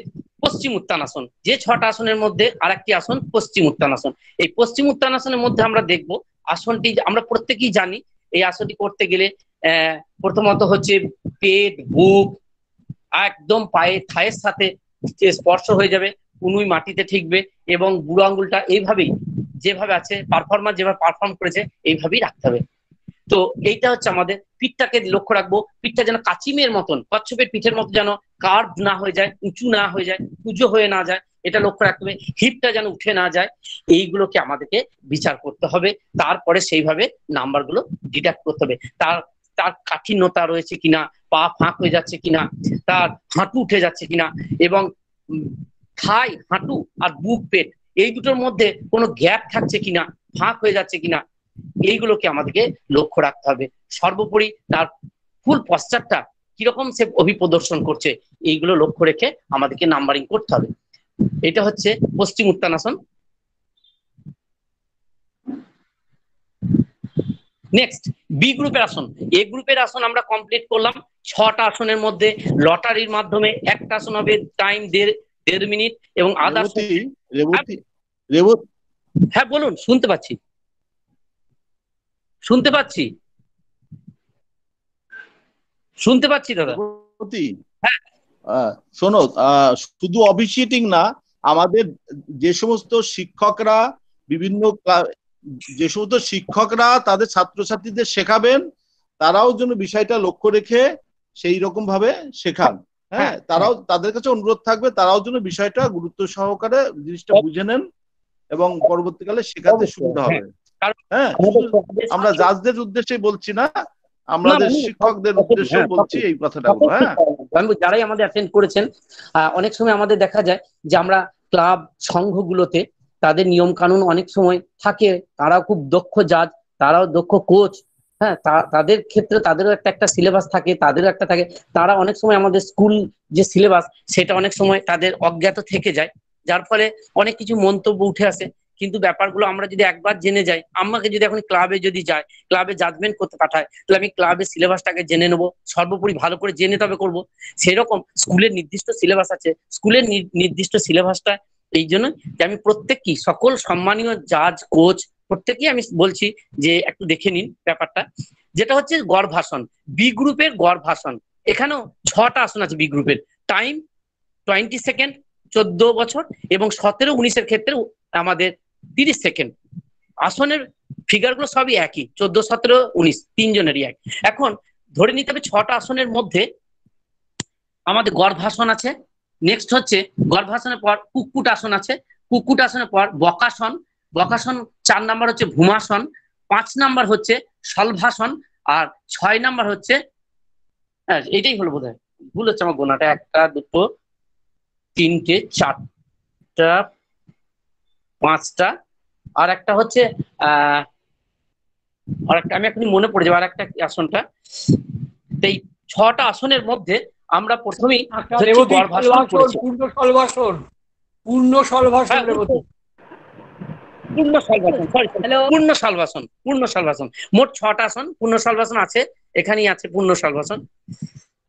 পশ্চিম উত্তানাসন যে ছটা আসনের মধ্যে আর একটি আসন পশ্চিম উত্তানাসন এই পশ্চিম উত্তানাসনের মধ্যে আমরা দেখব আসনটি আমরা প্রত্যেকেই জানি এই আসনটি করতে গেলে প্রথমত হচ্ছে পেট বুক একদম পায়ে থায়ের সাথে স্পর্শ হয়ে যাবে কুনুই মাটিতে ঠিকবে এবং বুড়ো আঙ্গুলটা এইভাবেই যেভাবে আছে পারফর্মার যেভাবে পারফর্ম করেছে এইভাবেই রাখতে হবে তো এইটা হচ্ছে আমাদের পিঠটাকে লক্ষ্য রাখবো পিঠটা যেন কাচিমের মতন কচ্ছপের পিঠের মতো যেন কার্ভ না হয়ে যায় উঁচু না হয়ে যায় পুজো হয়ে না যায় এটা লক্ষ্য রাখতে হবে হিপটা যেন উঠে না যায় এইগুলোকে আমাদেরকে বিচার করতে হবে তারপরে সেইভাবে নাম্বারগুলো ডিটেক্ট করতে হবে তার তার কাঠিন্যতা রয়েছে কিনা পা ফাঁক হয়ে যাচ্ছে কিনা তার হাঁটু উঠে যাচ্ছে কিনা এবং থাই হাঁটু আর বুক পেট এই দুটোর মধ্যে কোনো গ্যাপ থাকছে কিনা ফাঁক হয়ে যাচ্ছে কিনা এইগুলোকে আমাদেরকে লক্ষ্য রাখতে হবে সর্বোপরি তার ফুল পশ্চাৎটা কিরকম সে অভিপ্রদর্শন করছে এইগুলো লক্ষ্য রেখে আমাদেরকে নাম্বারিং করতে হবে এটা হচ্ছে পশ্চিম উত্তানাসন নেক্সট বি গ্রুপের আসন এ গ্রুপের আসন আমরা কমপ্লিট করলাম ছটা আসনের মধ্যে লটারির মাধ্যমে একটা আসন হবে টাইম দেড় দেড় মিনিট এবং আদার হ্যাঁ বলুন শুনতে পাচ্ছি শুনতে পাচ্ছি শুনতে পাচ্ছি দাদা হ্যাঁ, শোনো শুধু অফিসিয়েটিং না আমাদের যে সমস্ত শিক্ষকরা বিভিন্ন যে সমস্ত শিক্ষকরা তাদের ছাত্রছাত্রীদের শেখাবেন তারাও যেন বিষয়টা লক্ষ্য রেখে সেই রকম ভাবে শেখান হ্যাঁ, হ্যাঁ তারাও হ্যাঁ। তাদের কাছে অনুরোধ থাকবে তারাও যেন বিষয়টা গুরুত্ব সহকারে জিনিসটা বুঝে নেন এবং পরবর্তীকালে শেখাতে সুবিধা হবে হ্যাঁ আমরা জাজদের উদ্দেশ্যে বলছি না মানে হ্যাঁ, হ্যাঁ? যারাই আমাদের অ্যাটেন্ড করেছেন অনেক সময় আমাদের দেখা যায় যে আমরা ক্লাব সংঘগুলোতে তাদের নিয়ম কানুন অনেক সময় থাকে তারাও খুব দক্ষ জাজ তারাও দক্ষ কোচ হ্যাঁ তাদের ক্ষেত্রে তাদেরও একটা একটা সিলেবাস থাকে তাদেরও একটা থাকে তারা অনেক সময় আমাদের স্কুল যে সিলেবাস সেটা অনেক সময় তাদের অজ্ঞাত থেকে যায় যার ফলে অনেক কিছু মন্তব্য উঠে আসে কিন্তু ব্যাপারগুলো আমরা যদি একবার জেনে যাই আমাকে যদি এখন ক্লাবে যদি যায় ক্লাবে জাজমেন্ট করতে পাঠায় তাহলে আমি ক্লাবের সিলেবাসটাকে জেনে নেবো সর্বোপরি ভালো করে জেনে তবে করব সেরকম স্কুলের নির্দিষ্ট সিলেবাস আছে স্কুলের নির্দিষ্ট সিলেবাসটা এই জন্য যে আমি প্রত্যেককেই সকল সম্মানীয় জাজ কোচ প্রত্যেকেই আমি বলছি যে একটু দেখে নিন ব্যাপারটা যেটা হচ্ছে গড় ভাষণ বি গ্রুপের গড় ভাষণ এখানেও ছটা আসন আছে বি গ্রুপের টাইম টোয়েন্টি সেকেন্ড চোদ্দ বছর এবং সতেরো উনিশের ক্ষেত্রে আমাদের তিরিশ সেকেন্ড আসনের ফিগার গুলো সবই একই চোদ্দ সতেরো উনিশ তিনজনেরই এক এখন ধরে নিতে হবে ছটা আসনের মধ্যে আমাদের গর্ভাসন আছে নেক্সট হচ্ছে গর্ভাসনের পর কুকুট আসন আছে কুকুট আসনের পর বকাসন বকাসন চার নাম্বার হচ্ছে ভূমাসন পাঁচ নাম্বার হচ্ছে সলভাসন আর ছয় নাম্বার হচ্ছে হ্যাঁ এটাই হলো বোধ ভুল হচ্ছে আমার গোনাটা একটা দুটো তিনটে চারটা পাঁচটা আর একটা হচ্ছে আর একটা আমি এখন মনে পড়ে যাবো আর একটা আসনটা এই ছটা আসনের মধ্যে আমরা প্রথমেই আচ্ছা, পূর্ণ সলভাসন হ্যাঁ, পূর্ণ পূর্ণ সালভাসন সরি পূর্ণ সালভাসন পূর্ণ সালভাসন মোট ছটা আসন পূর্ণ সালভাসন আছে এখানেই আছে পূর্ণ সালভাসন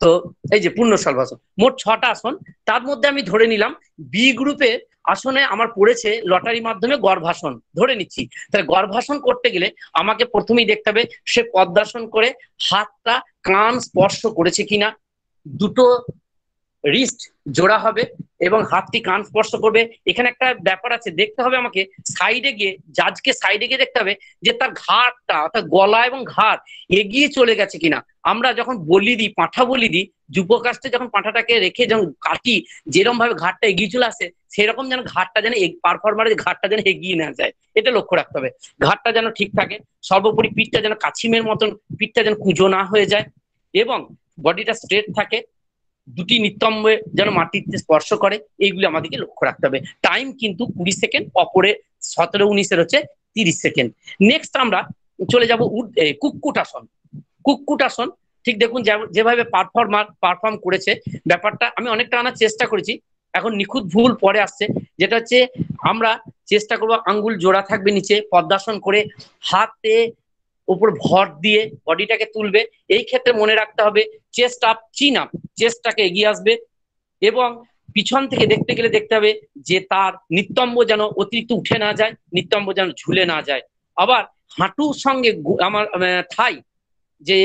তো এই যে পূর্ণ আসন মোট ছটা আসন তার মধ্যে আমি ধরে নিলাম বি গ্রুপে আসনে আমার পড়েছে লটারির মাধ্যমে গর্ভাসন ধরে নিচ্ছি তাহলে গর্ভাসন করতে গেলে আমাকে প্রথমেই দেখতে হবে সে পদ্মাসন করে হাতটা কান স্পর্শ করেছে কিনা দুটো রিস্ট জোড়া হবে এবং হাতটি কান স্পর্শ করবে এখানে একটা ব্যাপার আছে দেখতে হবে আমাকে সাইডে গিয়ে জাজকে সাইডে গিয়ে দেখতে হবে যে তার ঘাটটা অর্থাৎ গলা এবং ঘাট এগিয়ে চলে গেছে কিনা আমরা যখন বলি দিই পাঁঠা বলি দিই যুবকাষ্টে যখন পাঁঠাটাকে রেখে যখন কাটি যেরকম ভাবে ঘাটটা এগিয়ে চলে আসে সেরকম যেন ঘাটটা যেন পারফরমারের ঘাটটা যেন এগিয়ে না যায় এটা লক্ষ্য রাখতে হবে ঘাটটা যেন ঠিক থাকে সর্বোপরি পিঠটা যেন কাছিমের মতন পিঠটা যেন কুঁজো না হয়ে যায় এবং বডিটা স্ট্রেট থাকে দুটি নিতম্বে যেন মাটিতে স্পর্শ করে এইগুলি আমাদেরকে লক্ষ্য রাখতে হবে টাইম কিন্তু কুড়ি সেকেন্ড অপরে সতেরো উনিশের হচ্ছে তিরিশ সেকেন্ড নেক্সট আমরা চলে যাবো কুক্কুটাসন কুক্কুটাসন ঠিক দেখুন যেভাবে পারফর্মার পারফর্ম করেছে ব্যাপারটা আমি অনেকটা আনার চেষ্টা করেছি এখন নিখুঁত ভুল পরে আসছে যেটা হচ্ছে আমরা চেষ্টা করবো আঙ্গুল জোড়া থাকবে নিচে পদ্মাসন করে হাতে উপর ভর দিয়ে বডিটাকে তুলবে এই ক্ষেত্রে মনে রাখতে হবে চেস্ট আপ চিন আপ চেস্টটাকে এগিয়ে আসবে এবং পিছন থেকে দেখতে গেলে দেখতে হবে যে তার নিত্যম্ব যেন অতিরিক্ত উঠে না যায় নিত্যম্ব যেন ঝুলে না যায় আবার হাঁটুর সঙ্গে আমার থাই যে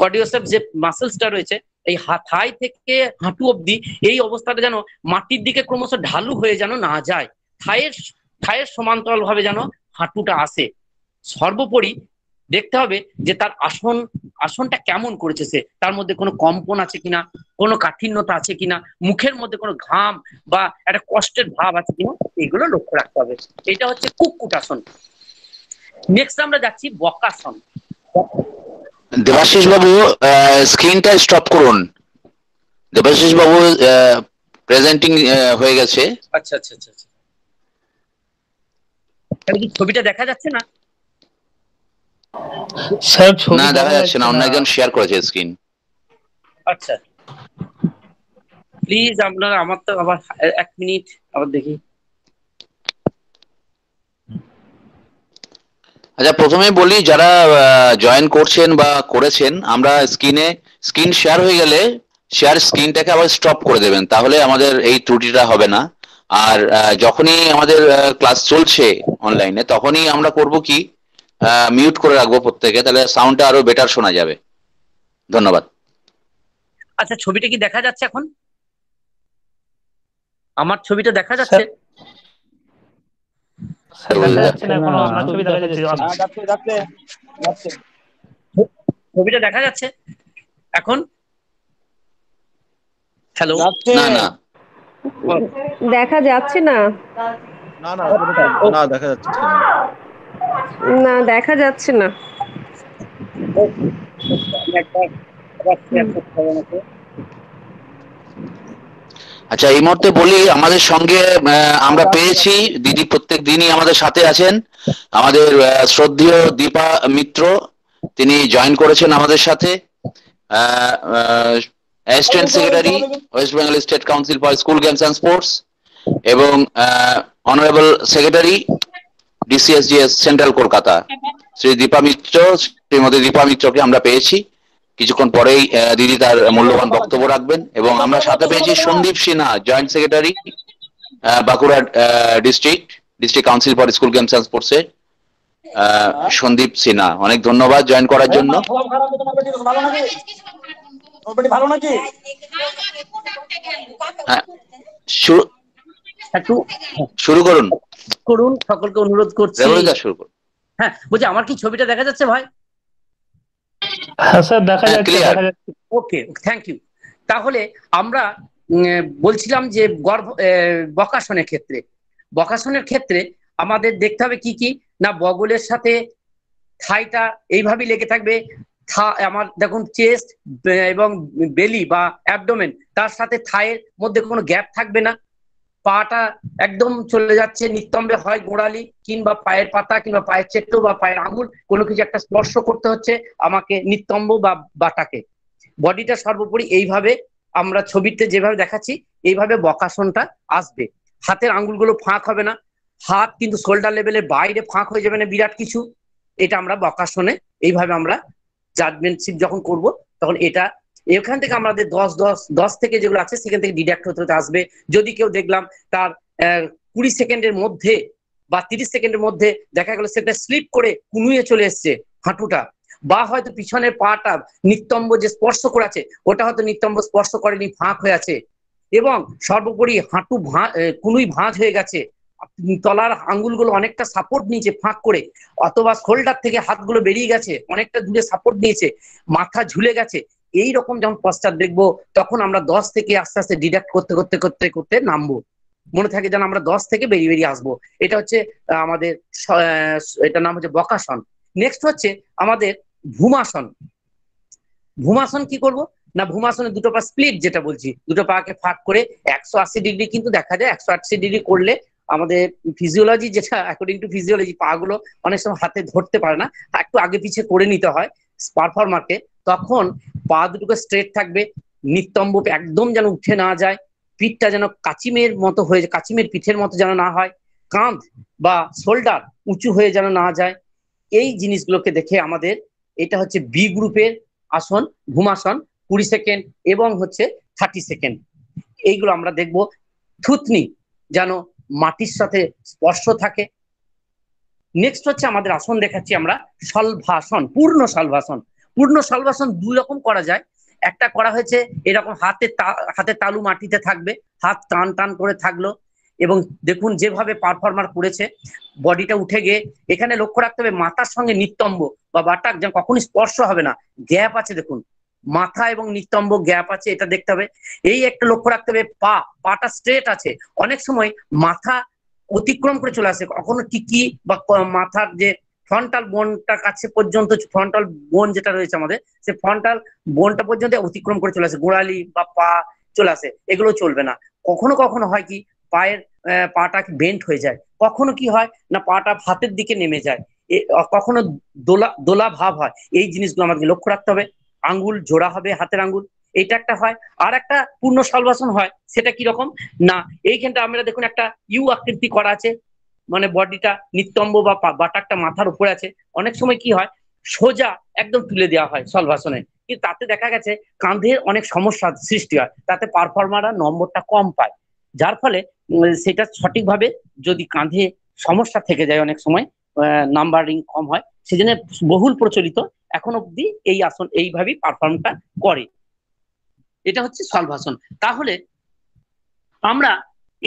কডিওসেপ যে মাসেলসটা রয়েছে এই থাই থেকে হাঁটু অবধি এই অবস্থাটা যেন মাটির দিকে ক্রমশ ঢালু হয়ে যেন না যায় থায়ের থায়ের সমান্তরাল ভাবে যেন হাঁটুটা আসে সর্বোপরি দেখতে হবে যে তার আসন আসনটা কেমন করেছে সে তার মধ্যে কোনো কম্পন আছে কিনা কোনো কাঠিন্যতা আছে কিনা মুখের মধ্যে কোনো ঘাম বা একটা কষ্টের ভাব আছে কিনা এগুলো লক্ষ্য রাখতে হবে এটা হচ্ছে কুকুট আসন নেক্সট আমরা যাচ্ছি বকাসন দেবাশিস বাবু স্ক্রিনটা স্টপ করুন দেবাশিস বাবু প্রেজেন্টিং হয়ে গেছে আচ্ছা আচ্ছা আচ্ছা, আচ্ছা। ছবিটা দেখা যাচ্ছে না স্যার না দেখা যাচ্ছে না অন্য একজন শেয়ার করেছে স্ক্রিন আচ্ছা প্লিজ আপনারা আমার তো আবার এক মিনিট আবার দেখি আচ্ছা প্রথমে বলি যারা জয়েন করছেন বা করেছেন আমরা স্ক্রিনে স্ক্রিন শেয়ার হয়ে গেলে শেয়ার স্ক্রিনটাকে আবার স্টপ করে দেবেন তাহলে আমাদের এই ত্রুটিটা হবে না আর যখনই আমাদের ক্লাস চলছে অনলাইনে তখনই আমরা করব কি মিউট করে রাখবো প্রত্যেকে তাহলে সাউন্ডটা আরো বেটার শোনা যাবে ধন্যবাদ আচ্ছা ছবিটা কি দেখা যাচ্ছে এখন আমার ছবিটা দেখা যাচ্ছে ছবিটা দেখা যাচ্ছে এখন হ্যালো না না দেখা যাচ্ছে না না না দেখা যাচ্ছে না দেখা যাচ্ছে না আচ্ছা এই মুহূর্তে বলি আমাদের সঙ্গে আমরা পেয়েছি দিদি প্রত্যেক দিনই আমাদের সাথে আছেন আমাদের শ্রদ্ধেয় দীপা মিত্র তিনি জয়েন করেছেন আমাদের সাথে assistant secretary West Bengal state council for school games and sports এবং honourable secretary DCSGS central Kolkata Shri Dipa Mitra Shrimati Dipa মিত্রকে আমরা পেয়েছি কিছুক্ষণ পরেই দিদি তার মূল্যবান বক্তব্য রাখবেন এবং আমরা সাথে পেয়েছি Sandip Sinha joint secretary Bankura district district council for school games and এর সন্দীপ সিনহা অনেক ধন্যবাদ জয়েন করার জন্য হ্যাঁ, শুরু করুন করুন সকলকে অনুরোধ করছি শুরু হ্যাঁ বলছি আমার কি ছবিটা দেখা যাচ্ছে ভাই হ্যাঁ, দেখা হ্যাঁ, ওকে থ্যাংক ইউ তাহলে আমরা বলছিলাম যে গর্ভ বকাশনের ক্ষেত্রে বকাশনের ক্ষেত্রে আমাদের দেখতে হবে কি কি না বগলের সাথে থাইটা এইভাবেই লেগে থাকবে থা আমার দেখুন চেস্ট এবং বেলি বা অ্যাবডোমেন তার সাথে থায়ের মধ্যে কোনো গ্যাপ থাকবে না পাটা একদম চলে যাচ্ছে নিতম্বে হয় গোড়ালি কিংবা পায়ের পাতা কিংবা পায়ের চেট্ট বা পায়ের আঙুল কোনো কিছু একটা স্পর্শ করতে হচ্ছে আমাকে নিতম্ব বা বাটাকে বডিটা সর্বোপরি এইভাবে আমরা ছবিতে যেভাবে দেখাচ্ছি এইভাবে বকাসনটা আসবে হাতের আঙ্গুলগুলো ফাঁক হবে না হাত কিন্তু শোল্ডার লেভেলের বাইরে ফাঁক হয়ে যাবে না বিরাট কিছু এটা আমরা বকাসনে এইভাবে আমরা জাজমেন্টশিপ যখন করব তখন এটা এখান থেকে আমাদের দশ দশ দশ থেকে যেগুলো আছে সেখান থেকে ডিডাক্ট হতে হতে আসবে যদি কেউ দেখলাম তার কুড়ি সেকেন্ডের মধ্যে বা তিরিশ সেকেন্ডের মধ্যে দেখা গেল সেটা স্লিপ করে কুনুয়ে চলে এসছে হাঁটুটা বা হয়তো পিছনের পাটা নিতম্ব যে স্পর্শ করেছে ওটা হয়তো নিতম্ব স্পর্শ করেনি ফাঁক হয়ে আছে এবং সর্বোপরি হাঁটু কুনুই ভাঁজ হয়ে গেছে তলার আঙ্গুলগুলো অনেকটা সাপোর্ট নিয়েছে ফাঁক করে অথবা শোল্ডার থেকে হাতগুলো বেরিয়ে গেছে অনেকটা দূরে সাপোর্ট নিয়েছে মাথা ঝুলে গেছে এই রকম যখন পশ্চাৎ দেখবো তখন আমরা দশ থেকে আস্তে আস্তে ডিডাক্ট করতে করতে করতে করতে নামবো মনে থাকে যেন আমরা দশ থেকে বেরিয়ে বেরিয়ে আসবো এটা হচ্ছে আমাদের এটার নাম হচ্ছে বকাসন নেক্সট হচ্ছে আমাদের ভূমাসন ভূমাসন কি করব না ভূমাসনে দুটো পা স্প্লিট যেটা বলছি দুটো পাকে ফাঁক করে একশো আশি ডিগ্রি কিন্তু দেখা যায় একশো আশি ডিগ্রি করলে আমাদের ফিজিওলজি যেটা অ্যাকর্ডিং টু ফিজিওলজি পা গুলো অনেক সময় হাতে ধরতে পারে না একটু আগে পিছিয়ে করে নিতে হয় পারফর্মারকে তখন পা দুটোকে স্ট্রেট থাকবে নিতম্ব একদম যেন উঠে না যায় পিঠটা যেন কাচিমের মতো হয়ে কাচিমের পিঠের মতো যেন না হয় কাঁধ বা শোল্ডার উঁচু হয়ে যেন না যায় এই জিনিসগুলোকে দেখে আমাদের এটা হচ্ছে বি গ্রুপের আসন ঘুমাসন কুড়ি সেকেন্ড এবং হচ্ছে থার্টি সেকেন্ড এইগুলো আমরা দেখব থুতনি যেন মাটির সাথে স্পর্শ থাকে নেক্সট হচ্ছে আমাদের আসন দেখাচ্ছি আমরা সলভাসন পূর্ণ সলভাসন পূর্ণ সলবাসন দুই রকম করা যায় একটা করা হয়েছে এরকম হাতে হাতে তালু মাটিতে থাকবে হাত টান টান করে থাকলো এবং দেখুন যেভাবে পারফর্মার করেছে বডিটা উঠে গিয়ে এখানে লক্ষ্য রাখতে হবে মাথার সঙ্গে নিতম্ব বা বাটাক যেন কখনই স্পর্শ হবে না গ্যাপ আছে দেখুন মাথা এবং নিতম্ব গ্যাপ আছে এটা দেখতে হবে এই একটা লক্ষ্য রাখতে হবে পা পাটা স্ট্রেট আছে অনেক সময় মাথা অতিক্রম করে চলে আসে কখনো টিকি বা মাথার যে ফ্রন্টাল বোনটার কাছে পর্যন্ত ফ্রন্টাল বোন যেটা রয়েছে আমাদের সে ফ্রন্টাল বোনটা পর্যন্ত অতিক্রম করে চলে আসে গোড়ালি বা পা চলে আসে এগুলো চলবে না কখনো কখনো হয় কি পায়ের পাটা বেন্ট হয়ে যায় কখনো কি হয় না পাটা হাতের দিকে নেমে যায় কখনো দোলা দোলা ভাব হয় এই জিনিসগুলো আমাদের লক্ষ্য রাখতে হবে আঙ্গুল জোড়া হবে হাতের আঙ্গুল এটা একটা হয় আর একটা পূর্ণ সালবাসন হয় সেটা কি রকম না এইখানটা আমরা দেখুন একটা ইউ আকৃতি করা আছে মানে বডিটা নিতম্ব বা বাটাকটা মাথার উপরে আছে অনেক সময় কি হয় সোজা একদম তুলে দেওয়া হয় সলভাসনে কিন্তু তাতে দেখা গেছে কাঁধের অনেক সমস্যা সৃষ্টি হয় তাতে পারফর্মাররা নম্বরটা কম পায় যার ফলে সেটা সঠিকভাবে যদি কাঁধে সমস্যা থেকে যায় অনেক সময় নাম্বারিং কম হয় সেজন্য বহুল প্রচলিত এখন অব্দি এই আসন এইভাবেই পারফর্মটা করে এটা হচ্ছে সলভাসন তাহলে আমরা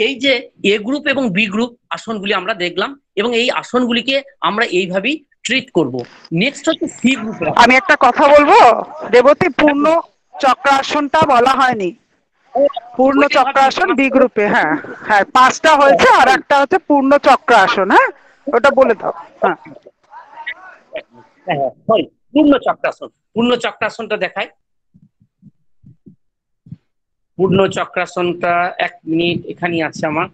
এই যে এ গ্রুপ এবং বি গ্রুপ আসনগুলি আমরা দেখলাম এবং এই আসনগুলিকে আমরা এইভাবেই ট্রিট করব নেক্সট হচ্ছে সি গ্রুপ আমি একটা কথা বলবো দেবতী পূর্ণ চক্রাসনটা বলা হয়নি পূর্ণ চক্রাসন বি গ্রুপে হ্যাঁ হ্যাঁ পাঁচটা হয়েছে আর একটা হচ্ছে পূর্ণ চক্রাসন হ্যাঁ ওটা বলে দাও হ্যাঁ, হ্যাঁ, হ্যাঁ পূর্ণ চক্রাসন পূর্ণ চক্রাসনটা দেখায় পূর্ণ চক্রাসনটা এক মিনিট এখানেই আছে আমার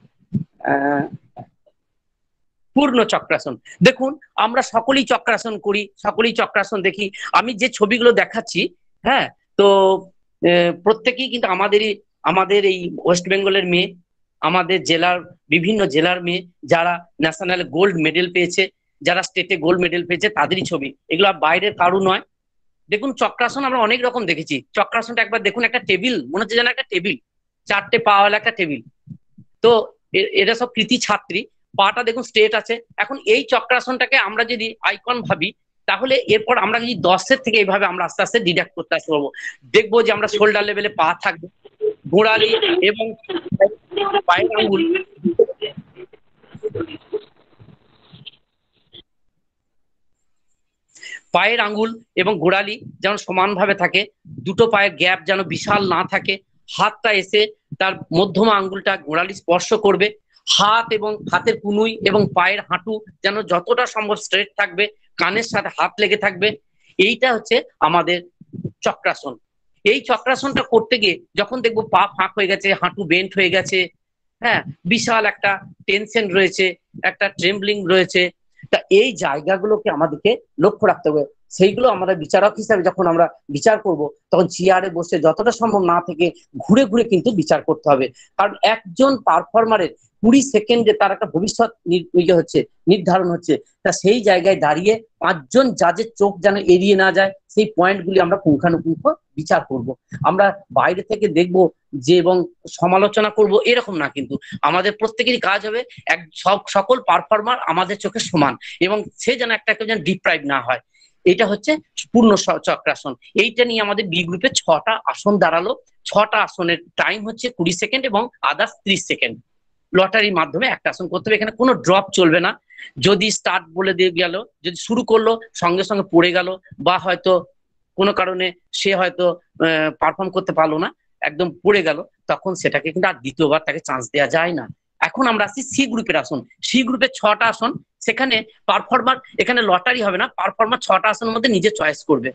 পূর্ণ চক্রাসন দেখুন আমরা সকলেই চক্রাসন করি সকলেই চক্রাসন দেখি আমি যে ছবিগুলো দেখাচ্ছি হ্যাঁ তো প্রত্যেকেই কিন্তু আমাদেরই আমাদের এই ওয়েস্ট বেঙ্গলের মেয়ে আমাদের জেলার বিভিন্ন জেলার মেয়ে যারা ন্যাশনাল গোল্ড মেডেল পেয়েছে যারা স্টেটে গোল্ড মেডেল পেয়েছে তাদেরই ছবি এগুলো বাইরের কারু নয় দেখুন চক্রাসন আমরা অনেক রকম দেখেছি চক্রাসনটা একবার দেখুন একটা টেবিল মনে হচ্ছে যেন একটা টেবিল চারটে পাওয়ালা একটা টেবিল তো এটা সব কৃতি ছাত্রী পাটা দেখুন স্ট্রেট আছে এখন এই চক্রাসনটাকে আমরা যদি আইকন ভাবি তাহলে এরপর আমরা যদি দশের থেকে এইভাবে আমরা আস্তে আস্তে ডিডাক্ট করতে আসতে পারবো দেখবো যে আমরা শোল্ডার লেভেলে পা থাকবে গোড়ালি এবং আঙ্গুল পায়ের আঙ্গুল এবং গোড়ালি যেন সমানভাবে থাকে দুটো পায়ের গ্যাপ যেন বিশাল না থাকে হাতটা এসে তার মধ্যমা আঙ্গুলটা গোড়ালি স্পর্শ করবে হাত এবং হাতের কুনুই এবং পায়ের হাঁটু যেন যতটা সম্ভব স্ট্রেট থাকবে কানের সাথে হাত লেগে থাকবে এইটা হচ্ছে আমাদের চক্রাসন এই চক্রাসনটা করতে গিয়ে যখন দেখবো পা ফাঁক হয়ে গেছে হাঁটু বেন্ট হয়ে গেছে হ্যাঁ বিশাল একটা টেনশন রয়েছে একটা ট্রেম্বলিং রয়েছে তা এই জায়গাগুলোকে আমাদেরকে লক্ষ্য রাখতে হবে সেইগুলো আমরা বিচারক হিসাবে যখন আমরা বিচার করব তখন চেয়ারে বসে যতটা সম্ভব না থেকে ঘুরে ঘুরে কিন্তু বিচার করতে হবে কারণ একজন পারফর্মারের কুড়ি সেকেন্ডে তার একটা ভবিষ্যৎ ইয়ে হচ্ছে নির্ধারণ হচ্ছে তা সেই জায়গায় দাঁড়িয়ে পাঁচজন যাদের চোখ যেন এড়িয়ে না যায় সেই পয়েন্টগুলি আমরা পুঙ্খানুপুঙ্খ বিচার করব। আমরা বাইরে থেকে দেখব যে এবং সমালোচনা করব এরকম না কিন্তু আমাদের প্রত্যেকেরই কাজ হবে এক সব সকল পারফর্মার আমাদের চোখে সমান এবং সে যেন একটা যেন ডিপ্রাইভ না হয় এটা হচ্ছে পূর্ণ চক্রাসন এইটা নিয়ে আমাদের বি গ্রুপে ছটা আসন দাঁড়ালো ছটা আসনের টাইম হচ্ছে কুড়ি সেকেন্ড এবং আদার্স ত্রিশ সেকেন্ড লটারির মাধ্যমে একটা আসন করতে হবে এখানে কোনো ড্রপ চলবে না যদি স্টার্ট বলে দিয়ে গেল যদি শুরু করলো সঙ্গে সঙ্গে পড়ে গেল বা হয়তো কোনো কারণে সে হয়তো পারফর্ম করতে পারলো না একদম পড়ে গেল তখন সেটাকে কিন্তু আর দ্বিতীয়বার তাকে চান্স দেওয়া যায় না এখন আমরা আসছি সি গ্রুপের আসন সি গ্রুপে ছটা আসন সেখানে পারফর্মার এখানে লটারি হবে না পারফর্মার ছটা আসনের মধ্যে নিজে চয়েস করবে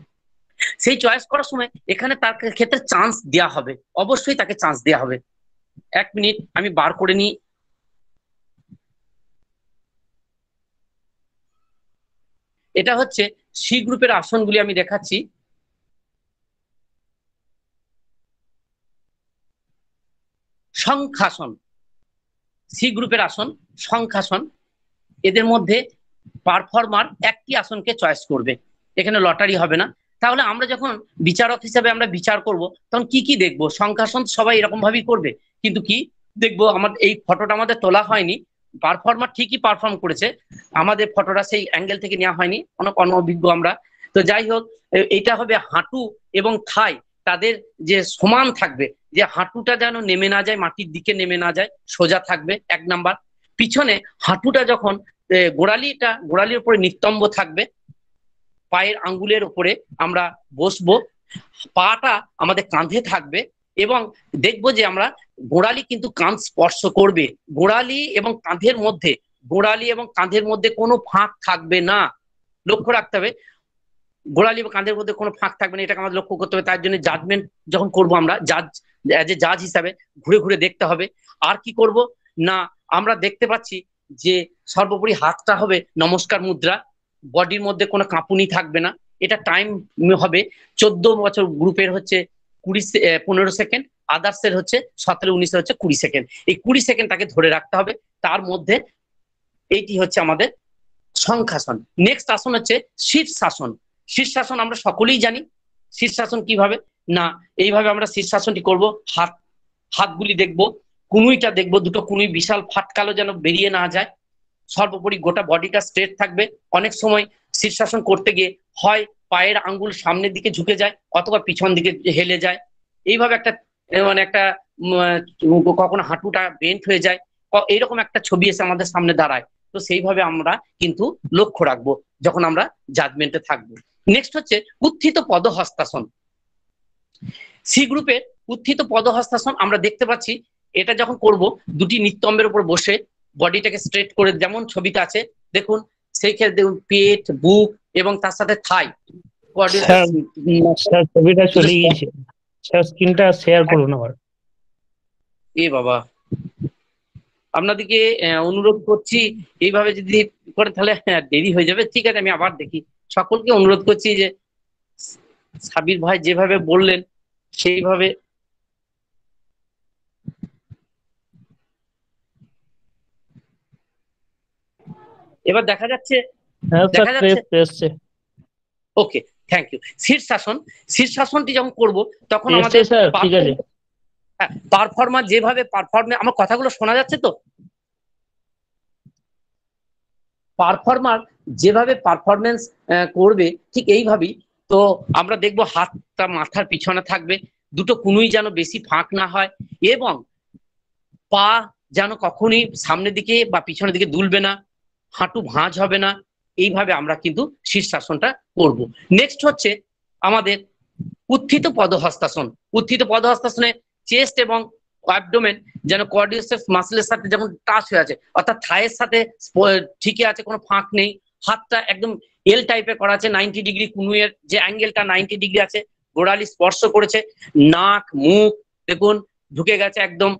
সেই চয়েস করার সময় এখানে তার ক্ষেত্রে চান্স দেওয়া হবে অবশ্যই তাকে চান্স দেওয়া হবে এক মিনিট আমি বার করে নিই এটা হচ্ছে সি গ্রুপের আসনগুলি আমি দেখাচ্ছি সংখ্যাসন সি গ্রুপের আসন সংখ্যাসন এদের মধ্যে পারফর্মার একটি আসনকে চয়েস করবে এখানে লটারি হবে না তাহলে আমরা যখন বিচারক হিসাবে আমরা বিচার করব তখন কি কি দেখব সংখ্যাসন সবাই এরকম ভাবেই করবে কিন্তু কি দেখবো আমার এই ফটোটা আমাদের তোলা হয়নি পারফর্মার ঠিকই পারফর্ম করেছে আমাদের ফটোটা সেই অ্যাঙ্গেল থেকে নেওয়া হয়নি অনেক অনভিজ্ঞ আমরা তো যাই হোক এটা হবে হাঁটু এবং থাই তাদের যে সমান থাকবে যে হাঁটুটা যেন নেমে না যায় মাটির দিকে নেমে না যায় সোজা থাকবে এক নাম্বার পিছনে হাঁটুটা যখন গোড়ালিটা গোড়ালির উপরে নিতম্ব থাকবে পায়ের আঙ্গুলের উপরে আমরা বসবো পাটা আমাদের কাঁধে থাকবে এবং দেখব যে আমরা গোড়ালি কিন্তু কান স্পর্শ করবে গোড়ালি এবং কাঁধের মধ্যে গোড়ালি এবং কাঁধের মধ্যে কোনো ফাঁক থাকবে না লক্ষ্য রাখতে হবে গোড়ালি এবং কাঁধের মধ্যে কোনো ফাঁক থাকবে না এটাকে আমাদের লক্ষ্য করতে হবে তার জন্য জাজমেন্ট যখন করব আমরা জাজ অ্যাজ এ জাজ হিসাবে ঘুরে ঘুরে দেখতে হবে আর কি করব না আমরা দেখতে পাচ্ছি যে সর্বোপরি হাতটা হবে নমস্কার মুদ্রা বডির মধ্যে কোনো কাঁপুনি থাকবে না এটা টাইম হবে চোদ্দ বছর গ্রুপের হচ্ছে কুড়ি পনেরো সেকেন্ড আদার্সের হচ্ছে সতেরো উনিশের হচ্ছে কুড়ি সেকেন্ড এই কুড়ি সেকেন্ড তাকে ধরে রাখতে হবে তার মধ্যে এইটি হচ্ছে আমাদের সংখ্যাসন নেক্সট আসন হচ্ছে শীর্ষাসন শীর্ষাসন আমরা সকলেই জানি শীর্ষাসন কিভাবে না এইভাবে আমরা শীর্ষাসনটি করব হাত হাতগুলি দেখব কুনুইটা দেখব দুটো কুনুই বিশাল ফাটকালো যেন বেরিয়ে না যায় সর্বোপরি গোটা বডিটা স্ট্রেট থাকবে অনেক সময় শীর্ষাসন করতে গিয়ে হয় পায়ের আঙ্গুল সামনের দিকে ঝুঁকে যায় অথবা পিছন দিকে হেলে যায় এইভাবে একটা মানে একটা কখনো হাঁটুটা বেন্ট হয়ে যায় এইরকম একটা ছবি এসে আমাদের সামনে দাঁড়ায় তো সেইভাবে আমরা কিন্তু লক্ষ্য রাখবো যখন আমরা জাজমেন্টে থাকবো নেক্সট হচ্ছে উত্থিত পদহস্তাসন সি গ্রুপের উত্থিত হস্তাসন আমরা দেখতে পাচ্ছি এটা যখন করব দুটি নিত্যম্বের উপর বসে বডিটাকে স্ট্রেট করে যেমন ছবিতে আছে দেখুন সেই ক্ষেত্রে দেখুন পেট বুক এবং তার সাথে থাই ছবিটা চলে গিয়েছে স্যার স্ক্রিনটা শেয়ার করুন আবার এ বাবা আপনাদেরকে অনুরোধ করছি এইভাবে যদি করে তাহলে হ্যাঁ, দেরি হয়ে যাবে ঠিক আছে আমি আবার দেখি সকলকে অনুরোধ করছি যে সাবির ভাই যেভাবে বললেন সেইভাবে এবার দেখা যাচ্ছে ওকে থ্যাংক ইউ শীর্ষাসন শীর্ষাসনটি যখন করব তখন আমাদের ঠিক পারফর্মার হ্যাঁ, যেভাবে পারফর্মে আমার কথাগুলো শোনা যাচ্ছে তো পারফর্মার যেভাবে পারফরমেন্স করবে ঠিক এইভাবেই তো আমরা দেখব হাতটা মাথার পিছনে থাকবে দুটো কুনুই যেন বেশি ফাঁক না হয় এবং পা যেন কখনই সামনের দিকে বা পিছনের দিকে দুলবে না হাঁটু ভাঁজ হবে না এইভাবে আমরা কিন্তু শীর্ষাসনটা করব নেক্সট হচ্ছে আমাদের উত্থিত পদহস্তাসন উত্থিত পদহস্তাসনে চেস্ট এবং অ্যাবডোমেন যেন কর্ডিওসেপ মাসেলের সাথে যেমন টাচ হয়ে আছে অর্থাৎ থায়ের সাথে ঠিকই আছে কোনো ফাঁক নেই হাতটা একদম এল টাইপে করা আছে নাইনটি ডিগ্রি কুনুয়ের যে অ্যাঙ্গেলটা নাইনটি ডিগ্রি আছে গোড়ালি স্পর্শ করেছে নাক মুখ দেখুন ঢুকে গেছে একদম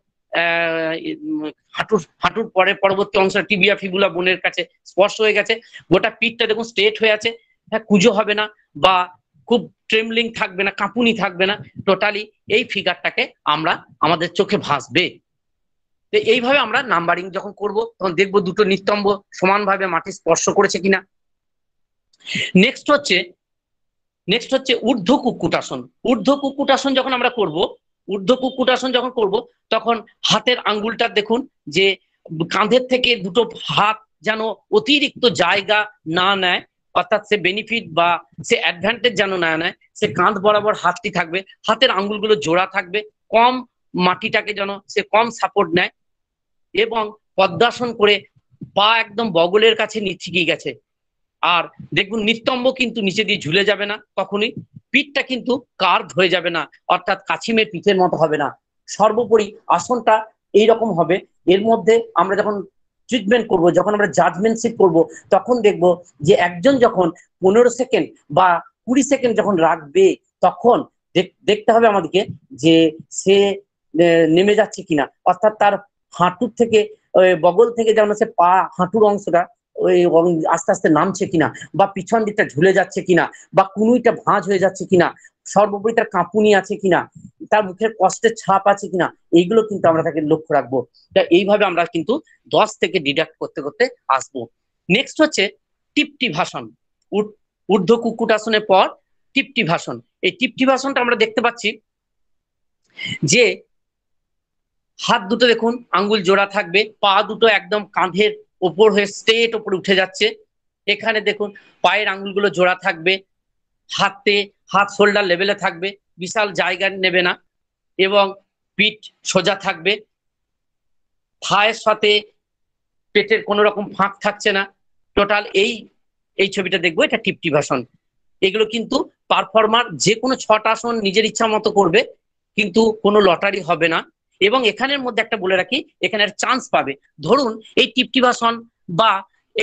হাঁটুর হাঁটুর পরে পরবর্তী অংশ টিবিয়া ফিবুলা বোনের কাছে স্পর্শ হয়ে গেছে গোটা পিঠটা দেখুন স্ট্রেট হয়ে আছে হ্যাঁ কুজো হবে না বা খুব ট্রেমলিং থাকবে না কাঁপুনি থাকবে না টোটালি এই ফিগারটাকে আমরা আমাদের চোখে ভাসবে তো এইভাবে আমরা নাম্বারিং যখন করব তখন দেখবো দুটো নিতম্ব সমানভাবে মাটি স্পর্শ করেছে কিনা নেক্সট হচ্ছে নেক্সট হচ্ছে ঊর্ধ্ব কুকুটাসন ঊর্ধ্ব কুকুটাসন যখন আমরা করব ঊর্ধ্ব কুকুটাসন যখন করব তখন হাতের আঙ্গুলটা দেখুন যে কাঁধের থেকে দুটো হাত যেন অতিরিক্ত জায়গা না নেয় অর্থাৎ সে বেনিফিট বা সে অ্যাডভান্টেজ যেন না নেয় সে কাঁধ বরাবর হাতটি থাকবে হাতের আঙ্গুলগুলো জোড়া থাকবে কম মাটিটাকে যেন সে কম সাপোর্ট নেয় এবং পদ্মাসন করে পা একদম বগলের কাছে নিচে গিয়ে গেছে আর দেখুন নিতম্ব কিন্তু নিচে দিয়ে ঝুলে যাবে না কখনোই পিঠটা কিন্তু কার্ভ হয়ে যাবে না অর্থাৎ কাছিমের পিঠের মতো হবে না সর্বোপরি আসনটা এই রকম হবে এর মধ্যে আমরা যখন ট্রিটমেন্ট করব যখন আমরা জাজমেন্টশিপ করব তখন দেখব যে একজন যখন পনেরো সেকেন্ড বা কুড়ি সেকেন্ড যখন রাখবে তখন দেখতে হবে আমাদেরকে যে সে নেমে যাচ্ছে কিনা অর্থাৎ তার হাঁটুর থেকে বগল থেকে যেমন সে পা হাঁটুর অংশটা এবং আস্তে আস্তে নামছে কিনা বা পিছন দিকটা ঝুলে যাচ্ছে কিনা বা কুনুইটা ভাঁজ হয়ে যাচ্ছে কিনা সর্বোপরি তার কাঁপুনি আছে কিনা তার মুখের কষ্টের ছাপ আছে কিনা এইগুলো কিন্তু আমরা তাকে লক্ষ্য রাখবো এইভাবে আমরা কিন্তু দশ থেকে ডিডাক্ট করতে করতে আসবো নেক্সট হচ্ছে টিপটি ভাষণ ঊর্ধ্ব কুকুট আসনের পর টিপটি ভাষণ এই টিপটি ভাষণটা আমরা দেখতে পাচ্ছি যে হাত দুটো দেখুন আঙ্গুল জোড়া থাকবে পা দুটো একদম কাঁধের ওপর হয়ে স্টেট ওপরে উঠে যাচ্ছে এখানে দেখুন পায়ের আঙ্গুলগুলো জোড়া থাকবে হাতে হাত শোল্ডার লেভেলে থাকবে বিশাল জায়গা নেবে না এবং পিঠ সোজা থাকবে থায়ের সাথে পেটের কোনো রকম ফাঁক থাকছে না টোটাল এই এই ছবিটা দেখবো এটা টিপটি ভাষণ এগুলো কিন্তু পারফর্মার যে কোনো ছটা আসন নিজের ইচ্ছা মতো করবে কিন্তু কোনো লটারি হবে না এবং এখানের মধ্যে একটা বলে রাখি এখানে চান্স পাবে ধরুন এই আসন বা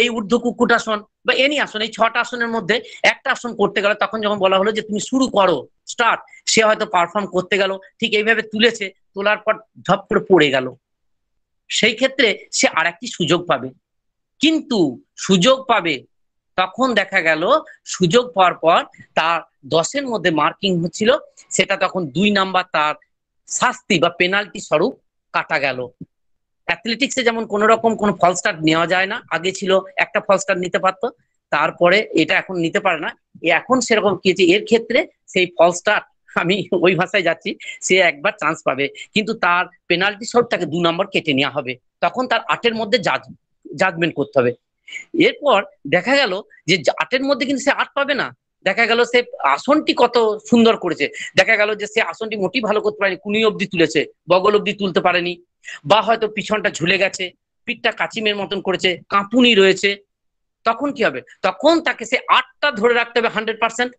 এই ঊর্ধ্ব কুকুটাসন বা এনি আসন এই ছটা আসনের মধ্যে একটা আসন করতে গেল তখন যখন বলা হলো যে তুমি শুরু করো স্টার্ট সে হয়তো পারফর্ম করতে গেল ঠিক এইভাবে তুলেছে তোলার পর ধপ করে পড়ে গেল সেই ক্ষেত্রে সে আর একটি সুযোগ পাবে কিন্তু সুযোগ পাবে তখন দেখা গেল সুযোগ পাওয়ার পর তার দশের মধ্যে মার্কিং হচ্ছিল সেটা তখন দুই নাম্বার তার শাস্তি বা পেনাল্টি স্বরূপ কাটা গেল অ্যাথলেটিক্সে যেমন কোন রকম কোন ফল স্টার নেওয়া যায় না আগে ছিল একটা ফল স্টার নিতে পারতো তারপরে এটা এখন নিতে পারে না এখন সেরকম কি এর ক্ষেত্রে সেই ফল স্টার আমি ওই ভাষায় যাচ্ছি সে একবার চান্স পাবে কিন্তু তার পেনাল্টি স্বরূপ তাকে দু নম্বর কেটে নেওয়া হবে তখন তার আটের মধ্যে জাজ জাজমেন্ট করতে হবে এরপর দেখা গেল যে আটের মধ্যে কিন্তু সে আট পাবে না দেখা গেল সে আসনটি কত সুন্দর করেছে দেখা গেল যে সে আসনটি মোটি ভালো করতে পারেনি কুনি অব্দি তুলেছে বগল অব্দি তুলতে পারেনি বা হয়তো পিছনটা ঝুলে গেছে পিঠটা কাচিমের মতন করেছে কাঁপুনি রয়েছে তখন কি হবে তখন তাকে সে আটটা ধরে রাখতে হবে হান্ড্রেড পার্সেন্ট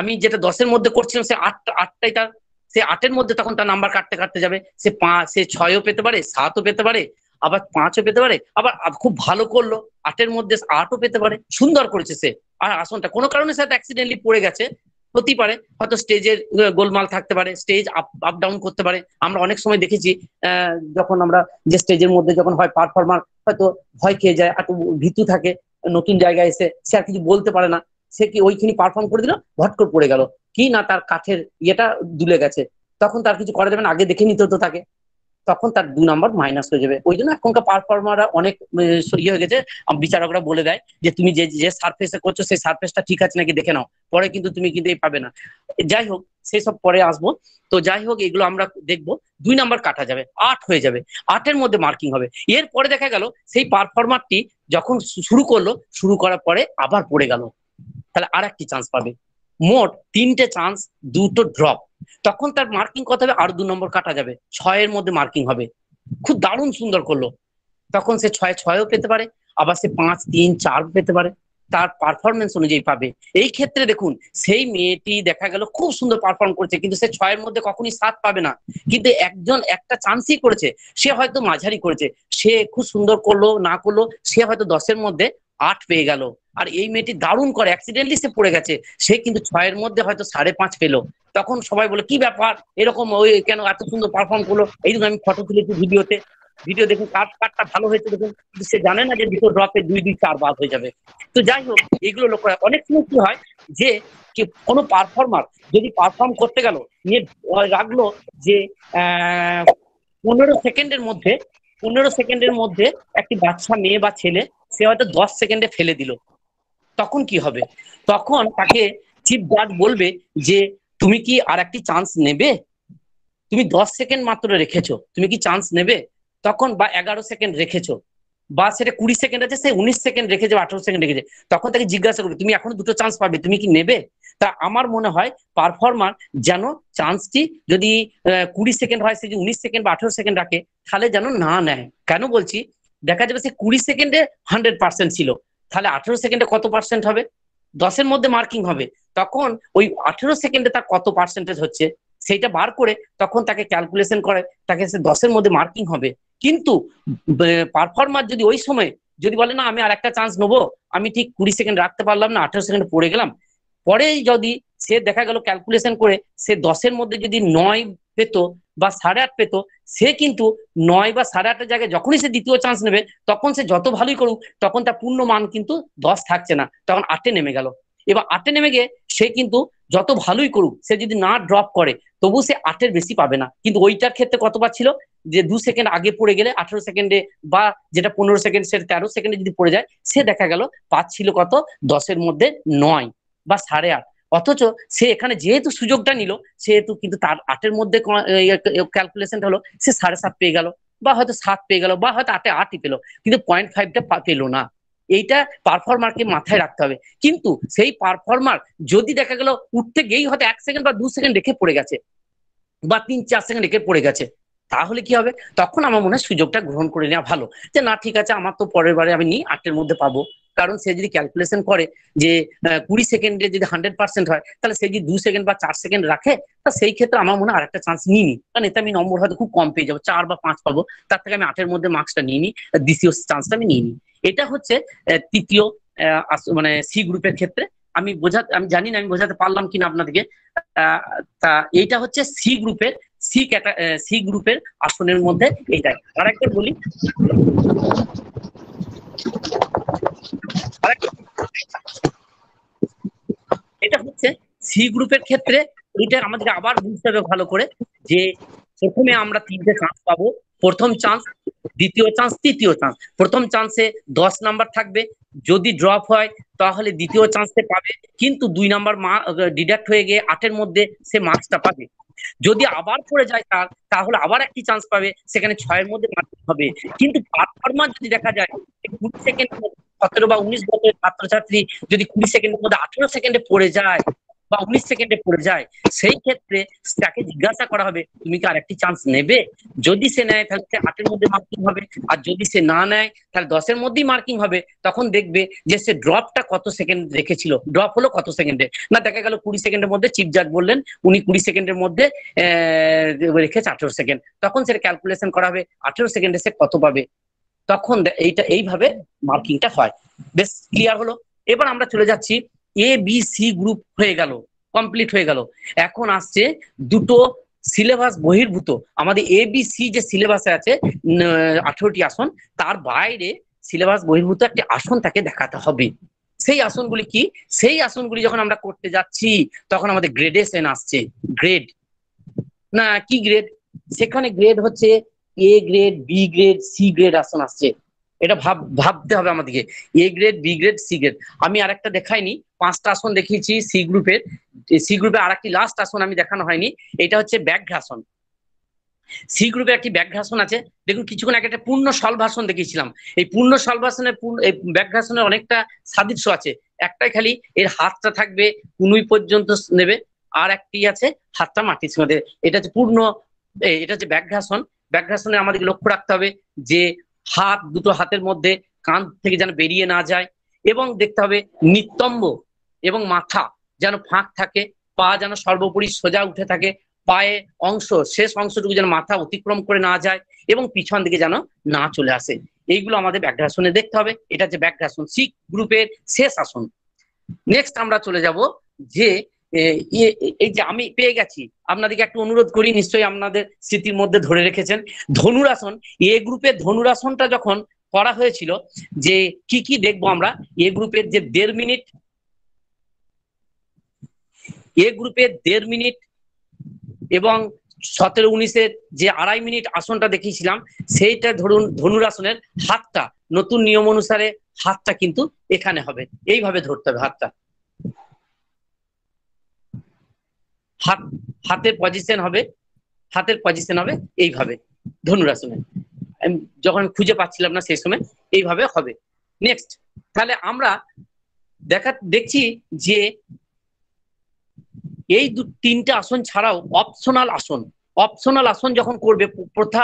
আমি যেটা দশের মধ্যে করছিলাম সে আটটা আটটাই তার সে আটের মধ্যে তখন তার নাম্বার কাটতে কাটতে যাবে সে পাঁচ সে ছয়ও পেতে পারে সাতও পেতে পারে আবার পাঁচও পেতে পারে আবার খুব ভালো করলো আটের মধ্যে আটও পেতে পারে সুন্দর করেছে সে আর আসনটা কোনো কারণে সাথে অ্যাক্সিডেন্টলি পড়ে গেছে হতেই পারে হয়তো স্টেজের গোলমাল থাকতে পারে স্টেজ আপ ডাউন করতে পারে আমরা অনেক সময় দেখেছি যখন আমরা যে স্টেজের মধ্যে যখন হয় পারফর্মার হয়তো ভয় খেয়ে যায় একটু ভীতু থাকে নতুন জায়গায় এসে সে আর কিছু বলতে পারে না সে কি ওইখানে পারফর্ম করে দিল ভট করে পড়ে গেল কি না তার কাঠের ইয়েটা দুলে গেছে তখন তার কিছু করা যাবে না আগে দেখে নিতে হতো তাকে তখন তার দু নম্বর মাইনাস হয়ে যাবে ওই জন্য এখনকার পারফর্মাররা অনেক ইয়ে হয়ে গেছে বিচারকরা বলে দেয় যে তুমি যে যে সার্ফেসে করছো সেই সার্ফেসটা ঠিক আছে নাকি দেখে নাও পরে কিন্তু তুমি কিন্তু এই পাবে না যাই হোক সেই সব পরে আসবো তো যাই হোক এগুলো আমরা দেখবো দুই নাম্বার কাটা যাবে আট হয়ে যাবে আটের মধ্যে মার্কিং হবে এর পরে দেখা গেল সেই পারফর্মারটি যখন শুরু করলো শুরু করার পরে আবার পড়ে গেল তাহলে আর একটি চান্স পাবে মোট তিনটে চান্স দুটো ড্রপ তখন তার মার্কিং কত হবে আর দু নম্বর কাটা যাবে ছয়ের মধ্যে মার্কিং হবে খুব দারুণ সুন্দর করলো তখন সে ছয় ছয়ও পেতে পারে আবার সে পাঁচ তিন চার পেতে পারে তার পারফরমেন্স অনুযায়ী পাবে এই ক্ষেত্রে দেখুন সেই মেয়েটি দেখা গেল খুব সুন্দর পারফর্ম করেছে কিন্তু সে ছয়ের মধ্যে কখনই সাত পাবে না কিন্তু একজন একটা চান্সই করেছে সে হয়তো মাঝারি করেছে সে খুব সুন্দর করলো না করলো সে হয়তো দশের মধ্যে আট পেয়ে গেল আর এই মেয়েটি দারুণ করে অ্যাক্সিডেন্টলি সে পড়ে গেছে সে কিন্তু ছয়ের মধ্যে হয়তো সাড়ে পাঁচ পেলো তখন সবাই বলে কি ব্যাপার এরকম ওই কেন এত সুন্দর পারফর্ম করলো এই জন্য আমি ফটো তুলেছি ভিডিওতে ভিডিও দেখুন কার কাটটা ভালো হয়েছে দেখুন কিন্তু সে জানে না যে দুটো ড্রপে দুই দুই চার বাদ হয়ে যাবে তো যাই হোক এগুলো লক্ষ্য অনেক সময় কি হয় যে কোনো পারফর্মার যদি পারফর্ম করতে গেল নিয়ে রাখলো যে পনেরো সেকেন্ডের মধ্যে পনেরো সেকেন্ডের মধ্যে একটি বাচ্চা মেয়ে বা ছেলে সে হয়তো দশ সেকেন্ডে ফেলে দিল তখন কি হবে তখন তাকে চিফ গার্ড বলবে যে তুমি কি আর একটি চান্স নেবে তুমি দশ সেকেন্ড মাত্র রেখেছো তুমি কি চান্স নেবে তখন বা এগারো সেকেন্ড রেখেছো বা সেটা কুড়ি সেকেন্ড আছে সে উনিশ সেকেন্ড রেখেছে আঠারো সেকেন্ড রেখেছে তখন তাকে জিজ্ঞাসা করবে তুমি এখনো দুটো চান্স পাবে তুমি কি নেবে তা আমার মনে হয় পারফর্মার যেন চান্সটি যদি কুড়ি সেকেন্ড হয় সে যদি উনিশ সেকেন্ড বা আঠেরো সেকেন্ড রাখে তাহলে যেন না নেয় কেন বলছি দেখা যাবে সে কুড়ি সেকেন্ডে হান্ড্রেড পার্সেন্ট ছিল তাহলে আঠেরো সেকেন্ডে কত পার্সেন্ট হবে দশের মধ্যে মার্কিং হবে তখন ওই আঠেরো সেকেন্ডে তার কত পার্সেন্টেজ হচ্ছে সেইটা বার করে তখন তাকে ক্যালকুলেশন করে তাকে সে দশের মধ্যে মার্কিং হবে কিন্তু পারফর্মার যদি ওই সময় যদি বলে না আমি আর একটা চান্স নেবো আমি ঠিক কুড়ি সেকেন্ড রাখতে পারলাম না আঠেরো সেকেন্ড পড়ে গেলাম পরে যদি সে দেখা গেল ক্যালকুলেশন করে সে দশের মধ্যে যদি নয় পেত বা সাড়ে আট পেত সে কিন্তু নয় বা সাড়ে আটের জায়গায় যখনই সে দ্বিতীয় চান্স নেবে তখন সে যত ভালোই করুক তখন তার পূর্ণ মান কিন্তু দশ থাকছে না তখন আটে নেমে গেল এবার আটে নেমে গিয়ে সে কিন্তু যত ভালোই করুক সে যদি না ড্রপ করে তবু সে আটের বেশি পাবে না কিন্তু ওইটার ক্ষেত্রে কতবার ছিল যে দু সেকেন্ড আগে পড়ে গেলে আঠারো সেকেন্ডে বা যেটা পনেরো সেকেন্ড সেটা তেরো সেকেন্ডে যদি পড়ে যায় সে দেখা গেল পাচ্ছিল কত দশের মধ্যে নয় বা সাড়ে আট অথচ সে এখানে যেহেতু সুযোগটা নিল সেহেতু কিন্তু তার আটের মধ্যে ক্যালকুলেশনটা হলো সে সাড়ে সাত পেয়ে গেল বা হয়তো সাত পেয়ে গেল বা হয়তো আটে আটই পেলো কিন্তু পয়েন্ট ফাইভটা পেলো না এইটা পারফর্মারকে মাথায় রাখতে হবে কিন্তু সেই পারফর্মার যদি দেখা গেল উঠতে গিয়েই হয়তো এক সেকেন্ড বা দু সেকেন্ড রেখে পড়ে গেছে বা তিন চার সেকেন্ড রেখে পড়ে গেছে তাহলে কি হবে তখন আমার মনে হয় সুযোগটা গ্রহণ করে নেওয়া ভালো যে না ঠিক আছে আমার তো পরের বারে আমি নি আটের মধ্যে পাবো কারণ সে যদি ক্যালকুলেশন করে যে কুড়ি সেকেন্ডে যদি হান্ড্রেড পার্সেন্ট হয় তাহলে সে যদি দু সেকেন্ড বা চার সেকেন্ড রাখে তা সেই ক্ষেত্রে আমার মনে হয় আরেকটা চান্স নিই নি কারণ এতে আমি নম্বর হয়তো খুব কম পেয়ে যাবো চার বা পাঁচ পাবো তার থেকে আমি আটের মধ্যে মার্কসটা নিয়ে নিই দ্বিতীয় চান্সটা আমি নিয়ে নিই এটা হচ্ছে তৃতীয় মানে সি গ্রুপের ক্ষেত্রে আমি বোঝাতে আমি জানি না আমি বোঝাতে পারলাম কিনা আপনাদেরকে তা এইটা হচ্ছে সি গ্রুপের সি ক্যাটা সি গ্রুপের আসনের মধ্যে এইটাই আর একবার বলি এটা হচ্ছে সি গ্রুপের ক্ষেত্রে এটা আমাদের আবার বুঝতে হবে ভালো করে যে প্রথমে আমরা তিনটে চান্স পাবো প্রথম চান্স দ্বিতীয় চান্স তৃতীয় চান্স প্রথম চান্সে দশ নাম্বার থাকবে যদি ড্রপ হয় তাহলে দ্বিতীয় চান্সে পাবে কিন্তু দুই নাম্বার ডিডাক্ট হয়ে গিয়ে আটের মধ্যে সে মার্কসটা পাবে যদি আবার পড়ে যায় তার তাহলে আবার একটি চান্স পাবে সেখানে ছয়ের মধ্যে মার্কস হবে কিন্তু পারফরমান্স যদি দেখা যায় কুড়ি সেকেন্ডের মধ্যে সতেরো বা উনিশ বছরের ছাত্রছাত্রী যদি কুড়ি সেকেন্ডের মধ্যে আঠেরো সেকেন্ডে পড়ে যায় বা উনিশ সেকেন্ডে পড়ে যায় সেই ক্ষেত্রে তাকে জিজ্ঞাসা করা হবে তুমি কি আরেকটি চান্স নেবে যদি সে নেয় তাহলে সে আটের মধ্যে মার্কিং হবে আর যদি সে না নেয় তাহলে দশের মধ্যেই মার্কিং হবে তখন দেখবে যে সে ড্রপটা কত সেকেন্ড রেখেছিল ড্রপ হলো কত সেকেন্ডে না দেখা গেল কুড়ি সেকেন্ডের মধ্যে চিফ জাজ বললেন উনি কুড়ি সেকেন্ডের মধ্যে রেখেছে আঠেরো সেকেন্ড তখন সেটা ক্যালকুলেশন করা হবে আঠেরো সেকেন্ডে সে কত পাবে তখন এইটা এইভাবে মার্কিংটা হয় বেশ ক্লিয়ার হলো এবার আমরা চলে যাচ্ছি এ বি সি গ্রুপ হয়ে গেল কমপ্লিট হয়ে গেল এখন আসছে দুটো সিলেবাস বহির্ভূত আমাদের এ বি সি যে সিলেবাসে আছে আঠেরোটি আসন তার বাইরে সিলেবাস বহির্ভূত একটি আসন তাকে দেখাতে হবে সেই আসনগুলি কি সেই আসনগুলি যখন আমরা করতে যাচ্ছি তখন আমাদের গ্রেডেশন আসছে গ্রেড না কি গ্রেড সেখানে গ্রেড হচ্ছে A grade B grade C grade আসন আসছে এটা ভাব ভাবতে হবে আমাদেরকে A grade B grade C grade আমি আরেকটা দেখাইনি পাঁচটা আসন দেখিয়েছি সি গ্রুপের সি গ্রুপে আর একটি লাস্ট আসন আমি দেখানো হয়নি এটা হচ্ছে ব্যাঘ্রাসন সি গ্রুপে একটি ব্যাঘ্রাসন আছে দেখুন কিছুক্ষণ আগে একটা পূর্ণ সলভাসন দেখিয়েছিলাম এই পূর্ণ সলভাসনের ব্যাঘ্রাসনের অনেকটা সাদৃশ্য আছে একটাই খালি এর হাতটা থাকবে কুনুই পর্যন্ত নেবে আর একটি আছে হাতটা মাটির সঙ্গে এটা হচ্ছে পূর্ণ এটা হচ্ছে ব্যাঘ্রাসন ব্যাঘ্রাসনে আমাদেরকে লক্ষ্য রাখতে হবে যে হাত দুটো হাতের মধ্যে কান থেকে যেন বেরিয়ে না যায় এবং দেখতে হবে নিতম্ব এবং মাথা যেন ফাঁক থাকে পা যেন সর্বোপরি সোজা উঠে থাকে পায়ে অংশ শেষ অংশটুকু যেন মাথা অতিক্রম করে না যায় এবং পিছন দিকে যেন না চলে আসে এইগুলো আমাদের ব্যাঘ্রাসনে দেখতে হবে এটা যে ব্যাঘ্রাসন শিখ গ্রুপের শেষ আসন নেক্সট আমরা চলে যাব যে ইয়ে, এই যে আমি পেয়ে গেছি আপনাদেরকে একটা অনুরোধ করি নিশ্চয়ই আপনাদের স্মৃতির মধ্যে ধরে রেখেছেন ধনুরাসন এ গ্রুপের ধনুরাসনটা যখন করা হয়েছিল যে কি কি দেখবো আমরা এ গ্রুপের যে দেড় মিনিট এ গ্রুপের দেড় মিনিট এবং সতেরো উনিশের যে আড়াই মিনিট আসনটা দেখিয়েছিলাম সেইটা ধরুন ধনুরাসনের হাতটা নতুন নিয়ম অনুসারে হাতটা কিন্তু এখানে হবে এইভাবে ধরতে হবে হাতটা হাত হাতের পজিশন হবে হাতের পজিশন হবে এইভাবে ধনুরাসনে যখন খুঁজে পাচ্ছিলাম না সেই সময় এইভাবে হবে নেক্সট তাহলে আমরা দেখা দেখছি যে এই দু তিনটা আসন ছাড়াও অপশনাল আসন অপশনাল আসন যখন করবে প্রথা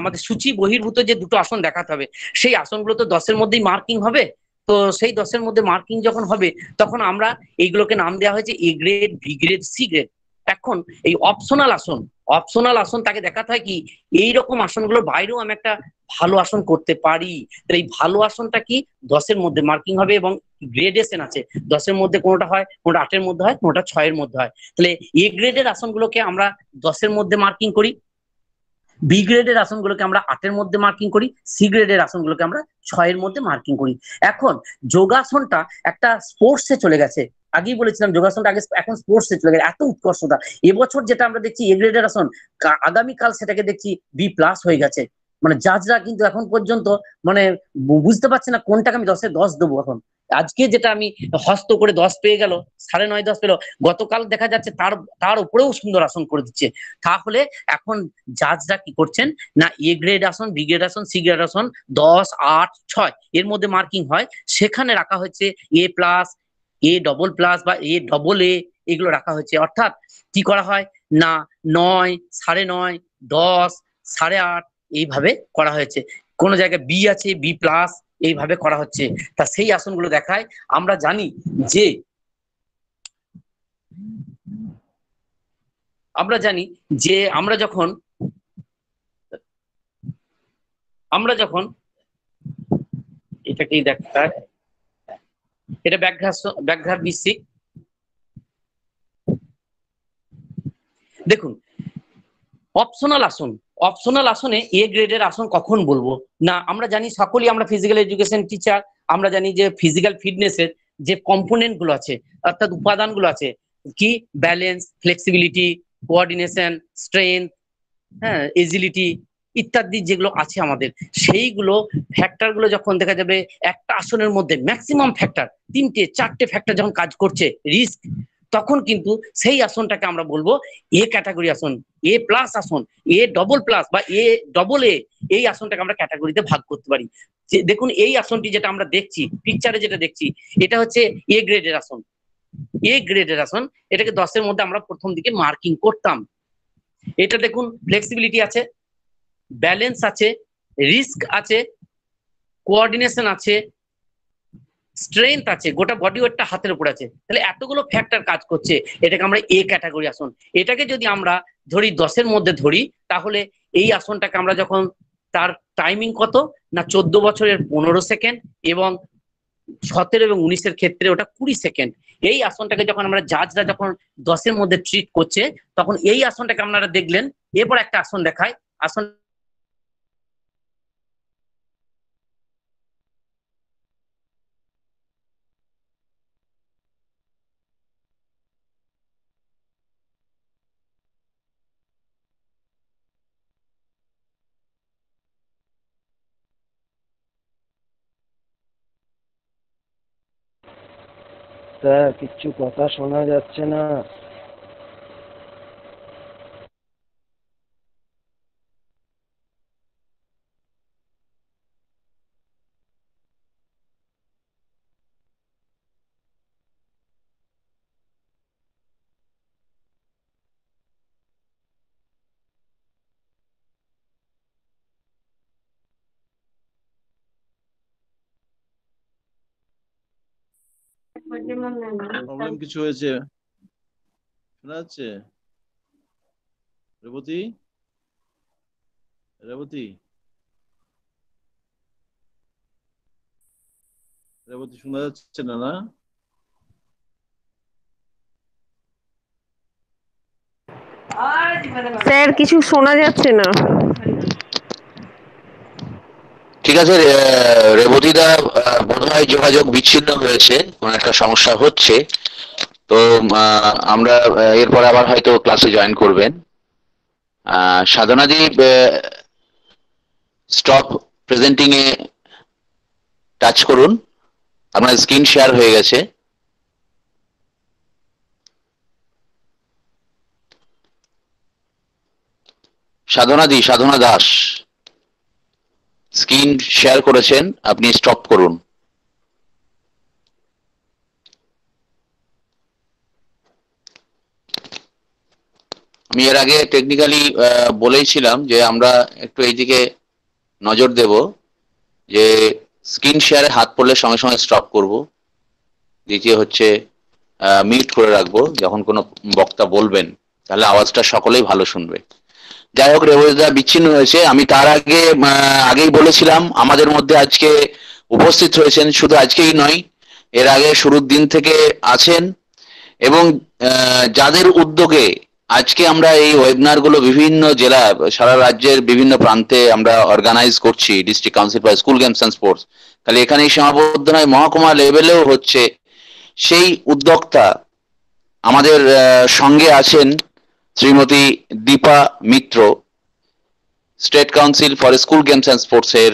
আমাদের সূচি বহির্ভূত যে দুটো আসন দেখাতে হবে সেই আসনগুলো তো দশের মধ্যেই মার্কিং হবে তো সেই দশের মধ্যে মার্কিং যখন হবে তখন আমরা এইগুলোকে নাম দেওয়া হয়েছে A grade B grade C grade এখন এই অপশনাল আসন অপশনাল আসন তাকে দেখাতে হয় কি এইরকম আসনগুলোর বাইরেও আমি একটা ভালো আসন করতে পারি এই ভালো আসনটা কি দশের মধ্যে মার্কিং হবে এবং গ্রেডেশন আছে দশের মধ্যে কোনোটা হয় কোনোটা আটের মধ্যে হয় কোনোটা ছয়ের মধ্যে হয় তাহলে এ গ্রেডের আসনগুলোকে আমরা দশের মধ্যে মার্কিং করি বি গ্রেডের আসনগুলোকে আমরা আটের মধ্যে মার্কিং করি সি গ্রেডের আসনগুলোকে আমরা ছয়ের মধ্যে মার্কিং করি এখন যোগাসনটা একটা স্পোর্টসে চলে গেছে আগেই বলেছিলাম যোগাসনটা আগে এখন স্পোর্টস চলে গেছে এত উৎকর্ষতা এবছর যেটা আমরা দেখছি এ গ্রেডের আসন আগামীকাল সেটাকে দেখছি বি প্লাস হয়ে গেছে মানে জাজরা কিন্তু এখন পর্যন্ত মানে বুঝতে পারছে না কোনটাকে আমি দশে দশ দেবো এখন আজকে যেটা আমি হস্ত করে দশ পেয়ে গেল সাড়ে নয় দশ পেল গতকাল দেখা যাচ্ছে তার তার উপরেও সুন্দর আসন করে দিচ্ছে তাহলে এখন জাজরা কি করছেন না এ গ্রেড আসন বি গ্রেড আসন সি গ্রেড আসন দশ আট ছয় এর মধ্যে মার্কিং হয় সেখানে রাখা হয়েছে A plus A double plus বা এ ডবল এ এগুলো রাখা হয়েছে অর্থাৎ কি করা হয় না নয় সাড়ে নয় দশ সাড়ে আট এইভাবে করা হয়েছে কোন জায়গায় বি আছে বি প্লাস এইভাবে করা হচ্ছে তা সেই আসনগুলো দেখায় আমরা জানি যে আমরা জানি যে আমরা যখন আমরা যখন এটাকেই দেখায় এটা ব্যাঘ্রা ব্যাঘ্রার বিশ্বিক দেখুন অপশনাল আসন অপশনাল আসনে এ গ্রেডের আসন কখন বলবো না আমরা জানি সকলেই আমরা ফিজিক্যাল এডুকেশন টিচার আমরা জানি যে ফিজিক্যাল ফিটনেসের যে কম্পোনেন্ট গুলো আছে অর্থাৎ উপাদানগুলো আছে কি ব্যালেন্স ফ্লেক্সিবিলিটি কোঅর্ডিনেশন স্ট্রেংথ হ্যাঁ এজিলিটি ইত্যাদি যেগুলো আছে আমাদের সেইগুলো ফ্যাক্টর গুলো যখন দেখা যাবে একটা আসনের মধ্যে ম্যাক্সিমাম ফ্যাক্টর তিনটে চারটে ফ্যাক্টর যখন কাজ করছে রিস্ক তখন কিন্তু সেই আসনটাকে আমরা বলবো এ ক্যাটাগরি আসন এ প্লাস আসন এ ডবল প্লাস বা এ ডবল এ এই আসনটাকে আমরা ক্যাটাগরিতে ভাগ করতে পারি দেখুন এই আসনটি যেটা আমরা দেখছি পিকচারে যেটা দেখছি এটা হচ্ছে এ গ্রেডের আসন এ গ্রেডের আসন এটাকে দশের মধ্যে আমরা প্রথম দিকে মার্কিং করতাম এটা দেখুন ফ্লেক্সিবিলিটি আছে ব্যালেন্স আছে রিস্ক আছে কোঅর্ডিনেশন আছে স্ট্রেংথ আছে গোটা বডি ওয়েটটা হাতের উপর আছে তাহলে এতগুলো ফ্যাক্টর কাজ করছে এটাকে আমরা এ ক্যাটাগরি আসন এটাকে যদি আমরা ধরি দশের মধ্যে ধরি তাহলে এই আসনটাকে আমরা যখন তার টাইমিং কত না চোদ্দ বছরের পনেরো সেকেন্ড এবং সতেরো এবং উনিশের ক্ষেত্রে ওটা কুড়ি সেকেন্ড এই আসনটাকে যখন আমরা জাজরা যখন দশের মধ্যে ট্রিট করছে তখন এই আসনটাকে আপনারা দেখলেন এরপর একটা আসন দেখায় আসন স্যার কিচ্ছু কথা শোনা যাচ্ছে না প্রবলেম কিছু হয়েছে শোনা যাচ্ছে রেবতী রেবতী রেবতী শোনা যাচ্ছে না না স্যার কিছু শোনা যাচ্ছে না ঠিক আছে রেবতীদা বোধহয় যোগাযোগ বিচ্ছিন্ন হয়েছে কোন একটা সমস্যা হচ্ছে তো আমরা এরপর আবার হয়তো ক্লাসে জয়েন করবেন সাধনাদি স্টপ প্রেজেন্টিং এ টাচ করুন আপনার স্ক্রিন শেয়ার হয়ে গেছে সাধনাদি সাধনা দাস স্ক্রিন শেয়ার করেছেন আপনি স্টপ করুন আমি এর আগে টেকনিক্যালি বলেইছিলাম যে আমরা একটু এইদিকে নজর দেব যে স্ক্রিন শেয়ারে হাত পড়লে সঙ্গে সঙ্গে স্টপ করব দ্বিতীয় হচ্ছে মিউট করে রাখবো যখন কোনো বক্তা বলবেন তাহলে আওয়াজটা সকলেই ভালো শুনবে যাই হোক রেবতীদা বিচ্ছিন্ন হয়েছে আমি তার আগে আগেই বলেছিলাম আমাদের মধ্যে আজকে উপস্থিত হয়েছেন শুধু আজকেই নয় এর আগে শুরুর দিন থেকে আছেন এবং যাদের উদ্যোগে আজকে আমরা এই গুলো বিভিন্ন জেলা সারা রাজ্যের বিভিন্ন প্রান্তে আমরা অর্গানাইজ করছি district council for school games and sports তাহলে এখানেই সীমাবদ্ধ নয় মহকুমা লেভেলেও হচ্ছে সেই উদ্যোক্তা আমাদের সঙ্গে আছেন Shrimati Dipa Mitra state council for school games and স্পোর্টসের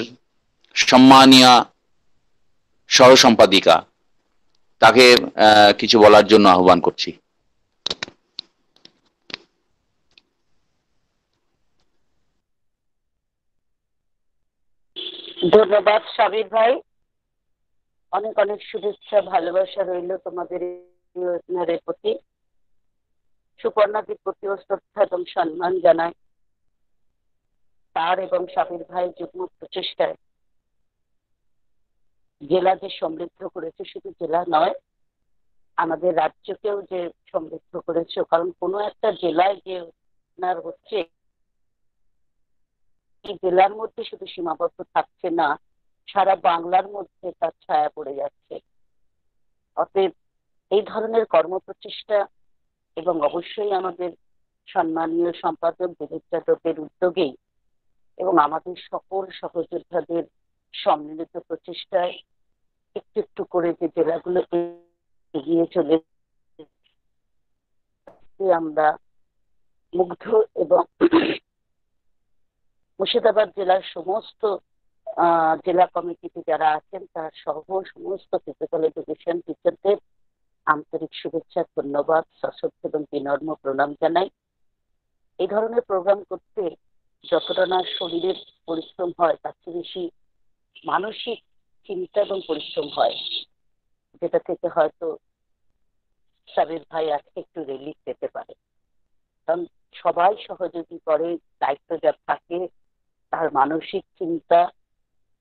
সম্মানীয় সহসম্পাদিকা তাকে কিছু বলার জন্য আহ্বান করছি ধন্যবাদ সাবির ভাই অনেক অনেক শুভেচ্ছা ভালোবাসা রইল তোমাদের প্রতি সুপর্ণাদির প্রতিও শ্রদ্ধা এবং সম্মান জানায় তার এবং স্বামীর ভাই যুগ্ম প্রচেষ্টায় জেলা যে সমৃদ্ধ করেছে শুধু জেলা নয় আমাদের রাজ্যকেও যে সমৃদ্ধ করেছে কারণ কোনো একটা জেলায় যে আপনার হচ্ছে এই জেলার মধ্যে শুধু সীমাবদ্ধ থাকছে না সারা বাংলার মধ্যে তার ছায়া পড়ে যাচ্ছে অতএব এই ধরনের কর্মপ্রচেষ্টা এবং অবশ্যই আমাদের সম্মানীয় সম্পাদক দেবেশ যাদবের উদ্যোগেই এবং আমাদের সকল সহযোদ্ধাদের সম্মিলিত প্রচেষ্টায় একটু একটু করে যে জেলাগুলো এগিয়ে চলে আমরা মুগ্ধ এবং মুর্শিদাবাদ জেলার সমস্ত জেলা কমিটিতে যারা আছেন তার সহ সমস্ত ফিজিক্যাল এডুকেশন টিচারদের আন্তরিক শুভেচ্ছা ধন্যবাদ সশ্রদ্ধ এবং বিনর্ম প্রণাম জানাই এই ধরনের প্রোগ্রাম করতে যতটা না শরীরের পরিশ্রম হয় তার চেয়ে বেশি মানসিক চিন্তা এবং পরিশ্রম হয় যেটা থেকে হয়তো সাবির ভাই আজকে একটু রিলিফ পেতে পারে কারণ সবাই সহযোগী করে দায়িত্ব যা থাকে তার মানসিক চিন্তা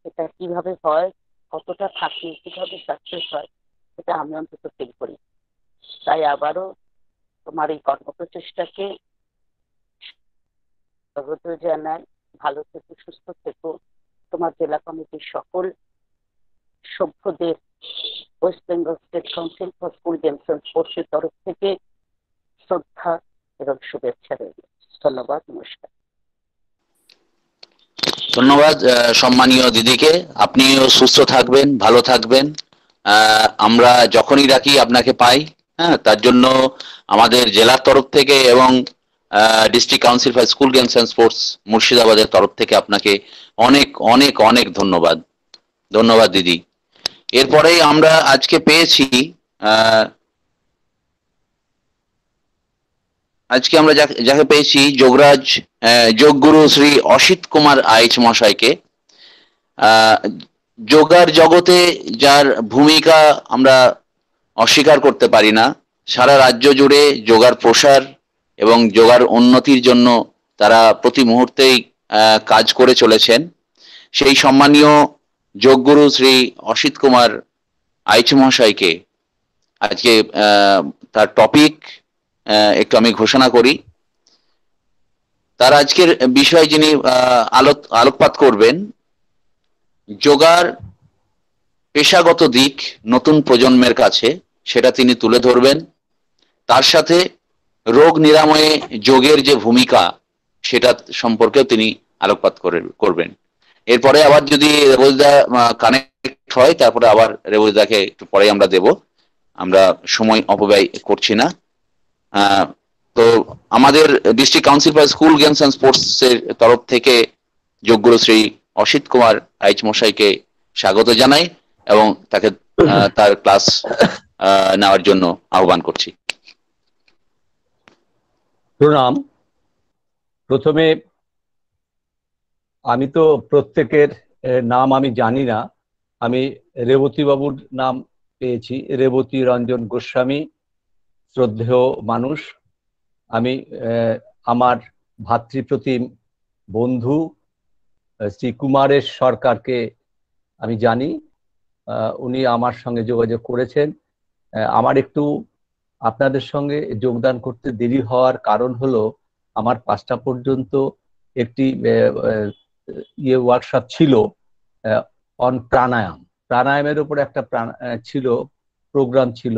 এটা কিভাবে হয় কতটা থাকে কিভাবে সাকসেস হয় এটা আমি অন্তত ফিল করি তাই আবারও তোমার এই কর্মপ্রচেষ্টাকে জানাই ভালো থেকো সুস্থ থেকো তোমার জেলা কমিটির সকল সভ্যদের West Bengal state council for school games স্পোর্টসের তরফ থেকে শ্রদ্ধা এবং শুভেচ্ছা রইল ধন্যবাদ নমস্কার ধন্যবাদ সম্মানীয় দিদিকে আপনিও সুস্থ থাকবেন ভালো থাকবেন আমরা যখনই ডাকি আপনাকে পাই হ্যাঁ তার জন্য আমাদের জেলার তরফ থেকে এবং district council for school games and sports মুর্শিদাবাদের তরফ থেকে আপনাকে অনেক অনেক অনেক ধন্যবাদ ধন্যবাদ দিদি এরপরে আমরা আজকে পেয়েছি আজকে আমরা যাকে পেয়েছি যোগরাজ যোগগুরু শ্রী অসিত কুমার আইচ মশাইকে যোগার জগতে যার ভূমিকা আমরা অস্বীকার করতে পারি না সারা রাজ্য জুড়ে যোগার প্রসার এবং যোগার উন্নতির জন্য তারা প্রতি মুহূর্তেই কাজ করে চলেছেন সেই সম্মানীয় যোগগুরু শ্রী অসিত কুমার আইচ মহাশয়কে আজকে তার টপিক একটু আমি ঘোষণা করি তার আজকের বিষয় যিনি আলোক আলোকপাত করবেন যোগার পেশাগত দিক নতুন প্রজন্মের কাছে সেটা তিনি তুলে ধরবেন তার সাথে রোগ নিরাময়ে যোগের যে ভূমিকা সেটা সম্পর্কেও তিনি আলোকপাত করবেন এরপরে আবার যদি রেবজদা কানেক্ট হয় তারপরে আবার রেবজদাকে একটু পরে আমরা দেব আমরা সময় অপব্যয় করছি না তো আমাদের district council for school games and sports এর তরফ থেকে যোগ্যশ্রী শ্রী অসিত কুমার আইচ মশাইকে স্বাগত জানাই এবং তাকে তার ক্লাস নেওয়ার জন্য আহ্বান করছি প্রণাম প্রথমে আমি তো প্রত্যেকের নাম আমি জানি না আমি রেবতী বাবুর নাম পেয়েছি রেবতী রঞ্জন গোস্বামী শ্রদ্ধেয় মানুষ আমি আমার ভাতৃপ্রতিম বন্ধু শ্রী কুমারের সরকারকে আমি জানি উনি আমার সঙ্গে যোগাযোগ করেছেন আমার একটু আপনাদের সঙ্গে যোগদান করতে দেরি হওয়ার কারণ হলো আমার পাঁচটা পর্যন্ত একটি ইয়ে ওয়ার্কশপ ছিল অন প্রাণায়াম প্রাণায়ামের উপর একটা ছিল প্রোগ্রাম ছিল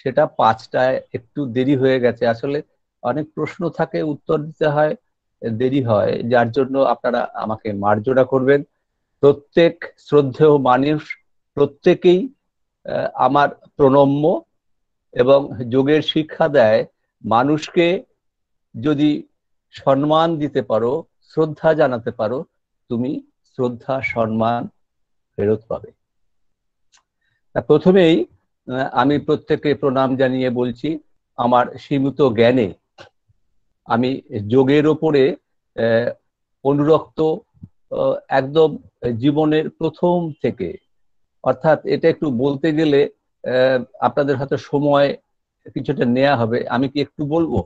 সেটা পাঁচটায় একটু দেরি হয়ে গেছে আসলে অনেক প্রশ্ন থাকে উত্তর দিতে হয় দেরি হয় যার জন্য আপনারা আমাকে মার্জনা করবেন প্রত্যেক শ্রদ্ধেয় মানুষ প্রত্যেকেই আমার প্রণম্য এবং যোগের শিক্ষা দেয় মানুষকে যদি সম্মান দিতে পারো শ্রদ্ধা জানাতে পারো তুমি শ্রদ্ধা সম্মান ফেরত পাবে প্রথমেই আমি প্রত্যেককে প্রণাম জানিয়ে বলছি আমার সীমিত জ্ঞানে আমি যোগের ওপরে অনুরক্ত একদম জীবনের প্রথম থেকে অর্থাৎ এটা একটু বলতে গেলে আপনাদের হাতে সময় কিছুটা নেওয়া হবে আমি কি একটু বলবো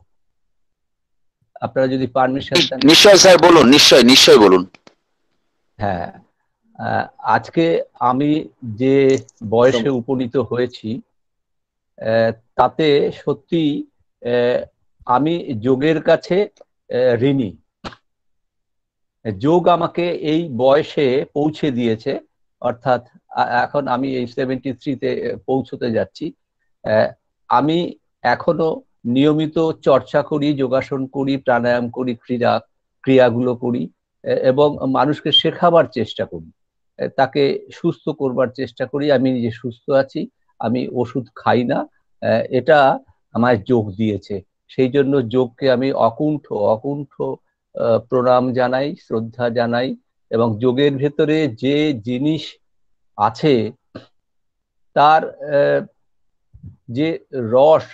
আপনারা যদি পারমিশন নিশ্চয় স্যার বলুন নিশ্চয় নিশ্চয় বলুন হ্যাঁ আজকে আমি যে বয়সে উপনীত হয়েছি তাতে সত্যি আমি যোগের কাছে ঋণী যোগ আমাকে এই বয়সে পৌঁছে দিয়েছে অর্থাৎ এখন আমি এই সেভেন্টি থ্রিতে পৌঁছতে যাচ্ছি আমি এখনো নিয়মিত চর্চা করি যোগাসন করি প্রাণায়াম করি ক্রীড়া ক্রিয়াগুলো করি এবং মানুষকে শেখাবার চেষ্টা করি তাকে সুস্থ করবার চেষ্টা করি আমি নিজে সুস্থ আছি আমি ওষুধ খাই না এটা আমায় যোগ দিয়েছে সেই জন্য যোগকে আমি অকুণ্ঠ অকুণ্ঠ প্রণাম জানাই শ্রদ্ধা জানাই এবং যোগের ভেতরে যে জিনিস আছে তার যে রস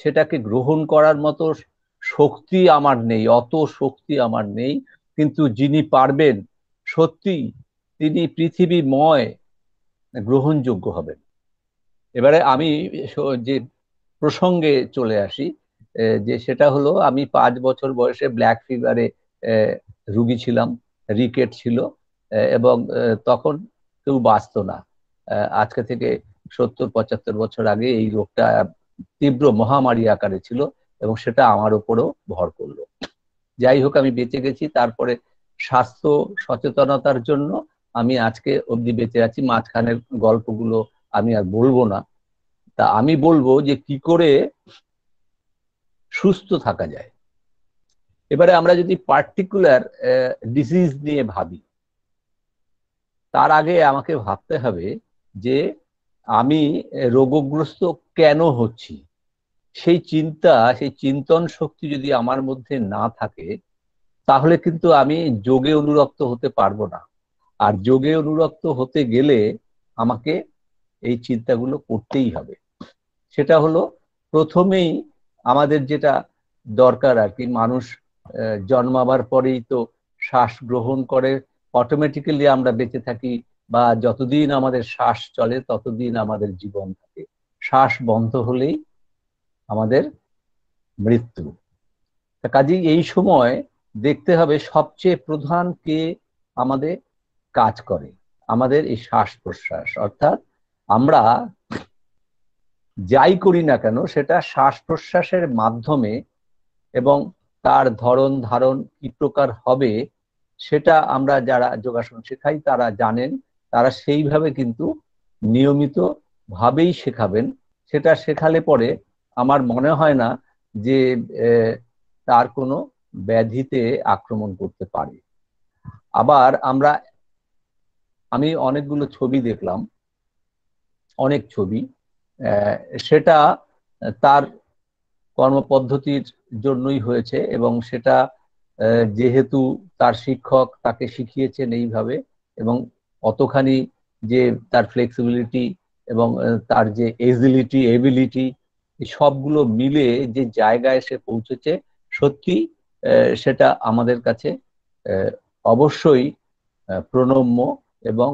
সেটাকে গ্রহণ করার মতো শক্তি আমার নেই অত শক্তি আমার নেই কিন্তু যিনি পারবেন সত্যি তিনি পৃথিবীময় গ্রহণযোগ্য হবেন এবারে আমি যে প্রসঙ্গে চলে আসি যে সেটা হলো আমি পাঁচ বছর বয়সে ব্ল্যাক ফিভারে রুগী ছিলাম রিকেট ছিল এবং তখন কেউ বাঁচত না আজকে থেকে সত্তর পঁচাত্তর বছর আগে এই রোগটা তীব্র মহামারী আকারে ছিল এবং সেটা আমার ওপরও ভর করলো যাই হোক আমি বেঁচে গেছি তারপরে স্বাস্থ্য সচেতনতার জন্য আমি আজকে অব্দি বেঁচে আছি মাঝখানের গল্পগুলো আমি আর বলবো না তা আমি বলবো যে কি করে সুস্থ থাকা যায় এবারে আমরা যদি পার্টিকুলার ডিজিজ নিয়ে ভাবি তার আগে আমাকে ভাবতে হবে যে আমি রোগগ্রস্ত কেন হচ্ছি সেই চিন্তা সেই চিন্তন শক্তি যদি আমার মধ্যে না থাকে তাহলে কিন্তু আমি যোগে অনুরক্ত হতে পারবো না আর যোগে অনুরক্ত হতে গেলে আমাকে এই চিন্তাগুলো করতেই হবে সেটা হলো প্রথমেই আমাদের যেটা দরকার আর কি মানুষ জন্মাবার পরেই তো শ্বাস গ্রহণ করে অটোমেটিক্যালি আমরা বেঁচে থাকি বা যতদিন আমাদের শ্বাস চলে ততদিন আমাদের জীবন থাকে শ্বাস বন্ধ হলেই আমাদের মৃত্যু কাজেই এই সময় দেখতে হবে সবচেয়ে প্রধান কে আমাদের কাজ করে আমাদের এই শ্বাস প্রশ্বাস অর্থাৎ আমরা যাই করি না কেন সেটা শ্বাস প্রশ্বাসের মাধ্যমে এবং তার ধরন ধারণ কি প্রকার হবে সেটা আমরা যারা যোগাসন শেখাই তারা জানেন তারা সেইভাবে কিন্তু নিয়মিত ভাবেই শেখাবেন সেটা শেখালে পরে আমার মনে হয় না যে তার কোনো ব্যাধিতে আক্রমণ করতে পারে আবার আমরা আমি অনেকগুলো ছবি দেখলাম অনেক ছবি সেটা তার কর্মপদ্ধতির জন্যই হয়েছে এবং সেটা যেহেতু তার শিক্ষক তাকে শিখিয়েছেন এইভাবে এবং অতখানি যে তার ফ্লেক্সিবিলিটি এবং তার যে এজিলিটি এবিলিটি সবগুলো মিলে যে জায়গায় সে পৌঁছেছে সত্যি সেটা আমাদের কাছে অবশ্যই প্রণম্য এবং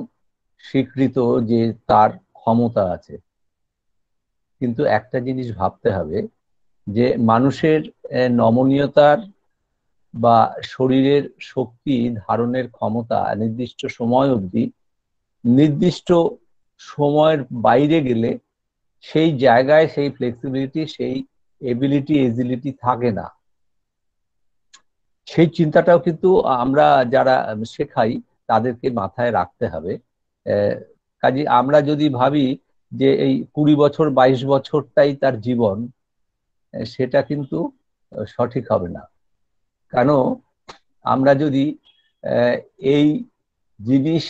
স্বীকৃত যে তার ক্ষমতা আছে কিন্তু একটা জিনিস ভাবতে হবে যে মানুষের নমনীয়তার বা শরীরের শক্তি ধারণের ক্ষমতা নির্দিষ্ট সময় অবধি নির্দিষ্ট সময়ের বাইরে গেলে সেই জায়গায় সেই ফ্লেক্সিবিলিটি সেই এবিলিটি এজিলিটি থাকে না সেই চিন্তাটাও কিন্তু আমরা যারা শেখাই তাদেরকে মাথায় রাখতে হবে কাজে আমরা যদি ভাবি যে এই কুড়ি বছর বাইশ বছরটাই তার জীবন সেটা কিন্তু সঠিক হবে না কেন আমরা যদি এই জিনিস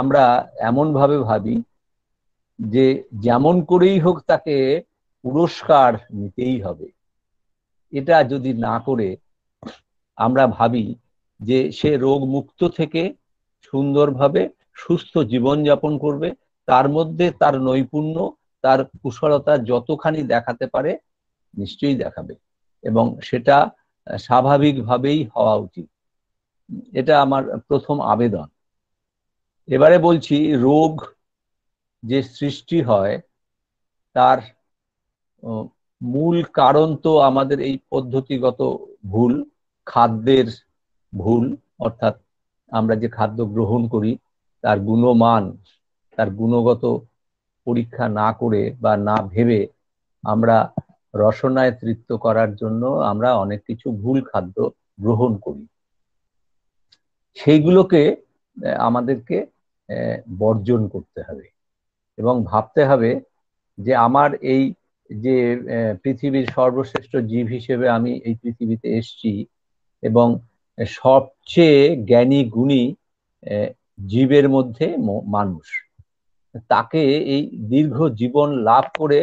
আমরা এমনভাবে ভাবি যে যেমন করেই হোক তাকে পুরস্কার নিতেই হবে এটা যদি না করে আমরা ভাবি যে সে রোগ মুক্ত থেকে সুন্দরভাবে সুস্থ জীবনযাপন করবে তার মধ্যে তার নৈপুণ্য তার কুশলতা যতখানি দেখাতে পারে নিশ্চয়ই দেখাবে এবং সেটা স্বাভাবিকভাবেই হওয়া উচিত এটা আমার প্রথম আবেদন এবারে বলছি রোগ যে সৃষ্টি হয় তার মূল কারণ তো আমাদের এই পদ্ধতিগত ভুল খাদ্যের ভুল অর্থাৎ আমরা যে খাদ্য গ্রহণ করি তার গুণমান তার গুণগত পরীক্ষা না করে বা না ভেবে আমরা রসনায় তৃপ্ত করার জন্য আমরা অনেক কিছু ভুল খাদ্য গ্রহণ করি সেইগুলোকে আমাদেরকে বর্জন করতে হবে এবং ভাবতে হবে যে আমার এই যে পৃথিবীর সর্বশ্রেষ্ঠ জীব হিসেবে আমি এই পৃথিবীতে এসছি এবং সবচেয়ে জ্ঞানী গুণী জীবের মধ্যে মানুষ তাকে এই দীর্ঘ জীবন লাভ করে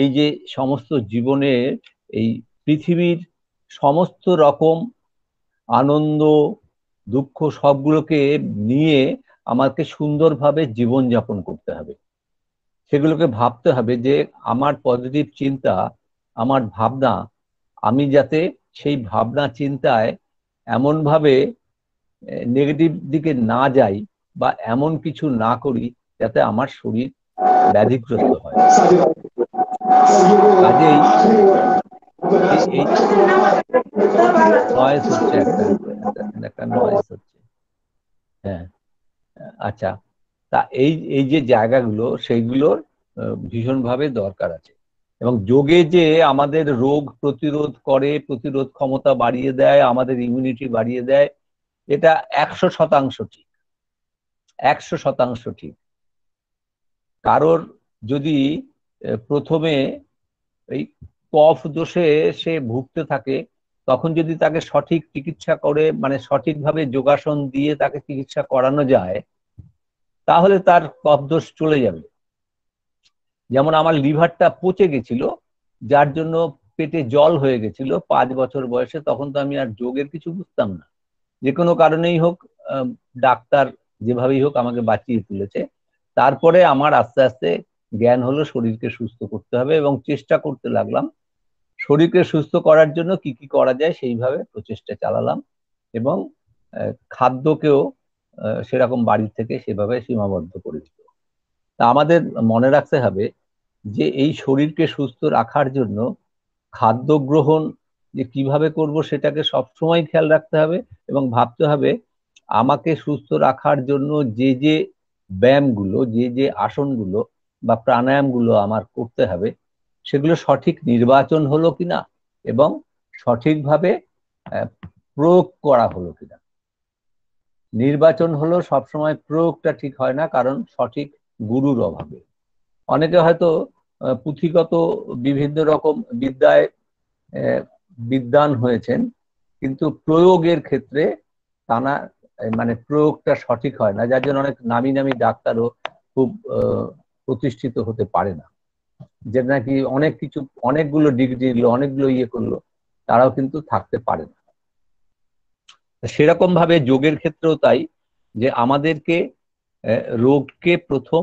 এই যে সমস্ত জীবনে এই পৃথিবীর সমস্ত রকম আনন্দ দুঃখ সবগুলোকে নিয়ে আমাকে সুন্দরভাবে জীবনযাপন করতে হবে সেগুলোকে ভাবতে হবে যে আমার পজিটিভ চিন্তা আমার ভাবনা আমি যাতে সেই ভাবনা চিন্তায় এমনভাবে নেগেটিভ দিকে না যাই বা এমন কিছু না করি যাতে আমার শরীর ব্যাধিগ্রস্ত হয় কাজেই নয়েস হচ্ছে একটা একটা নয়েস হচ্ছে হ্যাঁ আচ্ছা তা এই এই যে জায়গাগুলো সেইগুলোর ভীষণভাবে দরকার আছে এবং যোগে যে আমাদের রোগ প্রতিরোধ করে প্রতিরোধ ক্ষমতা বাড়িয়ে দেয় আমাদের ইমিউনিটি বাড়িয়ে দেয় এটা একশো শতাংশ ঠিক একশো শতাংশ ঠিক কারোর যদি প্রথমে এই কফ দোষে সে ভুগতে থাকে তখন যদি তাকে সঠিক চিকিৎসা করে মানে সঠিকভাবে যোগাসন দিয়ে তাকে চিকিৎসা করানো যায় তাহলে তার কফ দোষ চলে যাবে যেমন আমার লিভারটা পচে গেছিল যার জন্য পেটে জল হয়ে গেছিল পাঁচ বছর বয়সে তখন তো আমি আর যোগের কিছু বুঝতাম না যে কোনো কারণেই হোক ডাক্তার যেভাবেই হোক আমাকে বাঁচিয়ে তুলেছে তারপরে আমার আস্তে আস্তে জ্ঞান হলো শরীরকে সুস্থ করতে হবে এবং চেষ্টা করতে লাগলাম শরীরকে সুস্থ করার জন্য কি কি করা যায় সেইভাবে প্রচেষ্টা চালালাম এবং খাদ্যকেও সেরকম বাড়ি থেকে সেভাবে সীমাবদ্ধ করে দিত তা আমাদের মনে রাখতে হবে যে এই শরীরকে সুস্থ রাখার জন্য খাদ্য গ্রহণ যে কিভাবে করব সেটাকে সবসময় খেয়াল রাখতে হবে এবং ভাবতে হবে আমাকে সুস্থ রাখার জন্য যে যে ব্যায়ামগুলো যে যে আসনগুলো বা প্রাণায়ামগুলো আমার করতে হবে সেগুলো সঠিক নির্বাচন হলো কিনা এবং সঠিকভাবে প্রয়োগ করা হলো কিনা নির্বাচন হলো সবসময় প্রয়োগটা ঠিক হয় না কারণ সঠিক গুরুর অভাবে অনেকে হয়তো পুঁথিগত বিভিন্ন রকম বিদ্যায় বিদ্যান হয়েছেন কিন্তু প্রয়োগের ক্ষেত্রে তানা মানে প্রয়োগটা সঠিক হয় না যার জন্য অনেক নামি নামি ডাক্তারও খুব প্রতিষ্ঠিত হতে পারে না যেটা নাকি অনেক কিছু অনেকগুলো ডিগ্রি নিল অনেকগুলো ইয়ে করলো তারাও কিন্তু থাকতে পারে না সেরকম ভাবে যোগের ক্ষেত্রেও তাই যে আমাদেরকে রোগকে প্রথম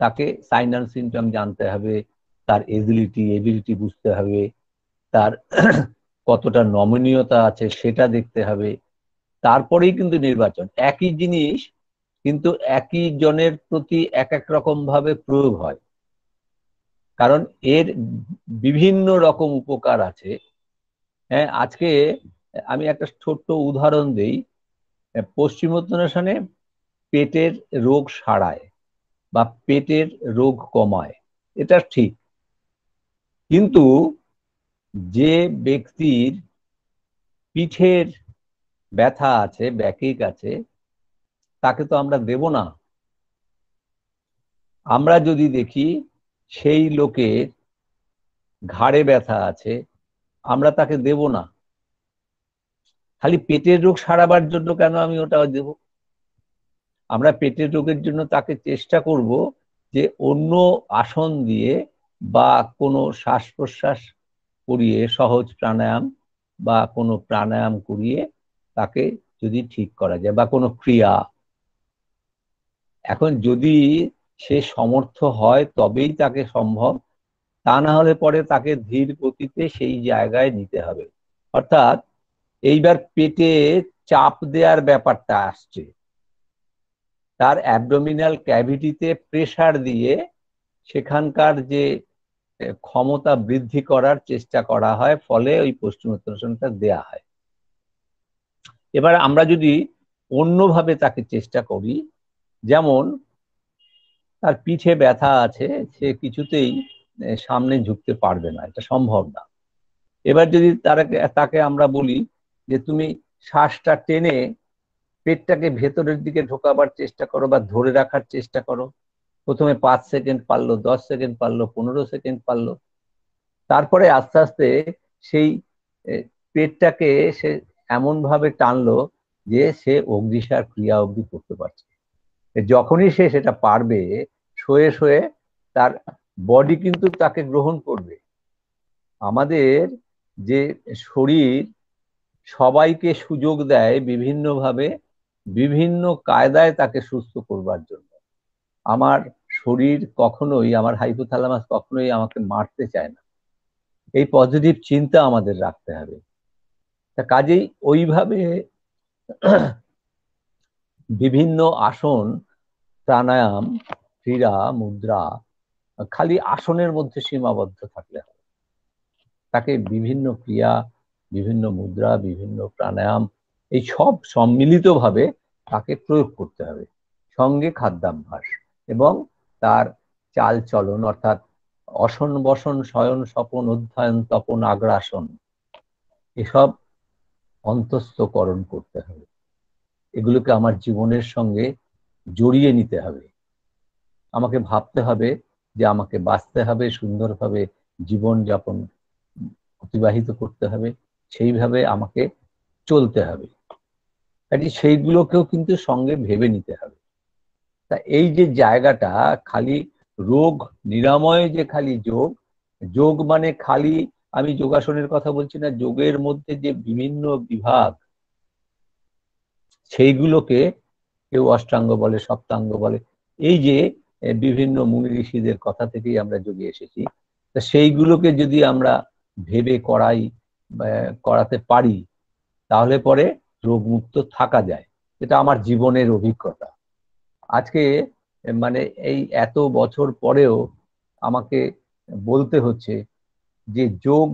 তাকে সাইন অ্যান্ড সিমটম জানতে হবে তার এবিলিটি এবিলিটি বুঝতে হবে তার *clears throat* কতটা নমনীয়তা আছে সেটা দেখতে হবে তারপরেই কিন্তু নির্বাচন একই জিনিস কিন্তু একই জনের প্রতি এক এক রকম ভাবে প্রয়োগ হয় কারণ এর বিভিন্ন রকম উপকার আছে হ্যাঁ আজকে আমি একটা ছোট্ট উদাহরণ দিই পশ্চিম উত্তনাশনে পেটের রোগ সারায় বা পেটের রোগ কমায় এটা ঠিক কিন্তু যে ব্যক্তির পিঠের ব্যথা আছে ব্যাকিক আছে তাকে তো আমরা দেব না আমরা যদি দেখি সেই লোকের ঘাড়ে ব্যথা আছে আমরা তাকে দেব না খালি পেটের রোগ সারাবার জন্য কেন আমি ওটা দেব আমরা পেটের রোগের জন্য তাকে চেষ্টা করব যে অন্য আসন দিয়ে বা কোনো শ্বাস প্রশ্বাস করিয়ে সহজ প্রাণায়াম বা কোনো প্রাণায়াম করিয়ে তাকে যদি ঠিক করা যায় বা কোনো ক্রিয়া এখন যদি সে সমর্থ হয় তবেই তাকে সম্ভব তা না হলে পরে তাকে ধীর গতিতে সেই জায়গায় নিতে হবে অর্থাৎ এইবার পেটে চাপ দেওয়ার ব্যাপারটা আসছে তার অ্যাবডোমিনাল ক্যাভিটিতে প্রেশার দিয়ে সেখানকার যে ক্ষমতা বৃদ্ধি করার চেষ্টা করা হয় ফলে ওই পোস্টমোশনটা দেয়া হয় এবার আমরা যদি অন্যভাবে তাকে চেষ্টা করি যেমন তার পিঠে ব্যথা আছে সে কিছুতেই সামনে ঝুঁকতে পারবে না এটা সম্ভব না এবার যদি তার তাকে আমরা বলি যে তুমি শ্বাসটা টেনে পেটটাকে ভেতরের দিকে ঢোকাবার চেষ্টা করো বা ধরে রাখার চেষ্টা করো প্রথমে পাঁচ সেকেন্ড পারলো দশ সেকেন্ড পারলো পনেরো সেকেন্ড পারলো তারপরে আস্তে আস্তে সেই পেটটাকে সে এমনভাবে টানলো যে সে অগ্নিশার ক্রিয়া অব্দি করতে পারছে যখনই সে সেটা পারবে শোয়ে শোয়ে তার বডি কিন্তু তাকে গ্রহণ করবে আমাদের যে শরীর সবাইকে সুযোগ দেয় বিভিন্নভাবে বিভিন্ন কায়দায় তাকে সুস্থ করবার জন্য আমার শরীর কখনোই আমার হাইপোথ্যালামাস কখনোই আমাকে মারতে চায় না এই পজিটিভ চিন্তা আমাদের রাখতে হবে তা কাজেই ওইভাবে বিভিন্ন আসন প্রাণায়াম ক্রীড়া মুদ্রা খালি আসনের মধ্যে সীমাবদ্ধ থাকলে হবে তাকে বিভিন্ন ক্রিয়া বিভিন্ন মুদ্রা বিভিন্ন প্রাণায়াম এই সব সম্মিলিতভাবে তাকে প্রয়োগ করতে হবে সঙ্গে খাদ্যাভ্যাস এবং তার চাল চলন অর্থাৎ অসন বসন শয়ন স্বপন অধ্যয়ন তপন আগ্রাসন এসব অন্তস্থকরণ করতে হবে এগুলোকে আমার জীবনের সঙ্গে জড়িয়ে নিতে হবে আমাকে ভাবতে হবে যে আমাকে বাঁচতে হবে সুন্দরভাবে জীবন যাপন অতিবাহিত করতে হবে সেইভাবে আমাকে চলতে হবে কাজে সেইগুলোকেও কিন্তু সঙ্গে ভেবে নিতে হবে তা এই যে জায়গাটা খালি রোগ নিরাময় যে খালি যোগ যোগ মানে খালি আমি যোগাসনের কথা বলছি না যোগের মধ্যে যে বিভিন্ন বিভাগ সেইগুলোকে কেউ অষ্টাঙ্গ বলে সপ্তাঙ্গ বলে এই যে বিভিন্ন মুনি ঋষিদের কথা থেকেই আমরা যোগে এসেছি তা সেইগুলোকে যদি আমরা ভেবে করাই করাতে পারি তাহলে পরে রোগমুক্ত থাকা যায় এটা আমার জীবনের অভিজ্ঞতা আজকে মানে এই এত বছর পরেও আমাকে বলতে হচ্ছে যে যোগ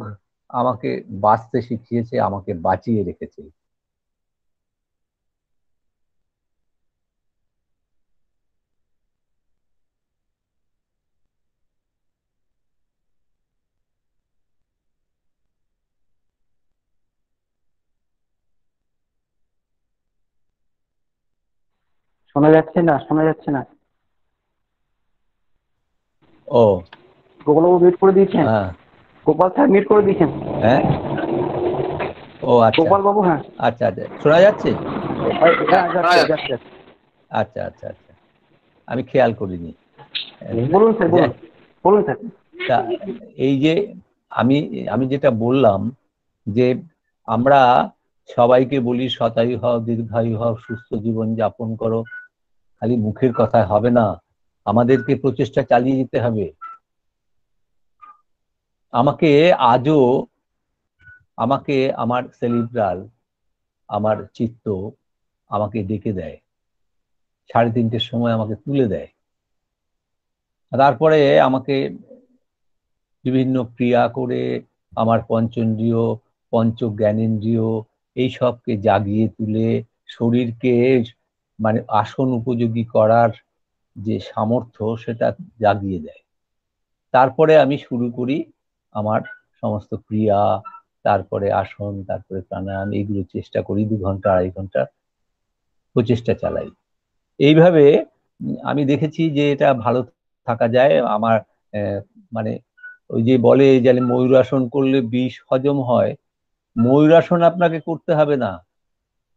আমাকে বাঁচতে শিখিয়েছে আমাকে বাঁচিয়ে রেখেছে শোনা যাচ্ছে না শোনা যাচ্ছে না ও গুগল ওয়েট করে দিয়েছেন হ্যাঁ গোপাল স্যার মিট করে দিয়েছেন হ্যাঁ ও আচ্ছা গোপাল বাবু হ্যাঁ আচ্ছা আচ্ছা শোনা হ্যাঁ, হ্যাঁ, হ্যাঁ, যাচ্ছে আচ্ছা আচ্ছা আচ্ছা আমি খেয়াল করিনি বলুন স্যার বলুন বলুন স্যার তা এই যে আমি আমি যেটা বললাম যে আমরা সবাইকে বলি সতায়ু হও দীর্ঘায়ু হও সুস্থ জীবন যাপন করো খালি মুখের কথা হবে না আমাদেরকে প্রচেষ্টা চালিয়ে যেতে হবে আমাকে আজও আমাকে আমার সেলিব্রাল আমার চিত্ত আমাকে ডেকে দেয় সাড়ে তিনটের সময় আমাকে তুলে দেয় তারপরে আমাকে বিভিন্ন ক্রিয়া করে আমার পঞ্চেন্দ্রীয় পঞ্চ জ্ঞানেন্দ্রীয় এইসবকে জাগিয়ে তুলে শরীরকে মানে আসন উপযোগী করার যে সামর্থ্য সেটা জাগিয়ে দেয় তারপরে আমি শুরু করি আমার সমস্ত ক্রিয়া তারপরে আসন তারপরে প্রাণায়াম এইগুলো চেষ্টা করি দু ঘন্টা আড়াই ঘন্টা প্রচেষ্টা চালাই এইভাবে আমি দেখেছি যে এটা ভালো থাকা যায় আমার মানে ওই যে বলে যে ময়ূরাসন করলে বিষ হজম হয় ময়ূরাসন আপনাকে করতে হবে না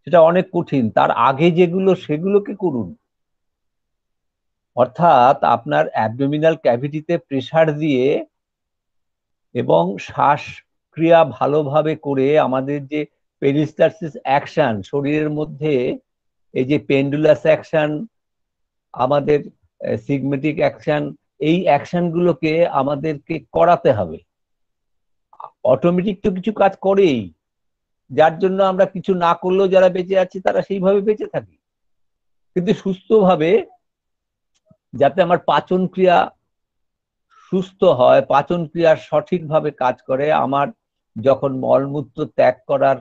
সেটা অনেক কঠিন তার আগে যেগুলো সেগুলোকে করুন অর্থাৎ আপনার অ্যাবডোমিনাল ক্যাভিটিতে প্রেসার দিয়ে এবং শ্বাসক্রিয়া ভালোভাবে করে আমাদের যে পেরিস্টারসিস অ্যাকশন শরীরের মধ্যে এই যে পেন্ডুলাস অ্যাকশন আমাদের সিগমেটিক অ্যাকশন এই অ্যাকশনগুলোকে আমাদেরকে করাতে হবে অটোমেটিক তো কিছু কাজ করেই যার জন্য আমরা কিছু না করলেও যারা বেঁচে আছে তারা সেইভাবে বেঁচে থাকি কিন্তু সুস্থভাবে যাতে আমার পাচন ক্রিয়া সুস্থ হয় পাচন ক্রিয়া সঠিকভাবে কাজ করে আমার যখন মলমূত্র ত্যাগ করার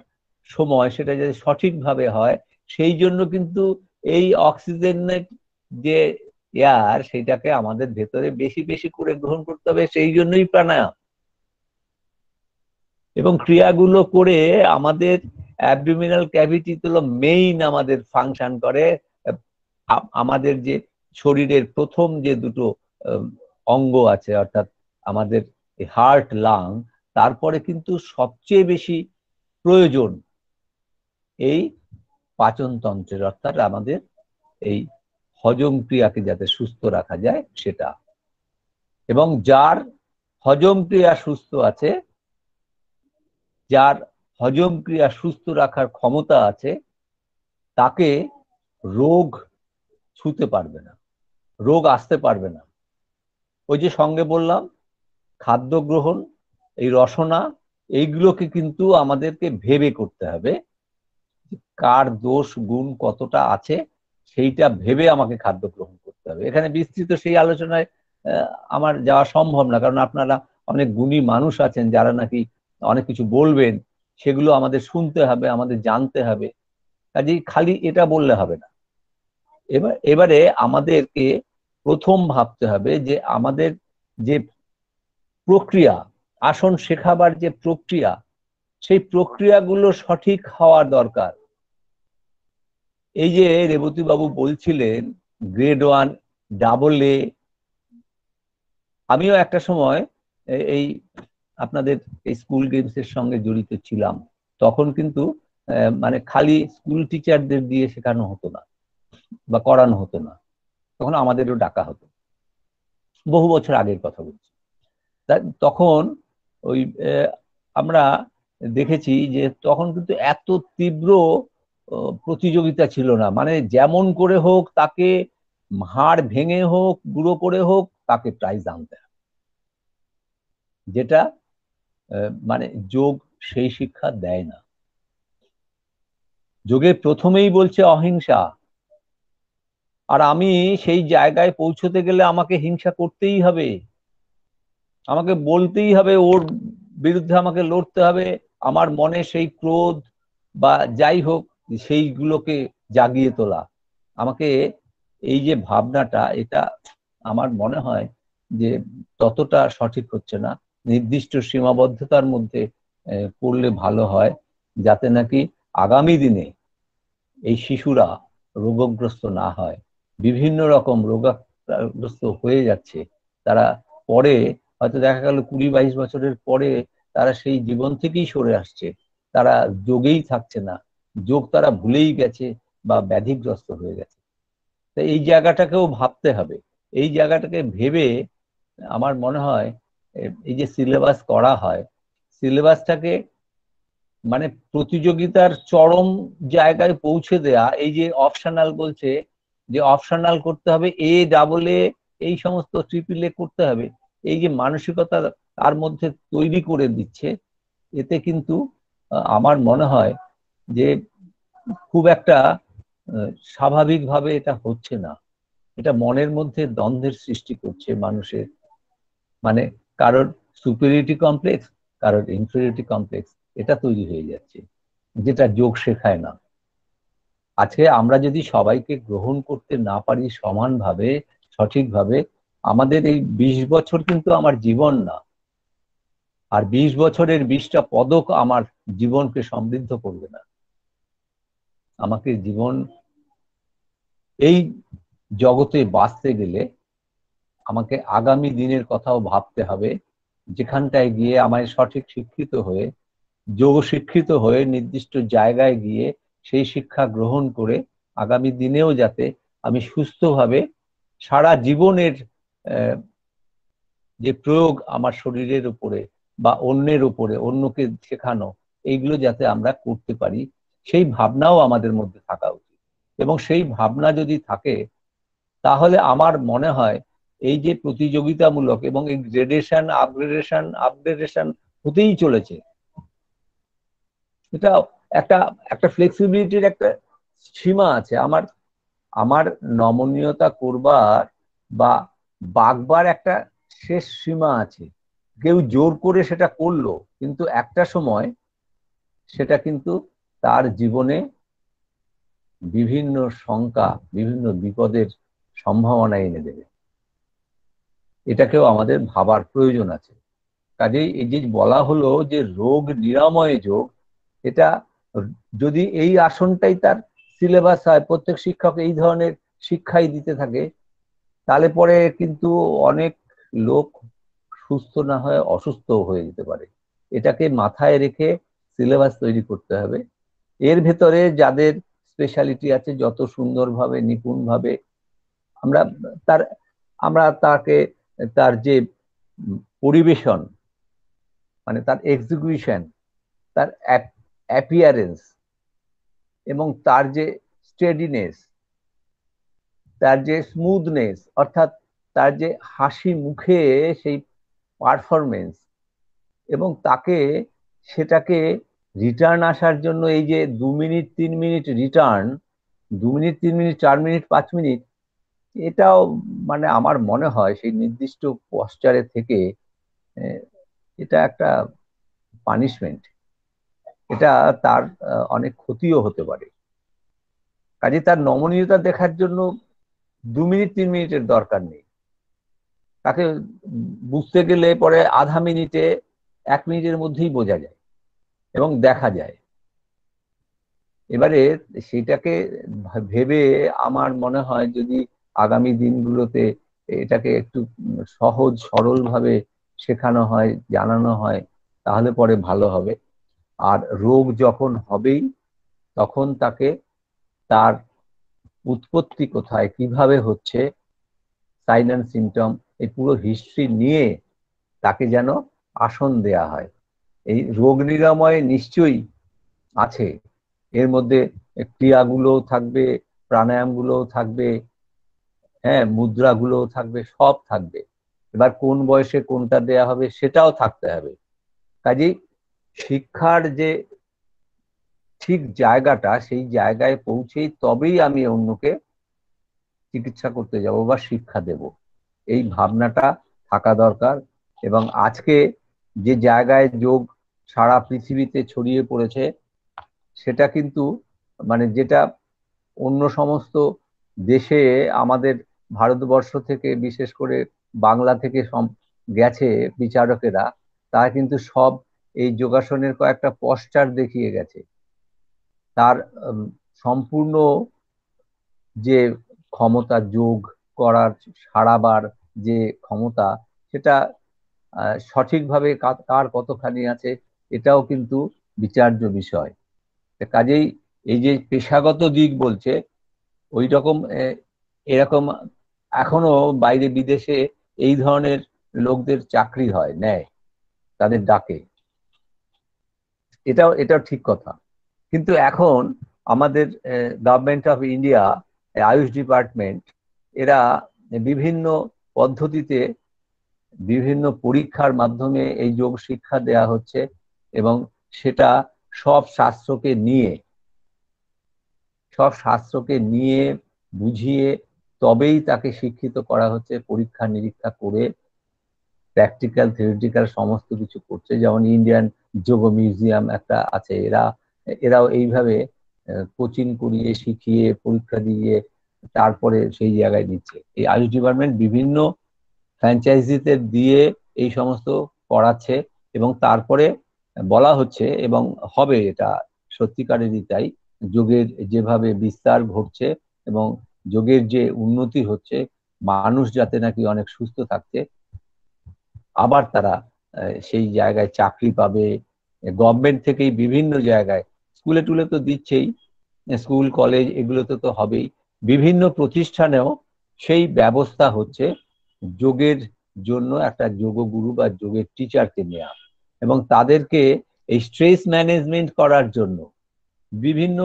সময় সেটা যদি সঠিকভাবে হয় সেই জন্য কিন্তু এই অক্সিজেনের যে এয়ার সেটাকে আমাদের ভেতরে বেশি বেশি করে গ্রহণ করতে হবে সেই জন্যই প্রাণায়াম এবং ক্রিয়াগুলো করে আমাদের অ্যাবডোমিনাল ক্যাভিটি তো মেইন আমাদের ফাংশন করে আমাদের যে শরীরের প্রথম যে দুটো অঙ্গ আছে অর্থাৎ আমাদের হার্ট লাং তারপরে কিন্তু সবচেয়ে বেশি প্রয়োজন এই পাচনতন্ত্রের অর্থাৎ আমাদের এই হজম ক্রিয়াকে যাতে সুস্থ রাখা যায় সেটা এবং যার হজম ক্রিয়া সুস্থ আছে যার হজম ক্রিয়া সুস্থ রাখার ক্ষমতা আছে তাকে রোগ ছুতে পারবে না রোগ আসতে পারবে না ওই যে সঙ্গে বললাম খাদ্য গ্রহণ এই রসনা এইগুলোকে কিন্তু আমাদেরকে ভেবে করতে হবে কার দোষ গুণ কতটা আছে সেইটা ভেবে আমাকে খাদ্য গ্রহণ করতে হবে এখানে বিস্তৃত সেই আলোচনায় আমার যাওয়া সম্ভব না কারণ আপনারা অনেক গুণী মানুষ আছেন যারা নাকি অনেক কিছু বলবেন সেগুলো আমাদের শুনতে হবে আমাদের জানতে হবে কাজেই খালি এটা বললে হবে না এবার এবারে আমাদেরকে প্রথম ভাবতে হবে যে আমাদের যে প্রক্রিয়া আসন শেখাবার যে প্রক্রিয়া সেই প্রক্রিয়াগুলো সঠিক হওয়ার দরকার এই যে রেবতীবাবু বলছিলেন গ্রেড ওয়ান ডাবল এ আমিও একটা সময় এই আপনাদের এই স্কুল গেমসের সঙ্গে জড়িত ছিলাম তখন কিন্তু মানে খালি স্কুল টিচারদের দিয়ে শেখানো হতো না বা করানো হতো না তখন আমাদেরও ডাকা হতো বহু বছর আগের কথা বলছি তখন ওই আমরা দেখেছি যে তখন কিন্তু এত তীব্র প্রতিযোগিতা ছিল না মানে যেমন করে হোক তাকে হাড় ভেঙে হোক গুঁড়ো করে হোক তাকে প্রাইজ আনতে যেটা মানে যোগ সেই শিক্ষা দেয় না যোগে প্রথমেই বলছে অহিংসা আর আমি সেই জায়গায় পৌঁছতে গেলে আমাকে হিংসা করতেই হবে আমাকে বলতেই হবে ওর বিরুদ্ধে আমাকে লড়তে হবে আমার মনে সেই ক্রোধ বা যাই হোক সেইগুলোকে জাগিয়ে তোলা আমাকে এই যে ভাবনাটা এটা আমার মনে হয় যে ততটা সঠিক হচ্ছে না নির্দিষ্ট সীমাবদ্ধতার মধ্যে করলে ভালো হয় যাতে নাকি আগামী দিনে এই শিশুরা রোগগ্রস্ত না হয় বিভিন্ন রকম রোগাগ্রস্ত হয়ে যাচ্ছে তারা পরে হয়তো দেখা গেল কুড়ি বাইশ বছরের পরে তারা সেই জীবন থেকেই সরে আসছে তারা যোগেই থাকছে না যোগ তারা ভুলেই গেছে বা ব্যাধিগ্রস্ত হয়ে গেছে তো এই জায়গাটাকেও ভাবতে হবে এই জায়গাটাকে ভেবে আমার মনে হয় এই যে সিলেবাস করা হয় সিলেবাসটাকে মানে প্রতিযোগিতার চরম জায়গায় পৌঁছে দেয়া এই যে অপশনাল বলছে যে অপশনাল করতে হবে এ ডাবল এ এই সমস্ত ট্রিপল এ করতে হবে এই যে মানসিকতা তার মধ্যে তৈরি করে দিচ্ছে এতে কিন্তু আমার মনে হয় যে খুব একটা স্বাভাবিকভাবে এটা হচ্ছে না এটা মনের মধ্যে দ্বন্দ্বের সৃষ্টি করছে মানুষের মানে কারোর সুপেরিয়রিটি কমপ্লেক্স কারোর ইনফেরিয়রিটি কমপ্লেক্স এটা তৈরি হয়ে যাচ্ছে যেটা যোগ শেখায় না আজকে আমরা যদি সবাইকে গ্রহণ করতে না পারি সমানভাবে সঠিকভাবে আমাদের এই বিশ বছর কিন্তু আমার জীবন না আর বিশ বছরের বিশটা পদক আমার জীবনকে সমৃদ্ধ করবে না আমাকে জীবন এই জগতে বাঁচতে গেলে আমাকে আগামী দিনের কথাও ভাবতে হবে যেখানটায় গিয়ে আমায় সঠিক শিক্ষিত হয়ে যোগ শিক্ষিত হয়ে নির্দিষ্ট জায়গায় গিয়ে সেই শিক্ষা গ্রহণ করে আগামী দিনেও যাতে আমি সুস্থভাবে সারা জীবনের যে প্রয়োগ আমার শরীরের উপরে বা অন্যের উপরে অন্যকে শেখানো এইগুলো যাতে আমরা করতে পারি সেই ভাবনাও আমাদের মধ্যে থাকা উচিত এবং সেই ভাবনা যদি থাকে তাহলে আমার মনে হয় এই যে প্রতিযোগিতামূলক এবং এই গ্রেডেশন আপগ্রেডেশন আপগ্রেডেশন হতেই চলেছে এটা একটা একটা ফ্লেক্সিবিলিটির একটা সীমা আছে আমার আমার নমনীয়তা করবার বা বাগবার একটা শেষ সীমা আছে কেউ জোর করে সেটা করলো কিন্তু একটা সময় সেটা কিন্তু তার জীবনে বিভিন্ন শঙ্কা বিভিন্ন বিপদের সম্ভাবনা এনে দেবে এটাকেও আমাদের ভাবার প্রয়োজন আছে কাজেই এই যে বলা হলো যে রোগ নিরাময় যোগ এটা যদি এই আসনটাই তার সিলেবাস হয় প্রত্যেক শিক্ষক এই ধরনের শিক্ষাই দিতে থাকে তাহলে পরে কিন্তু অনেক লোক সুস্থ না হয়ে অসুস্থ হয়ে যেতে পারে এটাকে মাথায় রেখে সিলেবাস তৈরি করতে হবে এর ভেতরে যাদের স্পেশালিটি আছে যত সুন্দরভাবে নিপুণভাবে আমরা তার আমরা তাকে তার যে পরিবেশন মানে তার এক্সিকিউশন তার এক অ্যাপিয়ারেন্স এবং তার যে স্টেডিনেস তার যে স্মুথনেস অর্থাৎ তার যে হাসি মুখে সেই পারফরমেন্স এবং তাকে সেটাকে রিটার্ন আসার জন্য এই যে দু মিনিট তিন মিনিট রিটার্ন দু মিনিট তিন মিনিট চার মিনিট পাঁচ মিনিট এটাও মানে আমার মনে হয় সেই নির্দিষ্ট পশ্চারে থেকে এটা একটা পানিশমেন্ট এটা তার অনেক ক্ষতিও হতে পারে কাজে তার নমনীয়তা দেখার জন্য দু মিনিট তিন মিনিটের দরকার নেই তাকে বুঝতে গেলে পরে আধা মিনিটে এক মিনিটের মধ্যেই বোঝা যায় এবং দেখা যায় এবারে সেটাকে ভেবে আমার মনে হয় যদি আগামী দিনগুলোতে এটাকে একটু সহজ সরলভাবে শেখানো হয় জানানো হয় তাহলে পরে ভালো হবে আর রোগ যখন হবেই তখন তাকে তার উৎপত্তি কোথায় কিভাবে হচ্ছে সাইন অ্যান্ড সিমটম এই পুরো হিস্ট্রি নিয়ে তাকে যেন আসন দেয়া হয় এই রোগ নিরাময় নিশ্চয়ই আছে এর মধ্যে ক্রিয়াগুলোও থাকবে প্রাণায়ামগুলোও থাকবে হ্যাঁ মুদ্রাগুলোও থাকবে সব থাকবে এবার কোন বয়সে কোনটা দেয়া হবে সেটাও থাকতে হবে কাজেই শিক্ষার যে ঠিক জায়গাটা সেই জায়গায় পৌঁছেই তবেই আমি অন্যকে চিকিৎসা করতে যাব বা শিক্ষা দেব এই ভাবনাটা থাকা দরকার এবং আজকে যে জায়গায় যোগ সারা পৃথিবীতে ছড়িয়ে পড়েছে সেটা কিন্তু মানে যেটা অন্য সমস্ত দেশে আমাদের ভারতবর্ষ থেকে বিশেষ করে বাংলা থেকে গেছে বিচারকেরা তা কিন্তু সব এই যোগাসনের কয়েকটা পশ্চার দেখিয়ে গেছে তার সম্পূর্ণ যে ক্ষমতা যোগ করার সারাবার যে ক্ষমতা সেটা সঠিকভাবে কার কতখানি আছে এটাও কিন্তু বিচার্য বিষয় কাজেই এই যে পেশাগত দিক বলছে ওই রকম এরকম এখনো বাইরে বিদেশে এই ধরনের লোকদের চাকরি হয় নেয় তাদের ডাকে এটাও এটাও ঠিক কথা কিন্তু এখন আমাদের government of India Ayush department এরা বিভিন্ন পদ্ধতিতে বিভিন্ন পরীক্ষার মাধ্যমে এই যোগ শিক্ষা দেয়া হচ্ছে এবং সেটা সব শাস্ত্রকে নিয়ে সব শাস্ত্রকে নিয়ে বুঝিয়ে তবেই তাকে শিক্ষিত করা হচ্ছে পরীক্ষা নিরীক্ষা করে প্র্যাকটিক্যাল থিওরিটিক্যাল সমস্ত কিছু করছে যেমন ইন্ডিয়ান যোগ মিউজিয়াম একটা আছে এরা এরাও এইভাবে কোচিং করিয়ে শিখিয়ে পরীক্ষা দিয়ে তারপরে সেই জায়গায় নিচ্ছে এই আয়ুষ ডিপার্টমেন্ট বিভিন্ন ফ্র্যাঞ্চাইজিতে দিয়ে এই সমস্ত করাচ্ছে এবং তারপরে বলা হচ্ছে এবং হবে এটা সত্যিকারেরই তাই যোগের যেভাবে বিস্তার ঘটছে এবং যোগের যে উন্নতি হচ্ছে মানুষ যাতে নাকি অনেক সুস্থ থাকছে আবার তারা সেই জায়গায় চাকরি পাবে গভর্নমেন্ট থেকেই বিভিন্ন জায়গায় স্কুলে টুলে তো দিচ্ছেই স্কুল কলেজ এগুলোতে তো হবেই বিভিন্ন প্রতিষ্ঠানেও সেই ব্যবস্থা হচ্ছে যোগের জন্য একটা যোগগুরু বা যোগের টিচারকে নেওয়া এবং তাদেরকে এই স্ট্রেস ম্যানেজমেন্ট করার জন্য বিভিন্ন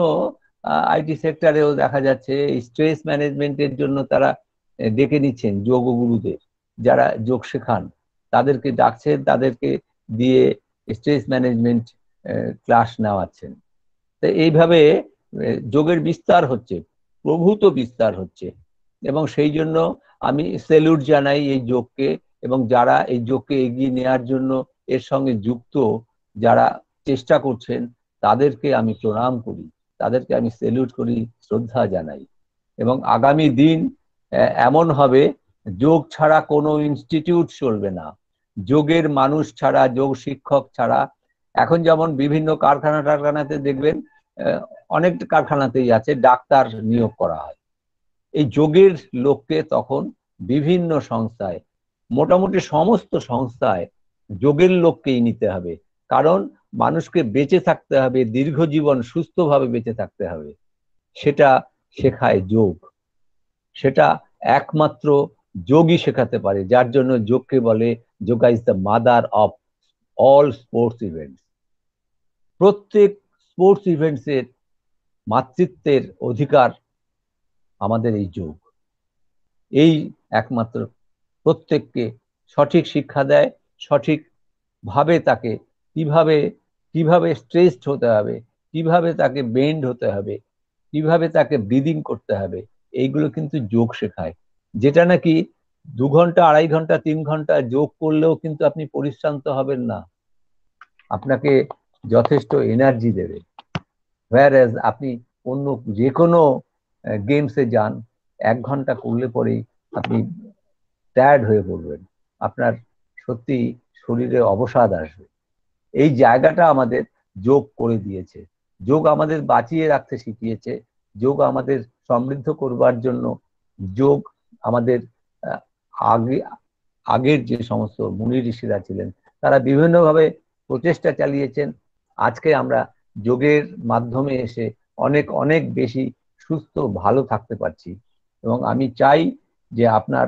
আইটি সেক্টরেও দেখা যাচ্ছে স্ট্রেস ম্যানেজমেন্টের জন্য তারা ডেকে নিচ্ছেন যোগগুরুদের যারা যোগ শেখান তাদেরকে ডাকছেন তাদেরকে দিয়ে স্ট্রেস ম্যানেজমেন্ট ক্লাস নেওয়াচ্ছেন তো এইভাবে যোগের বিস্তার হচ্ছে প্রভূত বিস্তার হচ্ছে এবং সেই জন্য আমি সেলুট জানাই এই যোগকে এবং যারা এই যোগকে এগিয়ে নেওয়ার জন্য এর সঙ্গে যুক্ত যারা চেষ্টা করছেন তাদেরকে আমি প্রণাম করি তাদেরকে আমি সেলুট করি শ্রদ্ধা জানাই এবং আগামী দিন এমন হবে যোগ ছাড়া কোনো ইনস্টিটিউট চলবে না যোগের মানুষ ছাড়া যোগ শিক্ষক ছাড়া এখন যেমন বিভিন্ন কারখানা টারখানাতে দেখবেন অনেক কারখানাতেই আছে ডাক্তার নিয়োগ করা হয় এই যোগের লোককে তখন বিভিন্ন সংস্থায় মোটামুটি সমস্ত সংস্থায় যোগের লোককেই নিতে হবে কারণ মানুষকে বেঁচে থাকতে হবে দীর্ঘ জীবন সুস্থভাবে বেঁচে থাকতে হবে সেটা শেখায় যোগ সেটা একমাত্র যোগই শেখাতে পারে যার জন্য যোগকে বলে yoga is the mother of all sports events প্রত্যেক স্পোর্টস ইভেন্টসের মাতৃত্বের অধিকার আমাদের এই যোগ এই একমাত্র প্রত্যেককে সঠিক শিক্ষা দেয় সঠিকভাবে তাকে কিভাবে কিভাবে স্ট্রেসড হতে হবে কিভাবে তাকে বেন্ড হতে হবে কিভাবে তাকে ব্রিদিং করতে হবে এইগুলো কিন্তু যোগ শেখায় যেটা নাকি দু ঘন্টা আড়াই ঘন্টা তিন ঘন্টা যোগ করলেও কিন্তু আপনি পরিশ্রান্ত হবেন না আপনাকে যথেষ্ট এনার্জি দেবে হোয়ার অ্যাজ আপনি অন্য যে কোনো গেমসে যান এক ঘন্টা করলে পরেই আপনি টায়ার্ড হয়ে পড়বেন আপনার সত্যি শরীরে অবসাদ আসবে এই জায়গাটা আমাদের যোগ করে দিয়েছে যোগ আমাদের বাঁচিয়ে রাখতে শিখিয়েছে যোগ আমাদের সমৃদ্ধ করবার জন্য যোগ আমাদের আগে আগের যে সমস্ত মুনি ঋষিরা ছিলেন তারা বিভিন্নভাবে প্রচেষ্টা চালিয়েছেন আজকে আমরা যোগের মাধ্যমে এসে অনেক অনেক বেশি সুস্থ ভালো থাকতে পারছি এবং আমি চাই যে আপনার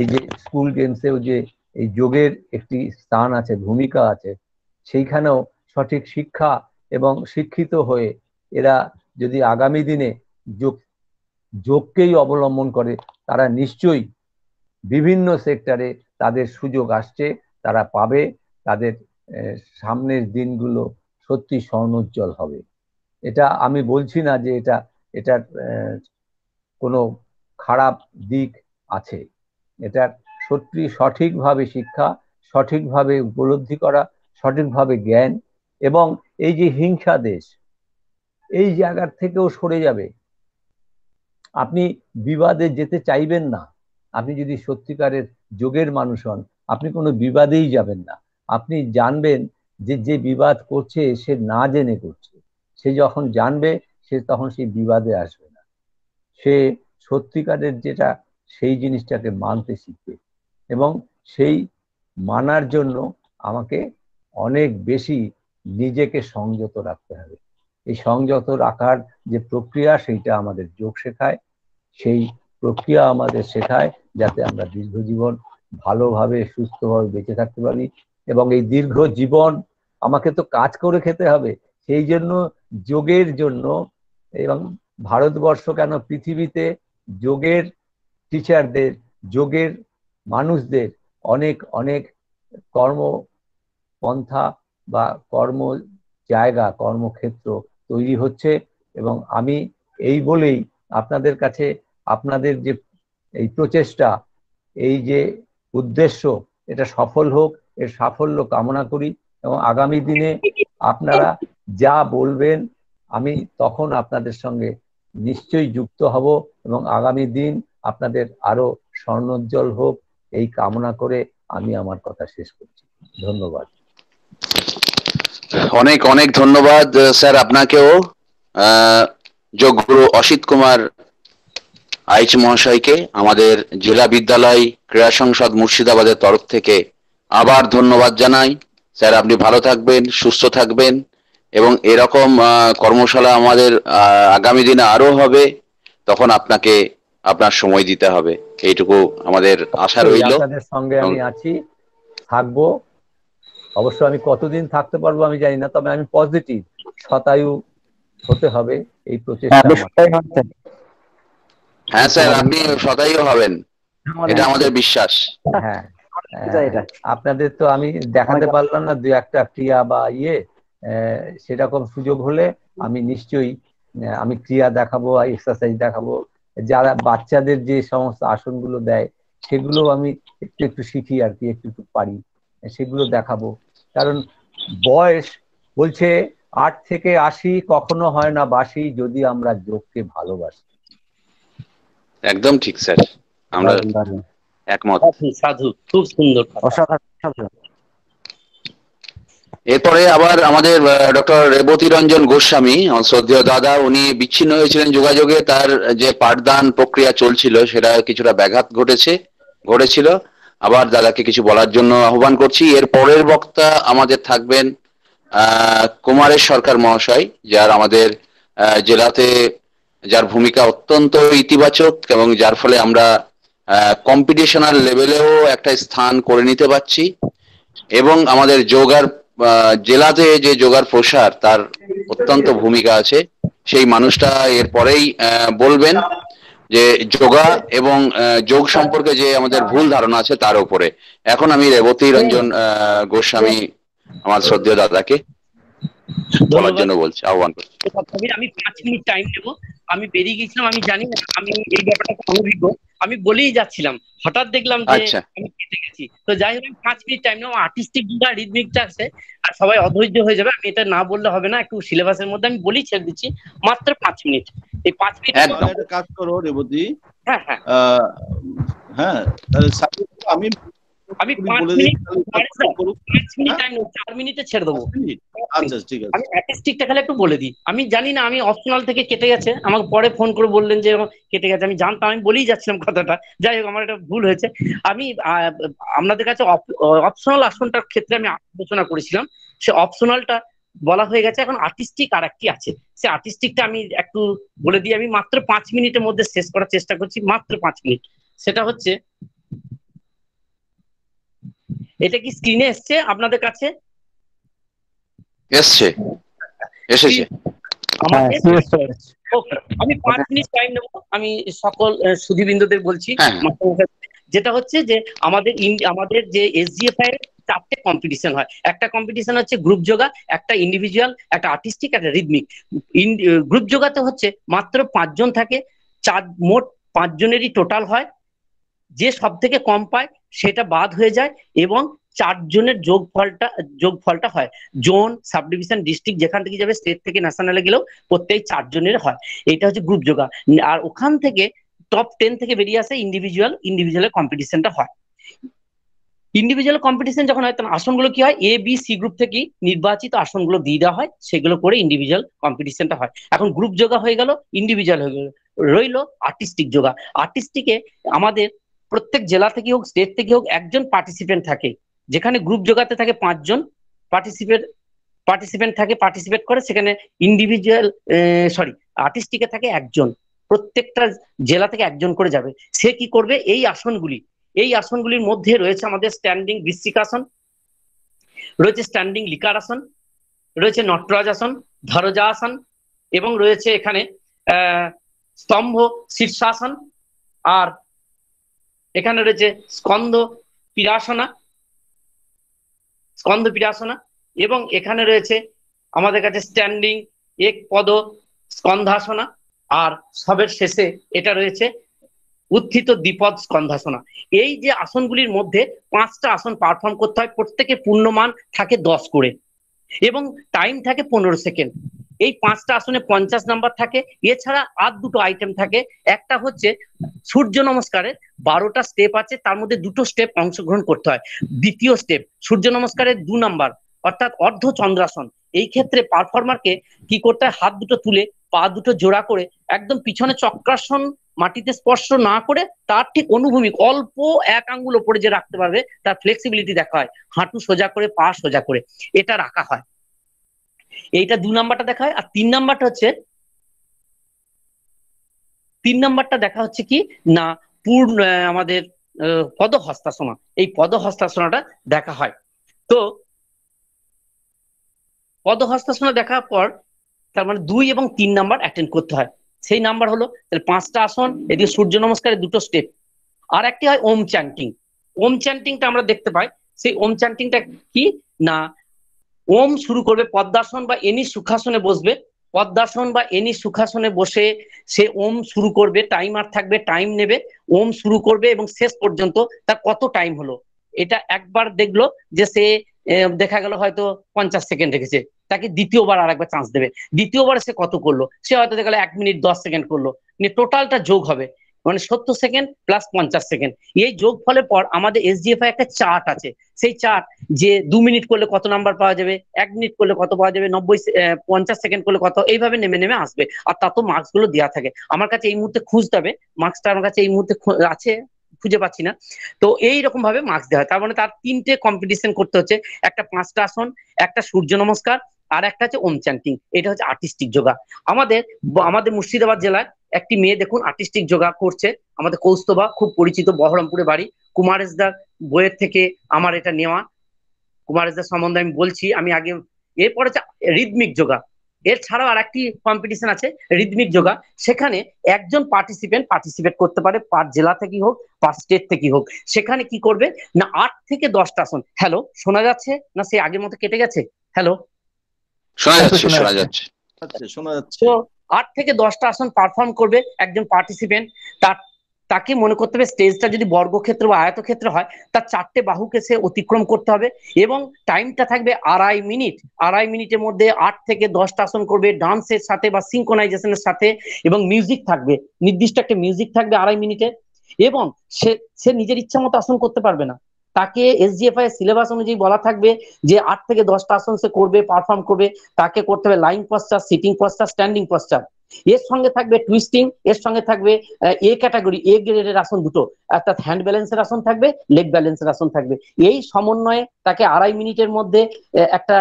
এই যে স্কুল গেমসেও যে এই যোগের একটি স্থান আছে ভূমিকা আছে সেইখানেও সঠিক শিক্ষা এবং শিক্ষিত হয়ে এরা যদি আগামী দিনে যোগ যোগকেই অবলম্বন করে তারা নিশ্চয়ই বিভিন্ন সেক্টরে তাদের সুযোগ আসছে তারা পাবে তাদের সামনের দিনগুলো সত্যি স্বর্ণোজ্জ্বল হবে এটা আমি বলছি না যে এটা এটার কোনো খারাপ দিক আছে এটার সত্যি সঠিকভাবে শিক্ষা সঠিকভাবে উপলব্ধি করা সঠিকভাবে জ্ঞান এবং এই যে হিংসা দেশ এই জায়গার থেকেও সরে যাবে আপনি বিবাদে যেতে চাইবেন না আপনি যদি সত্যিকারের যোগের মানুষ হন আপনি কোনো বিবাদেই যাবেন না আপনি জানবেন যে যে বিবাদ করছে সে না জেনে করছে সে যখন জানবে সে তখন সেই বিবাদে আসবে না সে সত্যিকারের যেটা সেই জিনিসটাকে মানতে শিখবে এবং সেই মানার জন্য আমাকে অনেক বেশি নিজেকে সংযত রাখতে হবে এই সংযত রাখার যে প্রক্রিয়া সেইটা আমাদের যোগ শেখায় সেই প্রক্রিয়া আমাদের শেখায় যাতে আমরা দীর্ঘ জীবন ভালোভাবে সুস্থভাবে বেঁচে থাকতে পারি এবং এই দীর্ঘ জীবন আমাকে তো কাজ করে খেতে হবে সেই জন্য যোগের জন্য এবং ভারতবর্ষ কেন পৃথিবীতে যোগের টিচারদের যোগের মানুষদের অনেক অনেক কর্ম পন্থা বা কর্ম জায়গা কর্মক্ষেত্র তৈরি হচ্ছে এবং আমি এই বলেই আপনাদের কাছে আপনাদের যে এই প্রচেষ্টা এই যে উদ্দেশ্য এটা সফল হোক এর সাফল্য কামনা করি এবং আগামী দিনে আপনারা যা বলবেন আমি তখন আপনাদের সঙ্গে নিশ্চয়ই যুক্ত হব এবং আগামী দিন আপনাদের আরো স্বর্ণোজ্জ্বল হোক এই কামনা করে আমি আমার কথা শেষ করছি ধন্যবাদ অনেক অনেক ধন্যবাদ স্যার আপনাকেও যোগ্য অসিত কুমার আইচ মহাশয়কে আমাদের জেলা বিদ্যালয় ক্রীড়া সংসদ মুর্শিদাবাদের তরফ থেকে আবার ধন্যবাদ জানাই স্যার আপনি ভালো থাকবেন সুস্থ থাকবেন এবং এরকম কর্মশালা আমাদের আগামী দিনে আরও হবে তখন আপনাকে আপনার সময় দিতে হবে এইটুকু আমাদের আশা রইল সঙ্গে আমি আছি থাকবো অবশ্য আমি কতদিন থাকতে পারবো আমি জানি না তবে আমি পজিটিভ শতায়ু হতে হবে এই প্রচেষ্টা হ্যাঁ, হ্যাঁ স্যার হ্যাঁ। আপনি সদাই হবেন হ্যাঁ। এটা আমাদের বিশ্বাস হ্যাঁ আপনাদের তো আমি দেখাতে পারলাম না দু একটা ক্রিয়া বা ইয়ে সেরকম সুযোগ হলে আমি নিশ্চয়ই আমি ক্রিয়া দেখাবো এক্সারসাইজ দেখাবো যারা বাচ্চাদের যে সমস্ত আসনগুলো দেয় সেগুলো আমি একটু একটু শিখি আর কি একটু একটু পারি সেগুলো দেখাবো কারণ বয়স বলছে আট থেকে আশি কখনো হয় না বাসি যদি আমরা যোগকে ভালোবাসি একদম ঠিক স্যার আমরা একমত সাধু খুব সুন্দর এরপরে আবার আমাদের ডক্টর রেবতী রঞ্জন গোস্বামী শ্রদ্ধেয় দাদা উনি বিচ্ছিন্ন হয়েছিলেন যোগাযোগে তার যে পাঠদান প্রক্রিয়া চলছিল সেটা কিছুটা ব্যাঘাত ঘটেছে ঘটেছিল আবার দাদাকে কিছু বলার জন্য আহ্বান করছি এর পরের বক্তা আমাদের থাকবেন আহ কুমারের সরকার মহাশয় যার আমাদের জেলাতে যার ভূমিকা অত্যন্ত ইতিবাচক এবং যার ফলে আমরা কম্পিটিশনাল লেভেলেও একটা স্থান করে নিতে পারছি এবং আমাদের যোগার জেলাতে যে যোগার প্রসার তার অত্যন্ত ভূমিকা আছে সেই মানুষটা এর পরেই বলবেন যে যোগা এবং যোগ সম্পর্কে যে আমাদের ভুল ধারণা আছে তার উপরে এখন আমি রেবতী রঞ্জন গোস্বামী আমার শ্রদ্ধেয় দাদাকে বলার জন্য বলছি আহ্বান করছি আমি পাঁচ মিনিট টাইম দেবো আমি বেরিয়ে গেছিলাম আমি জানি আমি এই ব্যাপারটা অনভিজ্ঞ আমি বলেই যাচ্ছিলাম হঠাৎ দেখলাম যে আচ্ছা। আমি কেটে গেছি তো যাই হোক পাঁচ মিনিট টাইম নেবো আর্টিস্টিক যেটা রিদমিকটা আছে আর সবাই অধৈর্য হয়ে যাবে আমি এটা না বললে হবে না একটু সিলেবাসের মধ্যে আমি বলি ছেড়ে দিচ্ছি মাত্র পাঁচ মিনিট এই পাঁচ মিনিট কাজ করো রেবতী হ্যাঁ হ্যাঁ হ্যাঁ আমি আমি মিনিট মিনিট টাইম চার মিনিটে ছেড়ে দেবো আচ্ছা, আচ্ছা ঠিক আছে আমি খালি একটু বলে দিই আমি জানি না আমি অপশনাল থেকে কেটে গেছে আমাকে পরে ফোন করে বললেন যে কেটে গেছে আমি জানতাম আমি বলেই যাচ্ছিলাম কথাটা যাই হোক আমার এটা ভুল হয়েছে আমি আপনাদের কাছে অপশনাল আসনটার ক্ষেত্রে আমি আলোচনা করেছিলাম সে অপশনালটা বলা হয়ে গেছে এখন আর্টিস্টিক আর একটি আছে সে আর্টিস্টিকটা আমি একটু বলে দিই আমি মাত্র পাঁচ মিনিটের মধ্যে শেষ করার চেষ্টা করছি মাত্র পাঁচ মিনিট সেটা হচ্ছে এটা কি স্ক্রিনে এসছে আপনাদের কাছে এসছে এসেছে হ্যাঁ, আমি পাঁচ মিনিট টাইম নেব আমি সকল সুধীবৃন্দদের বলছি হ্যাঁ। যেটা হচ্ছে যে আমাদের আমাদের যে এসডিএফআই এর চারটে কম্পিটিশন হয় একটা কম্পিটিশন হচ্ছে গ্রুপ যোগা একটা ইন্ডিভিজুয়াল একটা আর্টিস্টিক একটা রিদমিক গ্রুপ যোগাতে হচ্ছে মাত্র পাঁচজন থাকে চার মোট পাঁচজনেরই টোটাল হয় যে সব থেকে কম পায় সেটা বাদ হয়ে যায় এবং চারজনের যোগ ফলটা যোগ ফলটা হয় জোন সাব ডিভিশন ডিস্ট্রিক্ট যেখান থেকে যাবে স্টেট থেকে ন্যাশনালে গেলেও প্রত্যেক চারজনের হয় এটা হচ্ছে গ্রুপ যোগা আর ওখান থেকে টপ টেন থেকে বেরিয়ে আসে ইন্ডিভিজুয়াল ইন্ডিভিজুয়ালের কম্পিটিশনটা হয় ইন্ডিভিজুয়াল কম্পিটিশন যখন হয় তখন আসনগুলো কি হয় এ বি সি গ্রুপ থেকে নির্বাচিত আসনগুলো দিয়ে দেওয়া হয় সেগুলো করে ইন্ডিভিজুয়াল কম্পিটিশনটা হয় এখন গ্রুপ যোগা হয়ে গেল ইন্ডিভিজুয়াল হয়ে গেল রইল আর্টিস্টিক যোগা আর্টিস্টিকে আমাদের প্রত্যেক জেলা থেকে হোক স্টেট থেকে হোক একজন পার্টিসিপেন্ট থাকে যেখানে গ্রুপ জোগাতে থাকে পাঁচজন পার্টিসিপেট পার্টিসিপেন্ট থাকে পার্টিসিপেট করে সেখানে ইন্ডিভিজুয়াল সরি আর্টিস্টিকে থাকে একজন প্রত্যেকটা জেলা থেকে একজন করে যাবে সে কি করবে এই আসনগুলি এই আসনগুলির মধ্যে রয়েছে আমাদের স্ট্যান্ডিং বৃশ্চিক আসন রয়েছে স্ট্যান্ডিং লিকার আসন রয়েছে নটরাজ আসন ধরজা আসন এবং রয়েছে এখানে স্তম্ভ শীর্ষাসন আর এখানে রয়েছে স্কন্দ পিরাসনা স্কন্দ পিরাসনা এবং এখানে রয়েছে আমাদের কাছে স্ট্যান্ডিং এক পদ স্কন্ধাসনা আর সবের শেষে এটা রয়েছে উত্থিত দ্বিপদ স্কন্ধাসনা এই যে আসনগুলির মধ্যে পাঁচটা আসন পারফর্ম করতে হয় প্রত্যেকে পূর্ণমান থাকে দশ করে এবং টাইম থাকে পনেরো সেকেন্ড এই পাঁচটা আসনে পঞ্চাশ নাম্বার থাকে এছাড়া আর দুটো আইটেম থাকে একটা হচ্ছে সূর্য নমস্কারের বারোটা স্টেপ আছে তার মধ্যে দুটো স্টেপ অংশগ্রহণ করতে হয় দ্বিতীয় স্টেপ সূর্য নমস্কারের দু নাম্বার অর্থাৎ অর্ধ চন্দ্রাসন এই ক্ষেত্রে পারফর্মারকে কি করতে হয় হাত দুটো তুলে পা দুটো জোড়া করে একদম পিছনে চক্রাসন মাটিতে স্পর্শ না করে তার ঠিক অনুভূমিক অল্প এক আঙ্গুল ওপরে যে রাখতে পারবে তার ফ্লেক্সিবিলিটি দেখা হয় হাঁটু সোজা করে পা সোজা করে এটা রাখা হয় এইটা দু নাম্বারটা দেখা হয় আর তিন নাম্বারটা হচ্ছে তিন নাম্বারটা দেখা হচ্ছে কি না পূর্ণ আমাদের পদ হস্তাসনা এই পদ হস্তাসনাটা দেখা হয় তো পদ হস্তাসনা দেখার পর তার মানে দুই এবং তিন নাম্বার অ্যাটেন্ড করতে হয় সেই নাম্বার হলো তাহলে পাঁচটা আসন এদিকে সূর্য নমস্কারের দুটো স্টেপ আর একটি হয় ওম চ্যান্টিং ওম চ্যান্টিংটা আমরা দেখতে পাই সেই ওম চ্যান্টিংটা কি না ওম শুরু করবে পদ্মাসন বা এনি সুখাসনে বসবে পদ্মাসন বা এনি সুখাসনে বসে সে ওম শুরু করবে টাইমার থাকবে টাইম নেবে ওম শুরু করবে এবং শেষ পর্যন্ত তার কত টাইম হলো এটা একবার দেখলো যে সে দেখা গেল হয়তো পঞ্চাশ সেকেন্ড রেখেছে তাকে দ্বিতীয়বার আর একবার চান্স দেবে দ্বিতীয়বার সে কত করলো সে হয়তো দেখা গেল এক মিনিট দশ সেকেন্ড করলো নিয়ে মানে টোটালটা যোগ হবে মানে সত্তর সেকেন্ড প্লাস পঞ্চাশ সেকেন্ড এই যোগ ফলে পর আমাদের এসডিএফআই একটা চার্ট আছে সেই চার্ট যে দু মিনিট করলে কত নাম্বার পাওয়া যাবে এক মিনিট করলে কত পাওয়া যাবে নব্বই পঞ্চাশ সেকেন্ড করলে কত এইভাবে নেমে নেমে আসবে আর তা তো মার্কস গুলো দেওয়া থাকে আমার কাছে এই মুহূর্তে খুঁজতে হবে মার্কসটা আমার কাছে এই মুহূর্তে আছে খুঁজে পাচ্ছি না তো এই রকম ভাবে মার্কস দেওয়া হয় তার মানে তার তিনটে কম্পিটিশন করতে হচ্ছে একটা পাঁচটা আসন একটা সূর্য নমস্কার আর একটা হচ্ছে ওম চ্যান্টিং এটা হচ্ছে আর্টিস্টিক যোগা আমাদের আমাদের মুর্শিদাবাদ জেলায় একটি মেয়ে দেখুন আর্টিস্টিক যোগা করছে আমাদের কৌস্তবা খুব পরিচিত বহরমপুরে বাড়ি কুমারেশদার বইয়ের থেকে আমার এটা নেওয়া কুমারেশদার সম্বন্ধে আমি বলছি আমি আগে এরপরে রিদমিক যোগা এর ছাড়াও আর একটি কম্পিটিশন আছে রিদমিক যোগা সেখানে একজন পার্টিসিপেন্ট পার্টিসিপেট করতে পারে পার জেলা থেকেই হোক পার স্টেট থেকেই হোক সেখানে কি করবে না আট থেকে দশটা আসন হ্যালো শোনা যাচ্ছে না সে আগের মতো কেটে গেছে হ্যালো শোনা যাচ্ছে আচ্ছা, শোনা যাচ্ছে আচ্ছা, শোনা যাচ্ছে আট থেকে দশটা আসন পারফর্ম করবে একজন পার্টিসিপেন্ট তার তাকে মনে করতে হবে স্টেজটা যদি বর্গক্ষেত্র বা আয়তক্ষেত্র হয় তার চারটে বাহুকে সে অতিক্রম করতে হবে এবং টাইমটা থাকবে আড়াই মিনিট আড়াই মিনিটের মধ্যে আট থেকে দশটা আসন করবে ডান্সের সাথে বা সিঙ্কোনাইজেশনের সাথে এবং মিউজিক থাকবে নির্দিষ্ট একটা মিউজিক থাকবে আড়াই মিনিটে এবং সে সে নিজের ইচ্ছা মতো আসন করতে পারবে না তাকে এসডিএফআই এর সিলেবাস অনুযায়ী বলা থাকবে যে আট থেকে দশটা আসন সে করবে পারফর্ম করবে তাকে করতে হবে লাইন পশ্চাৎ সিটিং পশ্চাৎ স্ট্যান্ডিং পশ্চাৎ এর সঙ্গে থাকবে টুইস্টিং এর সঙ্গে থাকবে এ ক্যাটাগরি এ গ্রেডের আসন দুটো অর্থাৎ হ্যান্ড ব্যালেন্সের আসন থাকবে লেগ ব্যালেন্সের আসন থাকবে এই সমন্বয়ে তাকে আড়াই মিনিটের মধ্যে একটা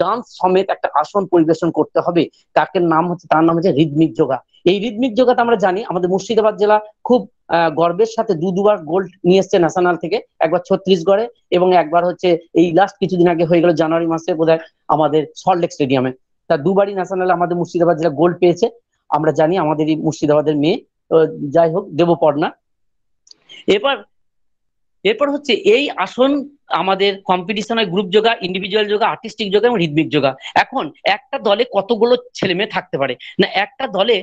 ডান্স সমেত একটা আসন পরিবেশন করতে হবে তাকে নাম হচ্ছে তার নাম হচ্ছে রিদমিক যোগা এই রিদমিক যোগাতে আমরা জানি আমাদের মুর্শিদাবাদ জেলা খুব গর্বের সাথে দু দুবার গোল্ড নিয়ে এসছে ন্যাশনাল থেকে একবার ছত্রিশগড়ে এবং একবার হচ্ছে এই লাস্ট কিছুদিন আগে হয়ে গেল জানুয়ারি মাসে বোধহয় আমাদের সল্টলেক স্টেডিয়ামে তার দুবারই ন্যাশনাল আমাদের মুর্শিদাবাদ জেলা গোল্ড পেয়েছে আমরা জানি আমাদের এই মুর্শিদাবাদের মেয়ে যাই হোক দেবপর্ণা এবার এরপর হচ্ছে এই আসন আমাদের কম্পিটিশন হয় group yoga individual yoga artistic yoga এবং রিদমিক যোগা এখন একটা দলে কতগুলো ছেলে মেয়ে থাকতে পারে না একটা দলে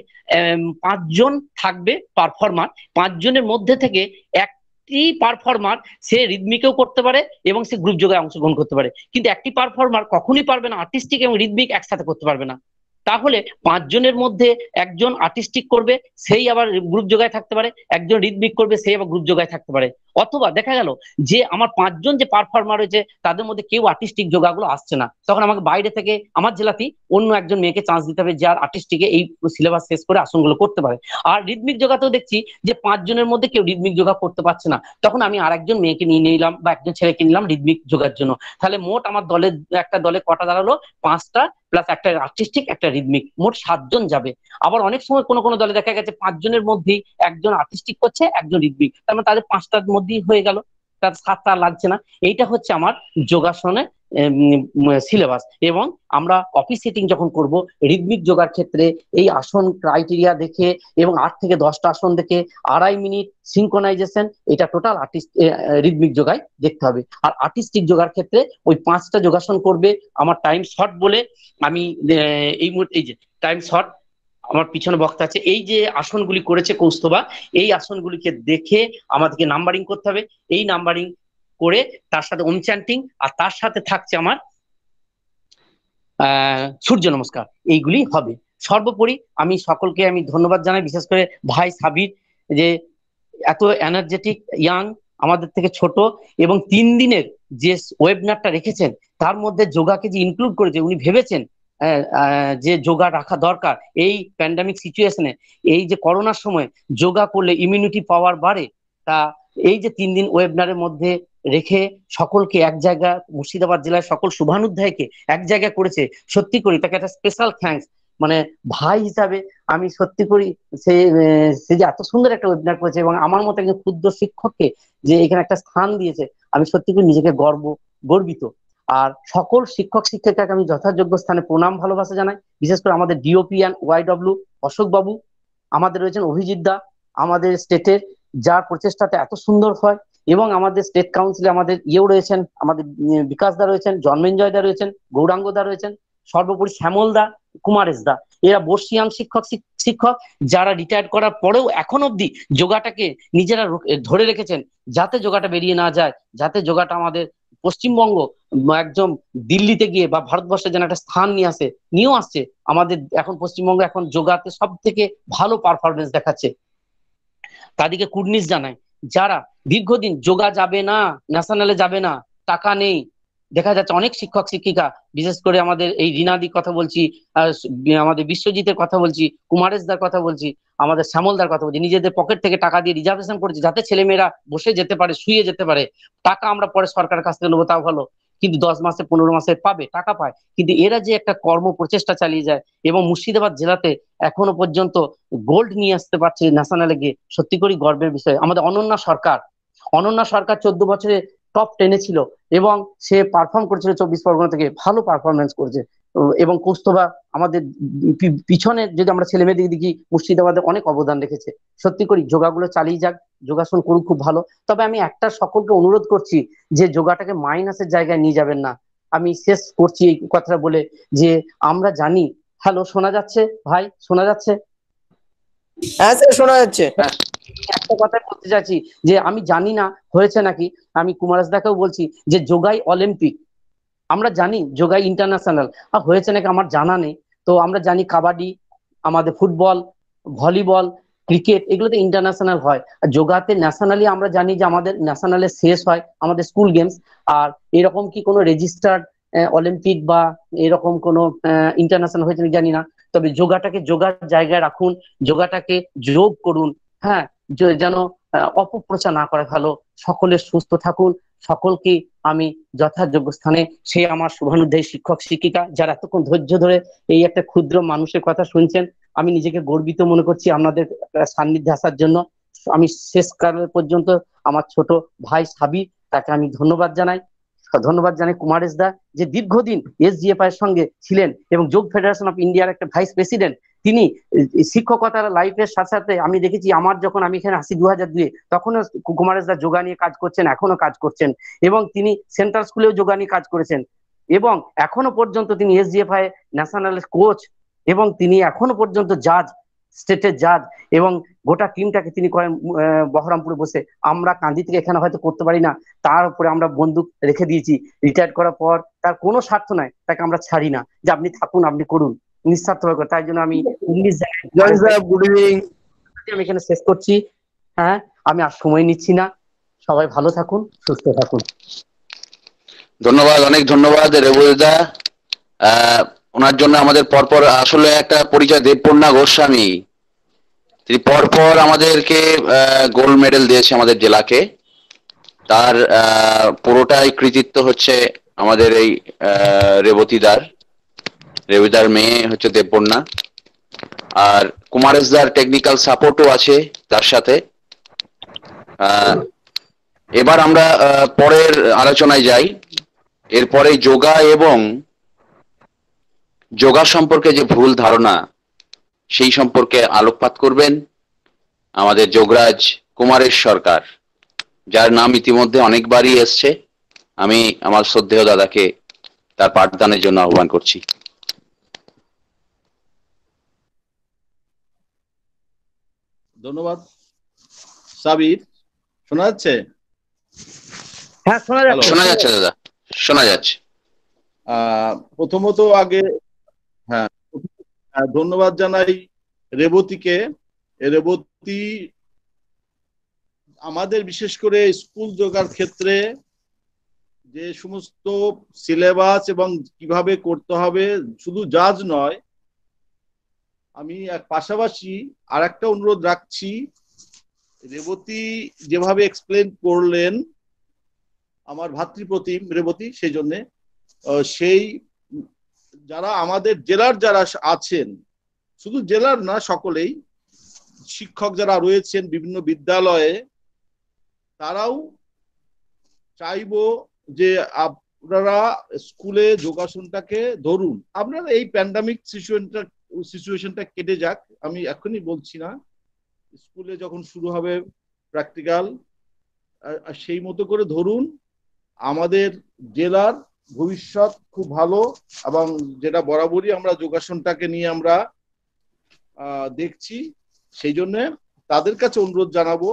পাঁচজন থাকবে পারফর্মার পাঁচজনের মধ্যে থেকে এক একটি পারফর্মার সে রিদমিকেও করতে পারে এবং সে গ্রুপ যোগে অংশগ্রহণ করতে পারে কিন্তু একটি পারফর্মার কখনই পারবে না আর্টিস্টিক এবং রিদমিক একসাথে করতে পারবে না তাহলে পাঁচজনের মধ্যে একজন আর্টিস্টিক করবে সেই আবার গ্রুপ যোগায় থাকতে পারে একজন রিদমিক করবে সেই আবার গ্রুপ যোগায় থাকতে পারে অথবা দেখা গেল যে আমার পাঁচজন যে পারফর্মার রয়েছে তাদের মধ্যে কেউ আর্টিস্টিক যোগাগুলো আসছে না তখন আমাকে বাইরে থেকে আমার জেলাতেই অন্য একজন মেয়েকে চান্স দিতে হবে যার আর্টিস্টিকে এই সিলেবাস শেষ করে আসনগুলো করতে পারে আর রিদমিক যোগাতেও দেখছি যে পাঁচজনের মধ্যে কেউ রিদমিক যোগা করতে পারছে না তখন আমি আর একজন মেয়েকে নিয়ে নিলাম বা একজন ছেলেকে নিলাম রিদমিক যোগার জন্য তাহলে মোট আমার দলের একটা দলে কটা দাঁড়ালো পাঁচটা প্লাস একটা আর্টিস্টিক একটা রিদমিক মোট সাতজন যাবে আবার অনেক সময় কোনো কোনো দলে দেখা গেছে পাঁচজনের মধ্যেই একজন আর্টিস্টিক করছে একজন রিদমিক তার মানে তাদের পাঁচটার মধ্যে অবধি হয়ে গেল তার সাতটা লাগছে না এইটা হচ্ছে আমার যোগাসনে সিলেবাস এবং আমরা অফিস সেটিং যখন করব রিদমিক যোগার ক্ষেত্রে এই আসন ক্রাইটেরিয়া দেখে এবং আট থেকে দশটা আসন দেখে আড়াই মিনিট সিঙ্কোনাইজেশন এটা টোটাল আর্টিস্ট রিদমিক যোগায় দেখতে হবে আর আর্টিস্টিক যোগার ক্ষেত্রে ওই পাঁচটা যোগাসন করবে আমার টাইম শর্ট বলে আমি এই মুহূর্তে এই যে টাইম শর্ট আমার পিছনে বক্তা আছে এই যে আসনগুলি করেছে কৌস্তবা এই আসনগুলিকে দেখে আমাদেরকে নাম্বারিং করতে হবে এই নাম্বারিং করে তার সাথে ওম আর তার সাথে থাকছে আমার সূর্য নমস্কার এইগুলি হবে সর্বোপরি আমি সকলকে আমি ধন্যবাদ জানাই বিশেষ করে ভাই সাবির যে এত এনার্জেটিক ইয়াং আমাদের থেকে ছোট এবং তিন দিনের যে ওয়েবনারটা রেখেছেন তার মধ্যে যোগাকে যে ইনক্লুড করেছে উনি ভেবেছেন যে যোগা রাখা দরকার এই প্যান্ডামিক সিচুয়েশনে এই যে করোনার সময় যোগা করলে ইমিউনিটি পাওয়ার বাড়ে তা এই যে তিন দিন ওয়েবনারের মধ্যে রেখে সকলকে এক জায়গা মুর্শিদাবাদ জেলায় সকল শুভানুধ্যায়কে এক জায়গায় করেছে সত্যি করি তাকে একটা স্পেশাল থ্যাঙ্কস মানে ভাই হিসাবে আমি সত্যি করি সে সে যে এত সুন্দর একটা ওয়েবনার করেছে এবং আমার মতো একজন ক্ষুদ্র শিক্ষককে যে এখানে একটা স্থান দিয়েছে আমি সত্যি করি নিজেকে গর্ব গর্বিত আর সকল শিক্ষক শিক্ষিকাকে আমি যথাযোগ্য স্থানে প্রণাম ভালোবাসা জানাই বিশেষ করে আমাদের ডিওপি অ্যান্ড ওয়াইডব্লিউ অশোক বাবু আমাদের রয়েছেন অভিজিৎ দা আমাদের স্টেটের যার প্রচেষ্টাতে এত সুন্দর হয় এবং আমাদের স্টেট কাউন্সিলে আমাদের ইয়েও রয়েছেন আমাদের বিকাশ দা রয়েছেন জন্মেঞ্জয় দা রয়েছেন গৌরাঙ্গ দা রয়েছেন সর্বোপরি শ্যামল দা কুমারেশ দা এরা বর্ষিয়ান শিক্ষক শিক্ষক যারা রিটায়ার করার পরেও এখন অব্দি যোগাটাকে নিজেরা ধরে রেখেছেন যাতে যোগাটা বেরিয়ে না যায় যাতে যোগাটা আমাদের পশ্চিমবঙ্গ একদম দিল্লিতে গিয়ে বা ভারতবর্ষে যেন একটা স্থান নিয়ে আসে নিয়েও আসছে আমাদের এখন পশ্চিমবঙ্গ এখন যোগাতে সব থেকে ভালো পারফরমেন্স দেখাচ্ছে তাদেরকে কুর্নিশ জানায় যারা দীর্ঘদিন যোগা যাবে না ন্যাশনালে যাবে না টাকা নেই দেখা যাচ্ছে অনেক শিক্ষক শিক্ষিকা বিশেষ করে আমাদের এই রিনাদি কথা বলছি আমাদের বিশ্বজিতের কথা বলছি কুমারেশদার কথা বলছি আমাদের শ্যামলদার কথা বলছি নিজেদের পকেট থেকে টাকা দিয়ে রিজার্ভেশন করছে যাতে ছেলেমেয়েরা বসে যেতে পারে শুয়ে যেতে পারে টাকা আমরা পরে সরকারের কাছ থেকে নেবো তাও ভালো কিন্তু দশ মাসে পনেরো মাসে পাবে টাকা পায় কিন্তু এরা যে একটা কর্ম প্রচেষ্টা চালিয়ে যায় এবং মুর্শিদাবাদ জেলাতে এখনো পর্যন্ত গোল্ড নিয়ে আসতে পারছে ন্যাশনালে গিয়ে সত্যি করি গর্বের বিষয় আমাদের অনন্যা সরকার অনন্যা সরকার চোদ্দ বছরে টপ টেনে ছিল এবং সে পারফর্ম করেছিল চব্বিশ পরগনা থেকে ভালো পারফরমেন্স করেছে এবং কোস্তবা আমাদের পিছনে যদি আমরা ছেলে মেয়েদের দেখি মুর্শিদাবাদে অনেক অবদান রেখেছে সত্যি করি যোগাগুলো চালিয়ে যাক যোগাসন করুক খুব ভালো তবে আমি একটা সকলকে অনুরোধ করছি যে যোগাটাকে মাইনাসের জায়গায় নিয়ে যাবেন না আমি শেষ করছি এই কথাটা বলে যে আমরা জানি হ্যালো শোনা যাচ্ছে ভাই শোনা যাচ্ছে হ্যাঁ স্যার শোনা যাচ্ছে হ্যাঁ। একটা কথা বলতে চাচ্ছি যে আমি জানি না হয়েছে নাকি আমি কুমারাস দাকেও বলছি যে যোগাই অলিম্পিক আমরা জানি যোগা ইন্টারন্যাশনাল হয়েছে নাকি আমার জানা নেই তো আমরা জানি কাবাডি আমাদের ফুটবল ভলিবল ক্রিকেট এগুলোতে ইন্টারন্যাশনাল হয় আর যোগাতে ন্যাশনালি আমরা জানি যে আমাদের ন্যাশনালে শেষ হয় আমাদের স্কুল গেমস আর এরকম কি কোনো রেজিস্টার্ড অলিম্পিক বা এরকম কোনো ইন্টারন্যাশনাল হয়েছে জানি না তবে যোগাটাকে যোগার জায়গায় রাখুন যোগাটাকে যোগ করুন হ্যাঁ যেন অপপ্রচার না করে ভালো সকলে সুস্থ থাকুন সকলকে আমি যথাযোগ্য স্থানে সেই আমার শুভানুধ্যায়ী শিক্ষক শিক্ষিকা যারা এতক্ষণ ধৈর্য ধরে এই একটা ক্ষুদ্র মানুষের কথা শুনছেন আমি নিজেকে গর্বিত মনে করছি আপনাদের সান্নিধ্যে আসার জন্য আমি শেষ কাল পর্যন্ত আমার ছোট ভাই সাবি তাকে আমি ধন্যবাদ জানাই ধন্যবাদ জানাই কুমারেশ দা যে দীর্ঘদিন এস জিএফআই এর সঙ্গে ছিলেন এবং যোগ ফেডারেশন অফ ইন্ডিয়ার একটা ভাইস প্রেসিডেন্ট তিনি শিক্ষকতার লাইফের সাথে সাথে আমি দেখেছি আমার যখন আমি এখানে আসি দু হাজার দুয়ে তখনও কুমারেশ দা যোগা নিয়ে কাজ করছেন এখনো কাজ করছেন এবং তিনি সেন্ট্রাল স্কুলেও যোগা নিয়ে কাজ করেছেন এবং এখনো পর্যন্ত তিনি আই ন্যাশনাল কোচ এবং তিনি এখনো পর্যন্ত জাজ স্টেটের জাজ এবং গোটা টিমটাকে তিনি করেন বহরমপুরে বসে আমরা কান্দি থেকে এখানে হয়তো করতে পারি না তার উপরে আমরা বন্দুক রেখে দিয়েছি রিটায়ার করার পর তার কোনো স্বার্থ নাই তাকে আমরা ছাড়ি না যে আপনি থাকুন আপনি করুন ভাবে তাই জন্য আমি ইংলিশ গুড ইভিনিং আমি এখানে শেষ করছি হ্যাঁ আমি আর সময় নিচ্ছি না সবাই ভালো থাকুন সুস্থ থাকুন ধন্যবাদ অনেক ধন্যবাদ রেবুদা ওনার জন্য আমাদের পরপর আসলে একটা পরিচয় দেবপূর্ণা গোস্বামী তিনি পরপর আমাদেরকে গোল্ড মেডেল দিয়েছে আমাদের জেলাকে তার পুরোটাই কৃতিত্ব হচ্ছে আমাদের এই রেবতীদার রেবিদার মেয়ে হচ্ছে দেবপন্না আর কুমারেশদার টেকনিক্যাল সাপোর্টও আছে তার সাথে এবার আমরা পরের আলোচনায় যাই এরপরে যোগা এবং যোগা সম্পর্কে যে ভুল ধারণা সেই সম্পর্কে আলোকপাত করবেন আমাদের যোগরাজ কুমারেশ সরকার যার নাম ইতিমধ্যে অনেকবারই এসছে আমি আমার শ্রদ্ধেয় দাদাকে তার পাঠদানের জন্য আহ্বান করছি ধন্যবাদ সাবির শোনা যাচ্ছে হ্যাঁ শোনা যাচ্ছে শোনা যাচ্ছে দাদা শোনা যাচ্ছে প্রথমত আগে হ্যাঁ ধন্যবাদ জানাই রেবতীকে রেবতী আমাদের বিশেষ করে স্কুল যোগার ক্ষেত্রে যে সমস্ত সিলেবাস এবং কিভাবে করতে হবে শুধু জাজ নয় আমি এক পাশাপাশি আর একটা অনুরোধ রাখছি রেবতী যেভাবে এক্সপ্লেন করলেন আমার ভাতৃপ্রতিম রেবতী সেই জন্যে সেই যারা আমাদের জেলার যারা আছেন শুধু জেলার না সকলেই শিক্ষক যারা রয়েছেন বিভিন্ন বিদ্যালয়ে তারাও চাইব যে আপনারা স্কুলে যোগাসনটাকে ধরুন আপনারা এই প্যান্ডামিক সিচুয়েশনটা সিচুয়েশনটা কেটে যাক আমি এখনই বলছি না স্কুলে যখন শুরু হবে প্র্যাকটিক্যাল সেই মতো করে ধরুন আমাদের জেলার ভবিষ্যৎ খুব ভালো এবং যেটা বরাবরই আমরা যোগাসনটাকে নিয়ে আমরা দেখছি সেই জন্য তাদের কাছে অনুরোধ জানাবো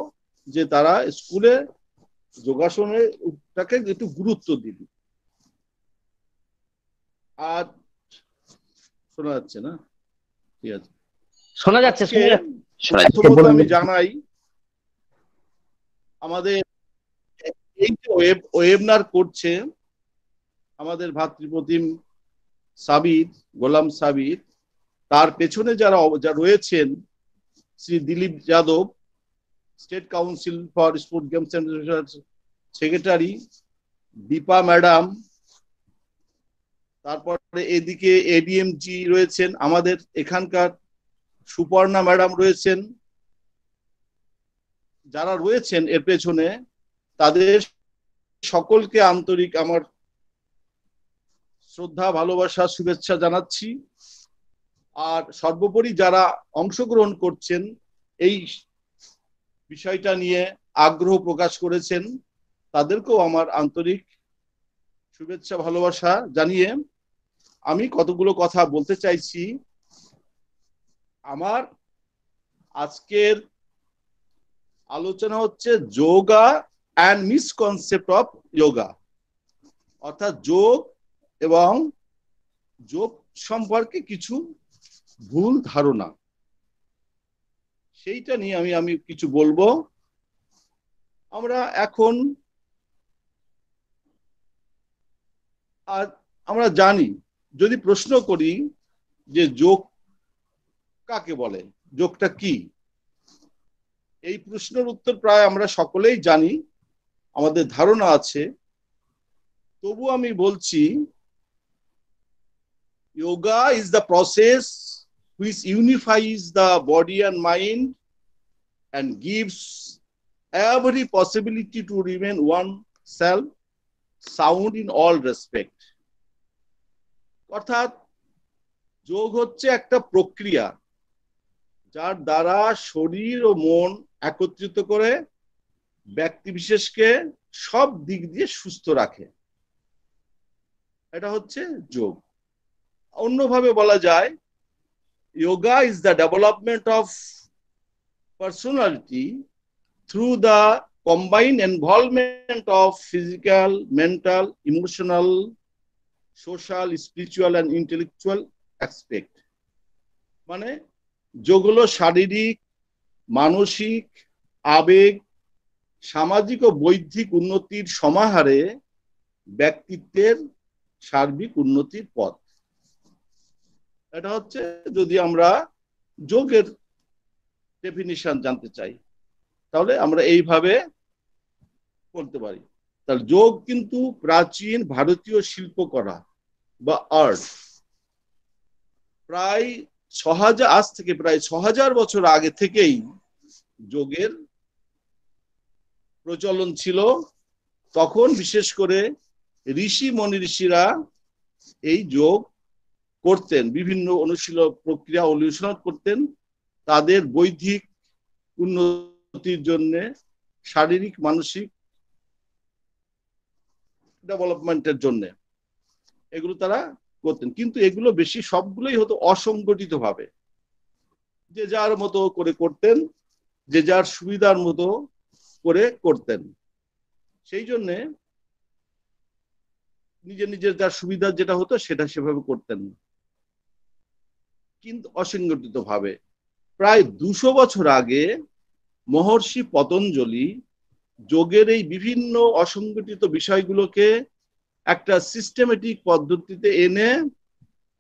যে তারা স্কুলে যোগাসনেরটাকে একটু গুরুত্ব দিন আর শোনা যাচ্ছে না শোনা যাচ্ছে আমি জানাই আমাদের এই যে ওয়েবনার করছে আমাদের ভাতৃপ্রতিম সাবির গোলাম সাবির তার পেছনে যারা যা রয়েছেন Shri Dilip Yadav state council for sport games secretary Dipa madam তারপরে এদিকে এডিএমজি রয়েছেন আমাদের এখানকার সুপর্ণা ম্যাডাম রয়েছেন যারা রয়েছেন এর পেছনে তাদের সকলকে আন্তরিক আমার শ্রদ্ধা ভালোবাসা শুভেচ্ছা জানাচ্ছি আর সর্বোপরি যারা অংশগ্রহণ করছেন এই বিষয়টা নিয়ে আগ্রহ প্রকাশ করেছেন তাদেরকেও আমার আন্তরিক শুভেচ্ছা ভালোবাসা জানিয়ে আমি কতগুলো কথা বলতে চাইছি আমার আজকের আলোচনা হচ্ছে yoga and misconcept of yoga অর্থাৎ যোগ এবং যোগ সম্পর্কে কিছু ভুল ধারণা সেইটা নিয়ে আমি আমি কিছু বলবো আমরা এখন আর আমরা জানি যদি প্রশ্ন করি যে যোগ কাকে বলে যোগটা কি এই প্রশ্নের উত্তর প্রায় আমরা সকলেই জানি আমাদের ধারণা আছে তবু আমি বলছি yoga is the process which unifies the body and mind and gives every possibility to remain oneself sound in all respect অর্থাৎ যোগ হচ্ছে একটা প্রক্রিয়া যার দ্বারা শরীর ও মন একত্রিত করে ব্যক্তি বিশেষকে সব দিক দিয়ে সুস্থ রাখে এটা হচ্ছে যোগ অন্যভাবে বলা যায় yoga is the development of personality through the combined involvement of physical mental emotional social spiritual and intellectual aspect মানে যেগুলো শারীরিক মানসিক আবেগ সামাজিক ও বৌদ্ধিক উন্নতির সমাহারে ব্যক্তিত্বের সার্বিক উন্নতির পথ এটা হচ্ছে যদি আমরা যোগের ডেফিনিশন জানতে চাই তাহলে আমরা এইভাবে বলতে পারি তাহলে যোগ কিন্তু প্রাচীন ভারতীয় শিল্পকলা বা আর্ট প্রায় ছ হাজার আজ থেকে প্রায় ছ হাজার বছর আগে থেকেই যোগের প্রচলন ছিল তখন বিশেষ করে ঋষি মনি ঋষিরা এই যোগ করতেন বিভিন্ন অনুশীলন প্রক্রিয়া অনুশীলন করতেন তাদের বৈধিক উন্নতির জন্য শারীরিক মানসিক ডেভেলপমেন্টের জন্য এগুলো তারা করতেন কিন্তু এগুলো বেশি সবগুলোই হতো অসংগঠিত ভাবে যে যার মতো করে করতেন যে যার সুবিধার মতো করে করতেন সেই জন্য নিজের নিজের যার সুবিধা যেটা হতো সেটা সেভাবে করতেন কিন্তু অসংগঠিত ভাবে প্রায় দুশো বছর আগে মহর্ষি পতঞ্জলি যোগের এই বিভিন্ন অসংগঠিত বিষয়গুলোকে একটা সিস্টেমেটিক পদ্ধতিতে এনে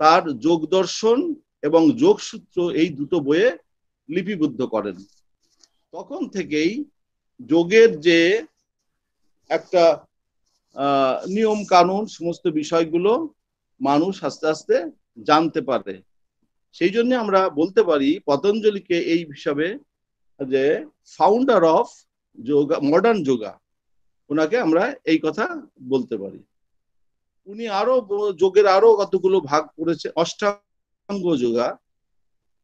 তার যোগ দর্শন এবং যোগসূত্র এই দুটো বইয়ে লিপিবদ্ধ করেন তখন থেকেই যোগের যে একটা নিয়ম কানুন সমস্ত বিষয়গুলো মানুষ আস্তে আস্তে জানতে পারে সেই জন্য আমরা বলতে পারি পতঞ্জলিকে এই হিসাবে যে founder of yoga modern yoga ওনাকে আমরা এই কথা বলতে পারি উনি আরো যোগের আরো কতগুলো ভাগ করেছে অষ্টাঙ্গ যোগা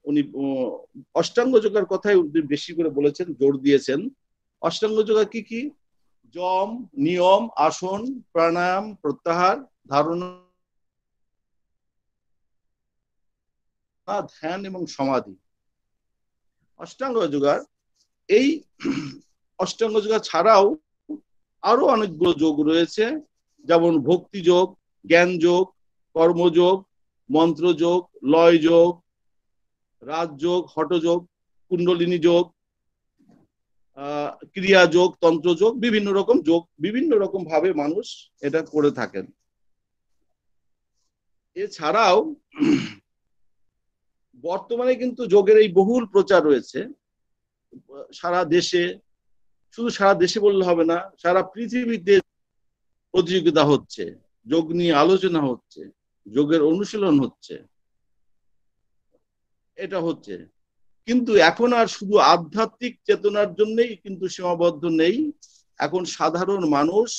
উনি অষ্টাঙ্গ যোগার কথাই উনি বেশি করে বলেছেন জোর দিয়েছেন অষ্টাঙ্গ যোগা কি কি জম নিয়ম আসন প্রাণায়াম প্রত্যাহার ধারণা ধ্যান এবং সমাধি অষ্টাঙ্গ যোগার এই অষ্টাঙ্গ যোগা ছাড়াও আরো অনেকগুলো যোগ রয়েছে যেমন ভক্তি যোগ জ্ঞান যোগ কর্মযোগ মন্ত্রযোগ লয় যোগ রাজযোগ হটযোগ কুণ্ডলিনী যোগ ক্রিয়া যোগ তন্ত্র যোগ বিভিন্ন রকম যোগ বিভিন্ন রকম ভাবে মানুষ এটা করে থাকেন এছাড়াও বর্তমানে কিন্তু যোগের এই বহুল প্রচার রয়েছে সারা দেশে শুধু সারা দেশে বললে হবে না সারা পৃথিবীতে প্রতিযোগিতা হচ্ছে যোগ নিয়ে আলোচনা হচ্ছে যোগের অনুশীলন হচ্ছে এটা হচ্ছে কিন্তু এখন আর শুধু আধ্যাত্মিক চেতনার জন্যই কিন্তু সীমাবদ্ধ নেই এখন সাধারণ মানুষ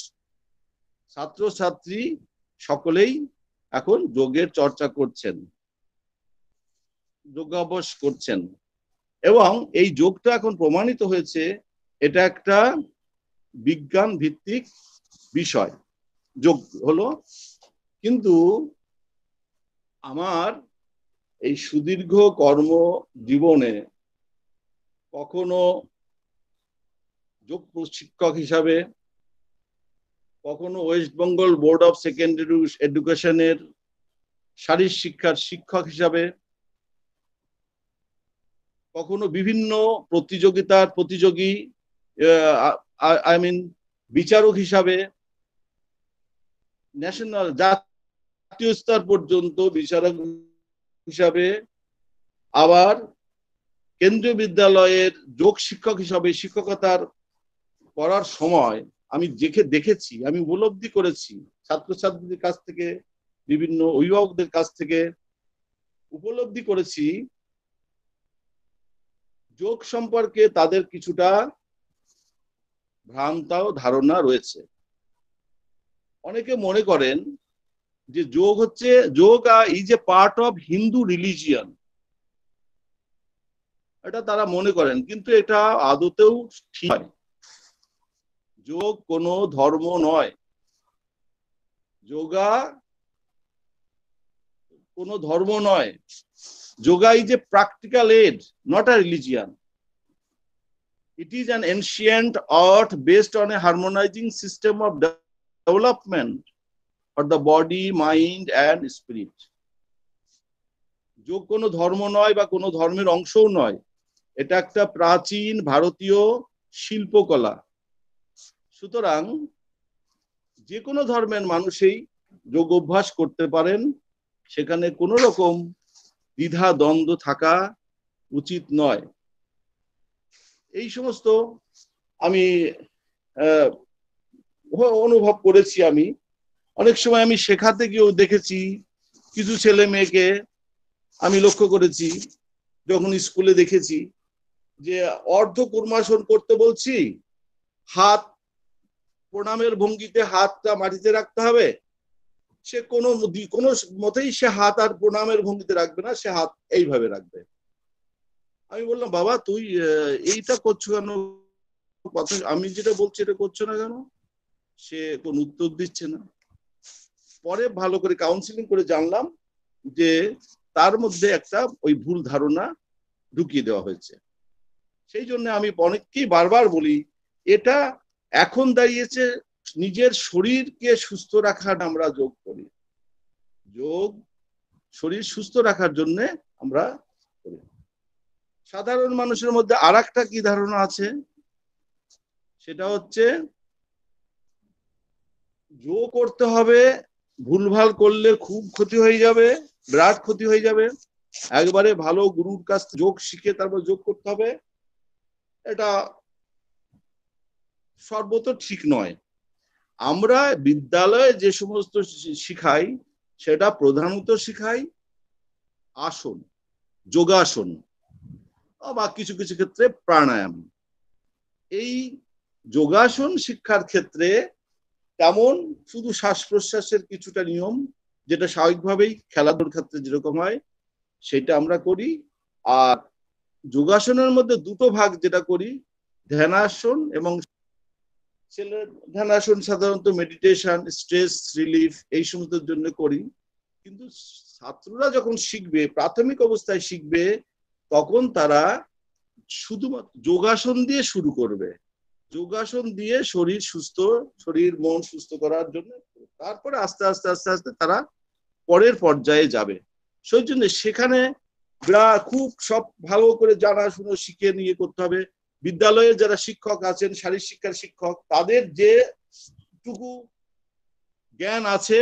ছাত্র ছাত্রী সকলেই এখন যোগের চর্চা করছেন যোগাভ্যাস করছেন এবং এই যোগটা এখন প্রমাণিত হয়েছে এটা একটা বিজ্ঞান ভিত্তিক বিষয় যোগ হলো কিন্তু আমার এই সুদীর্ঘ কর্ম জীবনে কখনো যোগ প্রশিক্ষক হিসাবে কখনো West Bengal board of secondary এডুকেশনের শারীর শিক্ষার শিক্ষক হিসাবে কখনো বিভিন্ন প্রতিযোগিতার প্রতিযোগী আই মিন বিচারক হিসাবে ন্যাশনাল জাতীয় স্তর পর্যন্ত বিচারক হিসাবে আবার কেন্দ্রীয় বিদ্যালয়ের যোগ শিক্ষক হিসাবে শিক্ষকতার করার সময় আমি দেখে দেখেছি আমি উপলব্ধি করেছি ছাত্রছাত্রীদের কাছ থেকে বিভিন্ন অভিভাবকদের কাছ থেকে উপলব্ধি করেছি যোগ সম্পর্কে তাদের কিছুটা ভ্রান্তাও ধারণা রয়েছে অনেকে মনে করেন যে যোগ হচ্ছে yog is a part of Hindu religion এটা তারা মনে করেন কিন্তু এটা আদতেও ঠিক যোগ কোনো ধর্ম নয় যোগা কোনো ধর্ম নয় yoga is a practical aid not a religion It is an ancient art based on a harmonizing system of development for the body, mind, and spirit. যোগ কোনো ধর্ম নয় বা কোনো ধর্মের অংশও নয় এটা একটা প্রাচীন ভারতীয় শিল্পকলা সুতরাং যে কোনো ধর্মের মানুষই যোগ অভ্যাস করতে পারেন সেখানে কোনো রকম দ্বিধা দ্বন্দ্ব থাকা উচিত নয় এই সমস্ত আমি অনুভব করেছি আমি অনেক সময় আমি শেখাতে গিয়েও দেখেছি কিছু ছেলে মেয়েকে আমি লক্ষ্য করেছি যখন স্কুলে দেখেছি যে অর্ধ কুর্মাসন করতে বলছি হাত প্রণামের ভঙ্গিতে হাতটা মাটিতে রাখতে হবে সে কোনো কোনো মতেই সে হাত আর প্রণামের ভঙ্গিতে রাখবে না সে হাত এইভাবে রাখবে আমি বললাম বাবা তুই এইটা করছো কেন কথা আমি যেটা বলছি এটা করছো না কেন সে কোন উত্তর দিচ্ছে না পরে ভালো করে কাউন্সিলিং করে জানলাম যে তার মধ্যে একটা ওই ভুল ধারণা ঢুকিয়ে দেওয়া হয়েছে সেই জন্য আমি অনেককেই বারবার বলি এটা এখন দাঁড়িয়েছে নিজের শরীরকে সুস্থ রাখার আমরা যোগ করি যোগ শরীর সুস্থ রাখার জন্য আমরা সাধারণ মানুষের মধ্যে আর একটা কি ধারণা আছে সেটা হচ্ছে জো করতে হবে ভুলভাল করলে খুব ক্ষতি হয়ে যাবে বিরাট ক্ষতি হয়ে যাবে একবারে ভালো গুরুর কাছ যোগ শিখে তারপর যোগ করতে হবে এটা সর্বত ঠিক নয় আমরা বিদ্যালয়ে যে সমস্ত শিখাই সেটা প্রধানত শিখাই আসন যোগাসন বা কিছু কিছু ক্ষেত্রে প্রাণায়াম এই যোগাসন শিক্ষার ক্ষেত্রে তেমন শুধু শ্বাস প্রশ্বাসের কিছুটা নিয়ম যেটা স্বাভাবিকভাবেই খেলাধুলোর ক্ষেত্রে যেরকম হয় সেটা আমরা করি আর যোগাসনের মধ্যে দুটো ভাগ যেটা করি ধ্যানাসন এবং ধ্যানাসন সাধারণত মেডিটেশন স্ট্রেস রিলিফ এই সমস্ত জন্য করি কিন্তু ছাত্ররা যখন শিখবে প্রাথমিক অবস্থায় শিখবে তখন তারা শুধুমাত্র যোগাসন দিয়ে শুরু করবে যোগাসন দিয়ে শরীর সুস্থ শরীর মন সুস্থ করার জন্য তারপরে আস্তে আস্তে আস্তে আস্তে তারা পরের পর্যায়ে যাবে সেই জন্য সেখানে খুব সব ভালো করে জানাশুনো শিখে নিয়ে করতে হবে বিদ্যালয়ে যারা শিক্ষক আছেন শারীর শিক্ষার শিক্ষক তাদের যে টুকু জ্ঞান আছে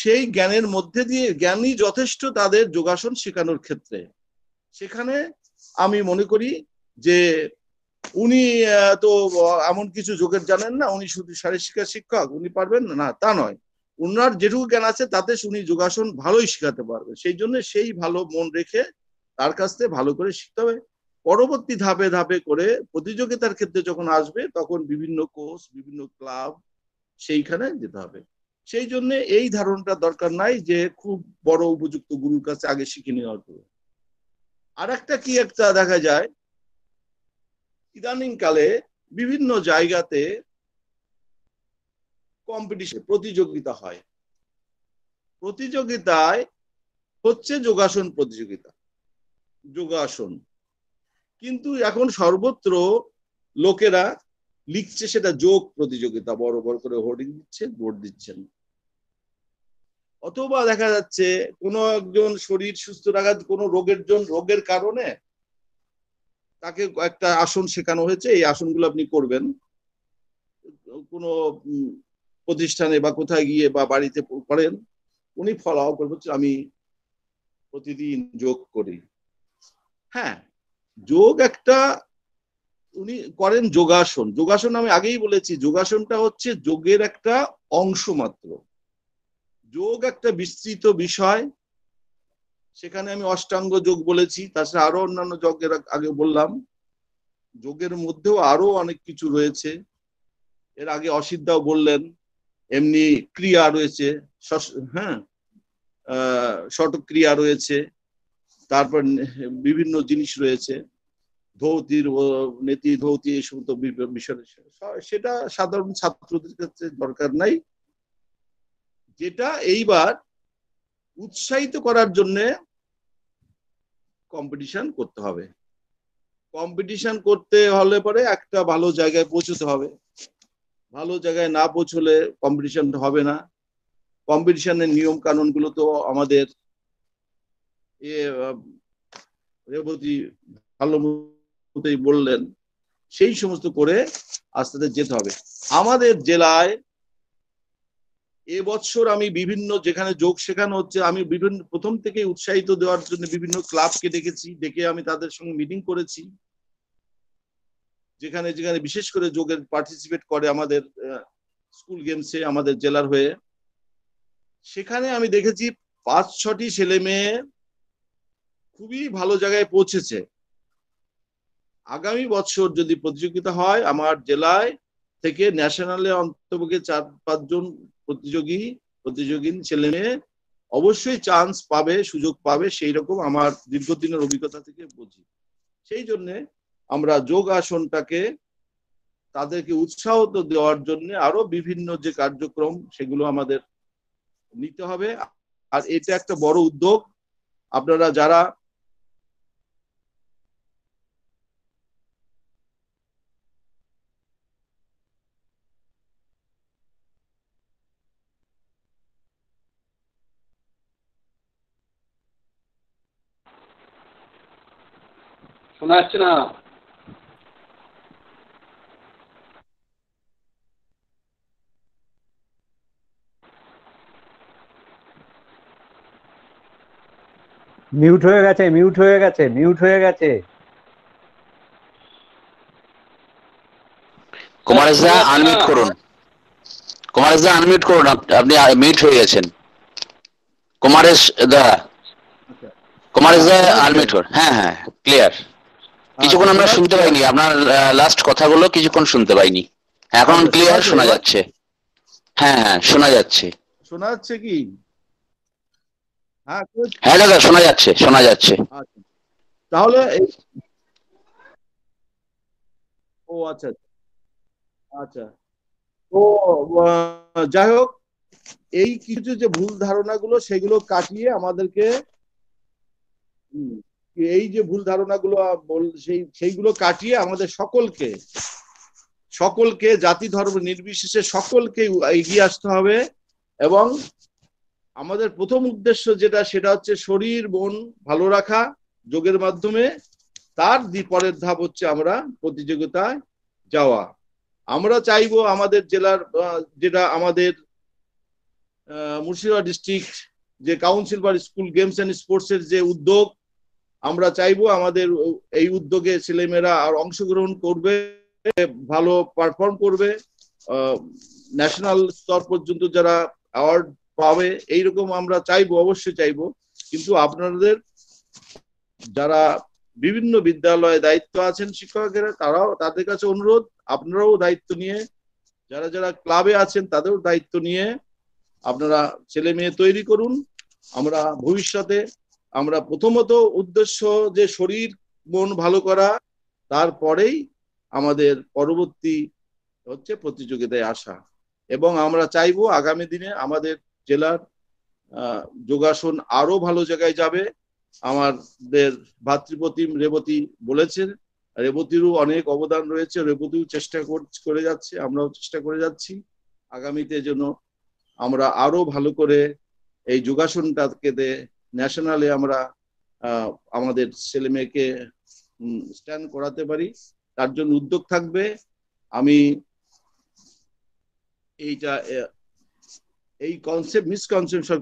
সেই জ্ঞানের মধ্যে দিয়ে জ্ঞানই যথেষ্ট তাদের যোগাসন শেখানোর ক্ষেত্রে সেখানে আমি মনে করি যে উনি তো এমন কিছু যোগের জানেন না উনি শুধু শারীরশিক্ষা শিক্ষক উনি পারবেন না তা নয় উনার যেটুকু জ্ঞান আছে তাতে উনি যোগাসন ভালোই শিখাতে পারবে সেই জন্য সেই ভালো মন রেখে তার কাছ থেকে ভালো করে শিখতে হবে পরবর্তী ধাপে ধাপে করে প্রতিযোগিতার ক্ষেত্রে যখন আসবে তখন বিভিন্ন কোর্স বিভিন্ন ক্লাব সেইখানে যেতে হবে সেই জন্য এই ধারণটা দরকার নাই যে খুব বড় উপযুক্ত গুরুর কাছে আগে শিখে নেওয়ার পরে আর একটা কি একটা দেখা যায় ইদানিং কালে বিভিন্ন জায়গাতে কম্পিটিশন প্রতিযোগিতা হয় প্রতিযোগিতায় হচ্ছে যোগাসন প্রতিযোগিতা যোগাসন কিন্তু এখন সর্বত্র লোকেরা লিখছে সেটা যোগ প্রতিযোগিতা বড় বড় করে হোর্ডিং দিচ্ছে বোর্ড দিচ্ছেন অথবা দেখা যাচ্ছে কোনো একজন শরীর সুস্থ রাখার কোনো রোগের জন্য রোগের কারণে তাকে একটা আসন শেখানো হয়েছে এই আসনগুলো আপনি করবেন কোনো প্রতিষ্ঠানে বা কোথায় গিয়ে বা বাড়িতে করেন উনি ফলাও করবো আমি প্রতিদিন যোগ করি হ্যাঁ যোগ একটা উনি করেন যোগাসন যোগাসন আমি আগেই বলেছি যোগাসনটা হচ্ছে যোগের একটা অংশ মাত্র যোগ একটা বিস্তৃত বিষয় সেখানে আমি অষ্টাঙ্গ যোগ বলেছি তাছাড়া আরো অন্যান্য যজ্ঞের আগে বললাম যোগের মধ্যেও আরো অনেক কিছু রয়েছে এর আগে অসিদ্ধাও বললেন এমনি ক্রিয়া রয়েছে হ্যাঁ শটক্রিয়া রয়েছে তারপর বিভিন্ন জিনিস রয়েছে ধৌতির নেতি ধৌতি এই সমস্ত বিষয় সেটা সাধারণ ছাত্রদের ক্ষেত্রে দরকার নাই যেটা এইবার উৎসাহিত করার জন্য কম্পিটিশন করতে হবে কম্পিটিশন করতে হলে পরে একটা ভালো জায়গায় পৌঁছতে হবে ভালো জায়গায় না পৌঁছলে কম্পিটিশন হবে না কম্পিটিশনের নিয়ম কানুনগুলো তো আমাদের এ রেবতী ভালো মতোই বললেন সেই সমস্ত করে আস্তে আস্তে যেতে হবে আমাদের জেলায় এবছর আমি বিভিন্ন যেখানে যোগ শেখানো হচ্ছে আমি বিভিন্ন প্রথম থেকে উৎসাহিত দেওয়ার জন্য বিভিন্ন ক্লাবকে ডেকেছি ডেকে আমি তাদের সঙ্গে মিটিং করেছি যেখানে যেখানে বিশেষ করে যোগের পার্টিসিপেট করে আমাদের স্কুল গেমসে আমাদের জেলার হয়ে সেখানে আমি দেখেছি পাঁচ ছটি ছেলে মেয়ে খুবই ভালো জায়গায় পৌঁছেছে আগামী বছর যদি প্রতিযোগিতা হয় আমার জেলায় থেকে ন্যাশনালে অন্তপক্ষে চার পাঁচজন প্রতিযোগী প্রতিযোগী ছেলে মেয়ে অবশ্যই চান্স পাবে সুযোগ পাবে সেই রকম আমার দীর্ঘদিনের অভিজ্ঞতা থেকে বুঝি সেই জন্যে আমরা যোগ আসনটাকে তাদেরকে উৎসাহ দেওয়ার জন্য আরো বিভিন্ন যে কার্যক্রম সেগুলো আমাদের নিতে হবে আর এটা একটা বড় উদ্যোগ আপনারা যারা শোনা যাচ্ছে না মিউট হয়ে গেছে মিউট হয়ে গেছে মিউট হয়ে গেছে কুমারেশ দা আনমিউট করুন কুমারেশ দা আনমিউট করুন আপনি মিউট হয়ে গেছেন কুমারেশ দা আচ্ছা। কুমারেশ দা আনমিউট আচ্ছা। করুন হ্যাঁ হ্যাঁ ক্লিয়ার কিছুক্ষণ আমরা আচ্ছা, শুনতে পাইনি আপনার লাস্ট কথাগুলো কিছুক্ষণ শুনতে পাইনি এখন ক্লিয়ার আচ্ছা, শোনা যাচ্ছে হ্যাঁ হ্যাঁ শোনা যাচ্ছে শোনা যাচ্ছে কি হ্যাঁ, হ্যাঁ দাদা শোনা যাচ্ছে শোনা যাচ্ছে আচ্ছা, তাহলে ও আচ্ছা আচ্ছা তো যাই হোক এই কিছু যে ভুল ধারণাগুলো সেগুলো কাটিয়ে আমাদেরকে হম এই যে ভুল ধারণাগুলো সেই সেইগুলো কাটিয়ে আমাদের সকলকে সকলকে জাতি ধর্ম নির্বিশেষে সকলকে এগিয়ে আসতে হবে এবং আমাদের প্রথম উদ্দেশ্য যেটা সেটা হচ্ছে শরীর মন ভালো রাখা যোগের মাধ্যমে তার পরের ধাপ হচ্ছে আমরা প্রতিযোগিতায় যাওয়া আমরা চাইবো আমাদের জেলার যেটা আমাদের মুর্শিদাবাদ ডিস্ট্রিক্ট যে কাউন্সিল বা স্কুল গেমস অ্যান্ড স্পোর্টস এর যে উদ্যোগ আমরা চাইবো আমাদের এই উদ্যোগে ছেলেমেয়েরা আর অংশগ্রহণ করবে ভালো পারফর্ম করবে ন্যাশনাল স্তর পর্যন্ত যারা অ্যাওয়ার্ড পাবে এইরকম আমরা চাইবো অবশ্যই চাইবো কিন্তু আপনাদের যারা বিভিন্ন বিদ্যালয়ে দায়িত্ব আছেন শিক্ষকেরা তারাও তাদের কাছে অনুরোধ আপনারাও দায়িত্ব নিয়ে যারা যারা ক্লাবে আছেন তাদেরও দায়িত্ব নিয়ে আপনারা ছেলে মেয়ে তৈরি করুন আমরা ভবিষ্যতে আমরা প্রথমত উদ্দেশ্য যে শরীর মন ভালো করা তারপরেই আমাদের পরবর্তী হচ্ছে প্রতিযোগিতায় আসা এবং আমরা চাইবো আগামী দিনে আমাদের জেলার যোগাসন আরো ভালো জায়গায় যাবে আমাদের ভাতৃপ্রতিম রেবতী বলেছেন রেবতীরও অনেক অবদান রয়েছে রেবতীও চেষ্টা করে যাচ্ছে আমরাও চেষ্টা করে যাচ্ছি আগামীতে যেন আমরা আরো ভালো করে এই যোগাসনটাকে ন্যাশনালে আমরা আমাদের ছেলে মেয়েকে স্ট্যান্ড করাতে পারি তার জন্য উদ্যোগ থাকবে আমি এইটা এই কনসেপ্ট মিসকনসেপশন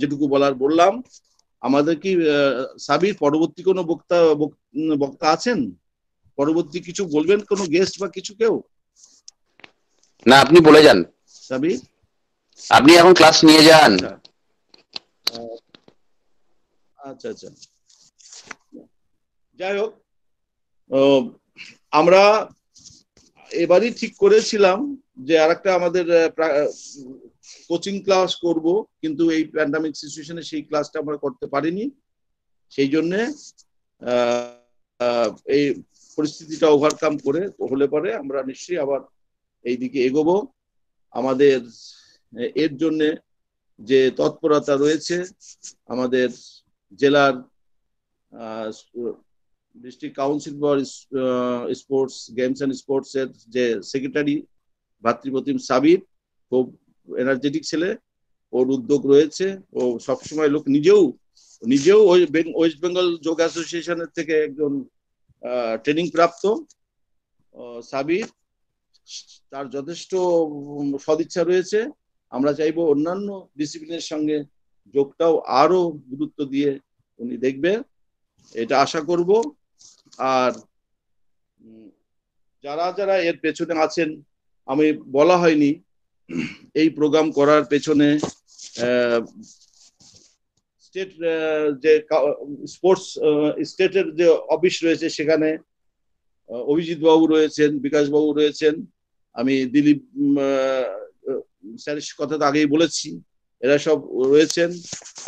যেটুকু বলার বললাম আমাদের কি সাবির পরবর্তী কোনো বক্তা বক্তা আছেন পরবর্তী কিছু বলবেন কোনো গেস্ট বা কিছু কেউ না আপনি বলে যান সাবির আপনি এখন ক্লাস নিয়ে যান আচ্ছা। আচ্ছা আচ্ছা যাই হোক আমরা এবারই ঠিক করেছিলাম যে আর একটা আমাদের কোচিং ক্লাস করব কিন্তু এই প্যান্ডামিক সিচুয়েশনে সেই ক্লাসটা আমরা করতে পারিনি সেই জন্যে এই পরিস্থিতিটা ওভারকাম করে হলে পরে আমরা নিশ্চয়ই আবার এই দিকে এগোবো আমাদের এর জন্যে যে তৎপরতা রয়েছে আমাদের জেলার district council for sports games and sports এর যে সেক্রেটারি ভাতৃপ্রতিম সাবির খুব এনার্জেটিক ছেলে ওর উদ্যোগ রয়েছে ও সবসময় লোক নিজেও নিজেও ওয়েস্ট বেঙ্গল যোগ অ্যাসোসিয়েশনের থেকে একজন ট্রেনিং প্রাপ্ত সাবির তার যথেষ্ট সদিচ্ছা রয়েছে আমরা চাইবো অন্যান্য ডিসিপ্লিনের সঙ্গে যোগটাও আরো গুরুত্ব দিয়ে উনি দেখবে এটা আশা করব আর যারা যারা এর পেছনে আছেন আমি বলা হয়নি এই প্রোগ্রাম করার পেছনে স্টেট যে স্পোর্টস স্টেটের যে অফিস রয়েছে সেখানে অভিজিৎ বাবু রয়েছেন বিকাশ বাবু রয়েছেন আমি দিলীপ স্যারের কথা তো আগেই বলেছি এরা সব রয়েছেন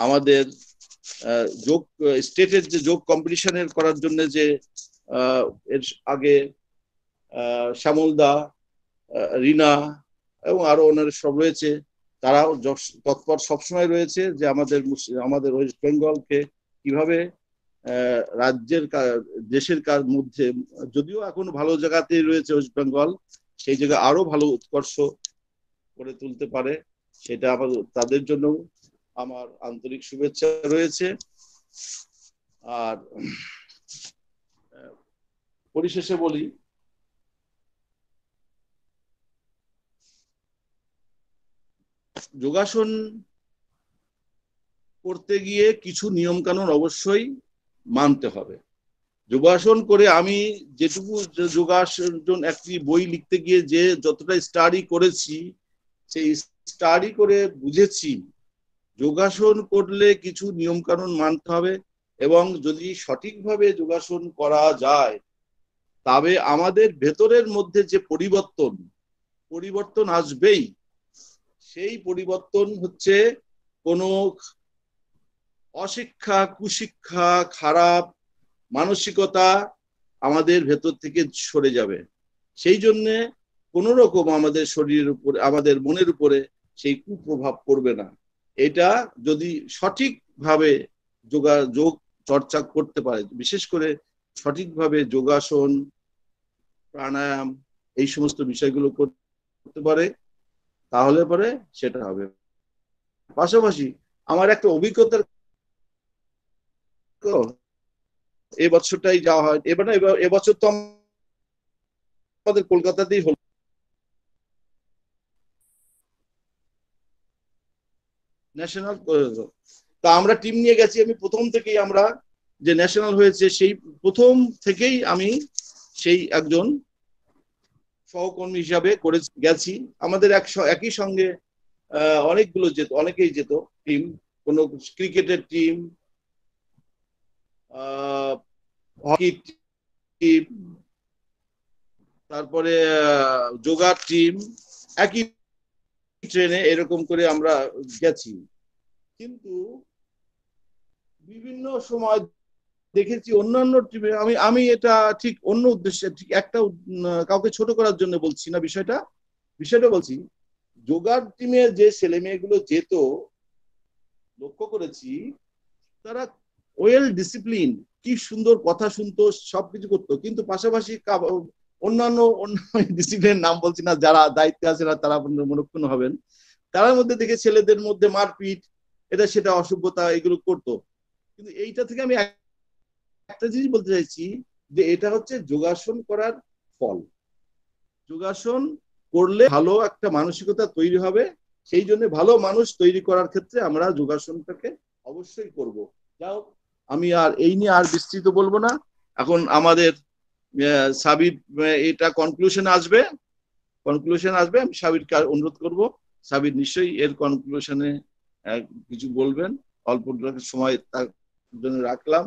আমাদের যোগ স্টেটের যে যোগ কম্পিটিশনের করার জন্য যে এর আগে শ্যামলদা রিনা এবং আরো ওনার সব রয়েছে তারাও তৎপর সবসময় রয়েছে যে আমাদের আমাদের ওয়েস্ট বেঙ্গলকে কিভাবে রাজ্যের দেশের কাজ মধ্যে যদিও এখন ভালো জায়গাতেই রয়েছে ওয়েস্ট বেঙ্গল সেই জায়গায় আরো ভালো উৎকর্ষ করে তুলতে পারে সেটা আমার তাদের জন্য আমার আন্তরিক শুভেচ্ছা রয়েছে আর পরিশেষে বলি যোগাসন করতে গিয়ে কিছু নিয়ম কানুন অবশ্যই মানতে হবে যোগাসন করে আমি যেটুকু যোগাসন একটি বই লিখতে গিয়ে যে যতটা স্টাডি করেছি সেই স্টাডি করে বুঝেছি যোগাসন করলে কিছু নিয়মকানুন মানতে হবে এবং যদি সঠিকভাবে যোগাসন করা যায় তবে আমাদের ভেতরের মধ্যে যে পরিবর্তন পরিবর্তন আসবেই সেই পরিবর্তন হচ্ছে কোনো অশিক্ষা কুশিক্ষা খারাপ মানসিকতা আমাদের ভেতর থেকে সরে যাবে সেই জন্যে কোনো রকম আমাদের শরীরের উপরে আমাদের মনের উপরে সেই কুপ্রভাব পড়বে না এটা যদি সঠিকভাবে যোগা যোগ চর্চা করতে পারে বিশেষ করে সঠিকভাবে যোগাসন প্রাণায়াম এই সমস্ত বিষয়গুলো করতে পারে তাহলে পরে সেটা হবে পাশাপাশি আমার একটা অভিজ্ঞতার এবছরটাই যাওয়া হয় এবার না এবছর তো আমাদের কলকাতাতেই হলো ন্যাশনাল uh, তা আমরা টিম নিয়ে গেছি আমি প্রথম থেকেই আমরা যে ন্যাশনাল হয়েছে সেই প্রথম থেকেই আমি সেই একজন সহকর্মী হিসাবে করে গেছি আমাদের এক একই সঙ্গে অনেকগুলো যেত অনেকেই যেত টিম কোনো ক্রিকেটের টিম হকি টিম তারপরে যোগার টিম একই ট্রেনে এরকম করে আমরা গেছি কিন্তু বিভিন্ন সময় দেখেছি অন্যান্য টিমে আমি আমি এটা ঠিক অন্য উদ্দেশ্যে ঠিক একটা কাউকে ছোট করার জন্য বলছি না বিষয়টা বিষয়টা বলছি যোগার টিমে যে ছেলে মেয়েগুলো যেত লক্ষ্য করেছি তারা ওয়েল ডিসিপ্লিন কি সুন্দর কথা শুনতো সবকিছু করতো কিন্তু পাশাপাশি অন্যান্য অন্যান্য ডিসিপ্লিনের নাম বলছি না যারা দায়িত্বে আছে না তারা মনক্ষণ হবেন তার মধ্যে দেখে ছেলেদের মধ্যে মারপিট এটা সেটা অসভ্যতা এগুলো করতো কিন্তু এইটা থেকে আমি একটা জিনিস বলতে চাইছি যে এটা হচ্ছে যোগাসন করার ফল যোগাসন করলে ভালো একটা মানসিকতা তৈরি হবে সেই জন্য ভালো মানুষ তৈরি করার ক্ষেত্রে আমরা যোগাসনটাকে অবশ্যই করব যাও আমি আর এই নিয়ে আর বিস্তৃত বলবো না এখন আমাদের সাবির এটা কনক্লুশন আসবে কনক্লুশন আসবে আমি সাবিরকে অনুরোধ করব সাবির নিশ্চয়ই এর কনক্লুশনে কিছু বলবেন অল্প সময় তার জন্য রাখলাম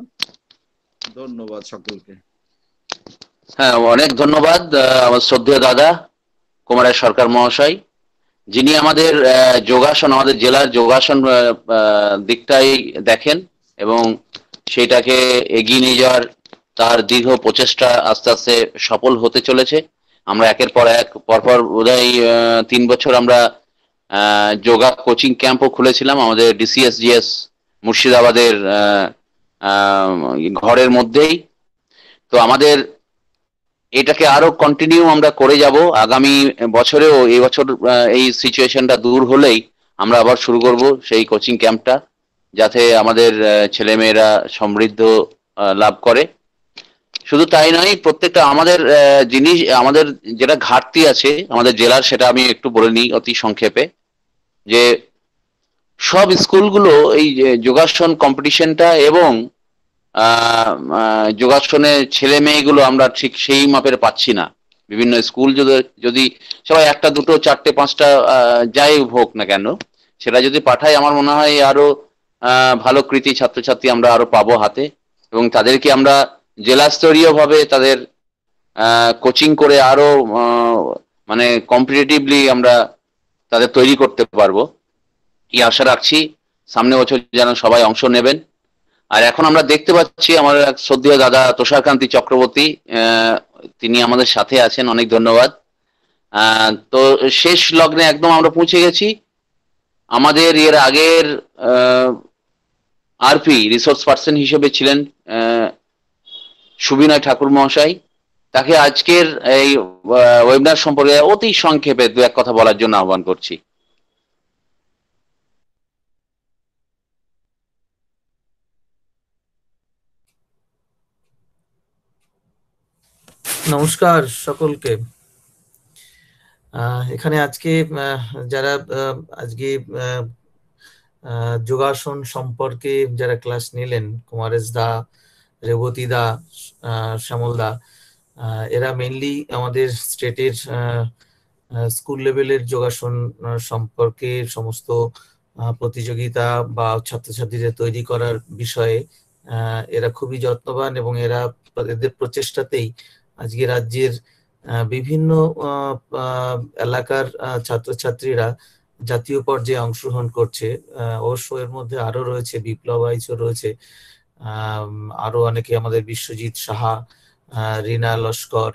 ধন্যবাদ সকলকে হ্যাঁ অনেক ধন্যবাদ আমার শ্রদ্ধেয় দাদা কুমারের সরকার মহাশয় যিনি আমাদের যোগাসন আমাদের জেলার যোগাসন দিকটাই দেখেন এবং সেটাকে এগিয়ে নিয়ে যাওয়ার তার দীর্ঘ প্রচেষ্টা আস্তে আস্তে সফল হতে চলেছে আমরা একের পর এক পরপর বোধহয় তিন বছর আমরা যোগা কোচিং ক্যাম্পও খুলেছিলাম আমাদের ডিসিএসজিএস মুর্শিদাবাদের ঘরের মধ্যেই তো আমাদের এটাকে আরো কন্টিনিউ আমরা করে যাব আগামী বছরেও এই বছর এই সিচুয়েশনটা দূর হলেই আমরা আবার শুরু করব সেই কোচিং ক্যাম্পটা যাতে আমাদের ছেলেমেয়েরা সমৃদ্ধ লাভ করে শুধু তাই নয় প্রত্যেকটা আমাদের জিনিস আমাদের যেটা ঘাটতি আছে আমাদের জেলার সেটা আমি একটু বলে নিই অতি সংক্ষেপে যে সব স্কুলগুলো এই যোগাসন কম্পিটিশনটা এবং যোগাসনে ছেলে মেয়েগুলো আমরা ঠিক সেই মাপের পাচ্ছি না বিভিন্ন স্কুল যদি যদি সবাই একটা দুটো চারটে পাঁচটা যাই হোক না কেন সেটা যদি পাঠাই আমার মনে হয় আরো ভালো কৃতি ছাত্রছাত্রী আমরা আরো পাবো হাতে এবং তাদেরকে আমরা জেলা স্তরীয় ভাবে তাদের কোচিং করে আরো মানে কম্পিটিটিভলি আমরা তাদের তৈরি করতে পারবো কি আশা রাখছি সামনে বছর যেন সবাই অংশ নেবেন আর এখন আমরা দেখতে পাচ্ছি আমার এক শ্রদ্ধীয় দাদা তুষারকান্তি চক্রবর্তী তিনি আমাদের সাথে আছেন অনেক ধন্যবাদ তো শেষ লগ্নে একদম আমরা পৌঁছে গেছি আমাদের এর আগের আরপি রিসোর্স পার্সন হিসেবে ছিলেন সুবিনয় ঠাকুর মহাশয় তাকে আজকের এই ওয়েবিনার সম্পর্কে অতি সংক্ষেপে দু এক কথা বলার জন্য আহ্বান করছি নমস্কার সকলকে এখানে আজকে যারা আজকে যোগাসন সম্পর্কে যারা ক্লাস নিলেন কুমারেশ দা রেবতী দা শ্যামল দা এরা মেনলি আমাদের স্টেটের স্কুল লেভেলের যোগাসন সম্পর্কে সমস্ত প্রতিযোগিতা বা ছাত্রছাত্রীদের তৈরি করার বিষয়ে এরা খুবই যত্নবান এবং এরা এদের প্রচেষ্টাতেই আজকে রাজ্যের বিভিন্ন এলাকার ছাত্রছাত্রীরা জাতীয় পর্যায়ে অংশগ্রহণ করছে অবশ্য এর মধ্যে আরো রয়েছে বিপ্লব আইচও রয়েছে আরো অনেকে আমাদের বিশ্বজিৎ সাহা রিনা লস্কর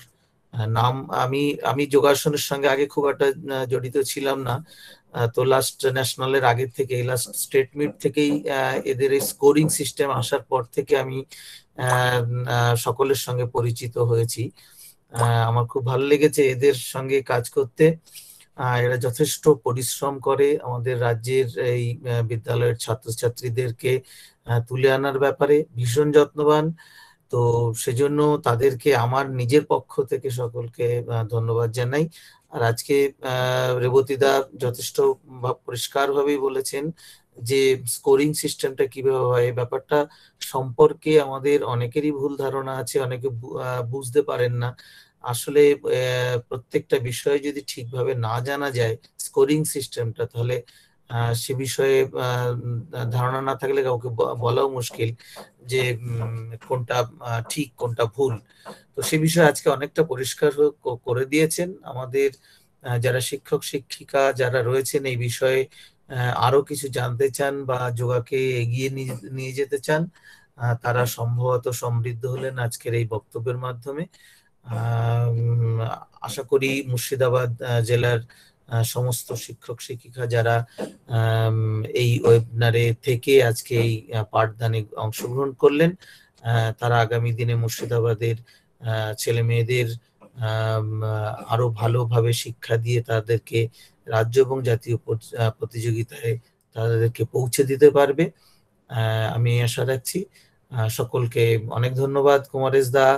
নাম আমি আমি যোগাসনের সঙ্গে আগে খুব একটা জড়িত ছিলাম না তো লাস্ট ন্যাশনালের আগের থেকে লাস্ট স্টেট মিট থেকেই এদের এই স্কোরিং সিস্টেম আসার পর থেকে আমি সকলের সঙ্গে পরিচিত হয়েছি আমার খুব ভালো লেগেছে এদের সঙ্গে কাজ করতে এরা যথেষ্ট পরিশ্রম করে আমাদের রাজ্যের এই বিদ্যালয়ের ছাত্রছাত্রীদেরকে তুলে আনার ব্যাপারে ভীষণ যত্নবান তো সেজন্য তাদেরকে আমার নিজের পক্ষ থেকে সকলকে ধন্যবাদ জানাই আর আজকে রেবতীদা যথেষ্ট পরিষ্কারভাবেই বলেছেন যে স্কোরিং সিস্টেমটা কিভাবে হয় ব্যাপারটা সম্পর্কে আমাদের অনেকেরই ভুল ধারণা আছে অনেকে বুঝতে পারেন না আসলে প্রত্যেকটা বিষয়ে যদি ঠিকভাবে না জানা যায় স্কোরিং সিস্টেমটা তাহলে সে বিষয়ে ধারণা না থাকলে কাউকে বলাও মুশকিল যে কোনটা ঠিক কোনটা ভুল তো সে বিষয়ে আজকে অনেকটা পরিষ্কার করে দিয়েছেন আমাদের যারা শিক্ষক শিক্ষিকা যারা রয়েছেন এই বিষয়ে আরো কিছু জানতে চান বা যোগাকে এগিয়ে নিয়ে যেতে চান তারা সম্ভবত সমৃদ্ধ হলেন আজকের এই বক্তব্যের মাধ্যমে আশা করি মুর্শিদাবাদ জেলার সমস্ত শিক্ষক শিক্ষিকা যারা এই ওয়েবিনারে থেকে আজকে এই পাঠদানে অংশগ্রহণ করলেন তারা আগামী দিনে মুর্শিদাবাদের ছেলে মেয়েদের আরো ভালোভাবে শিক্ষা দিয়ে তাদেরকে রাজ্য এবং জাতীয় প্রতিযোগিতায় তাদেরকে পৌঁছে দিতে পারবে আমি আশা রাখছি সকলকে অনেক ধন্যবাদ কুমারেশ দা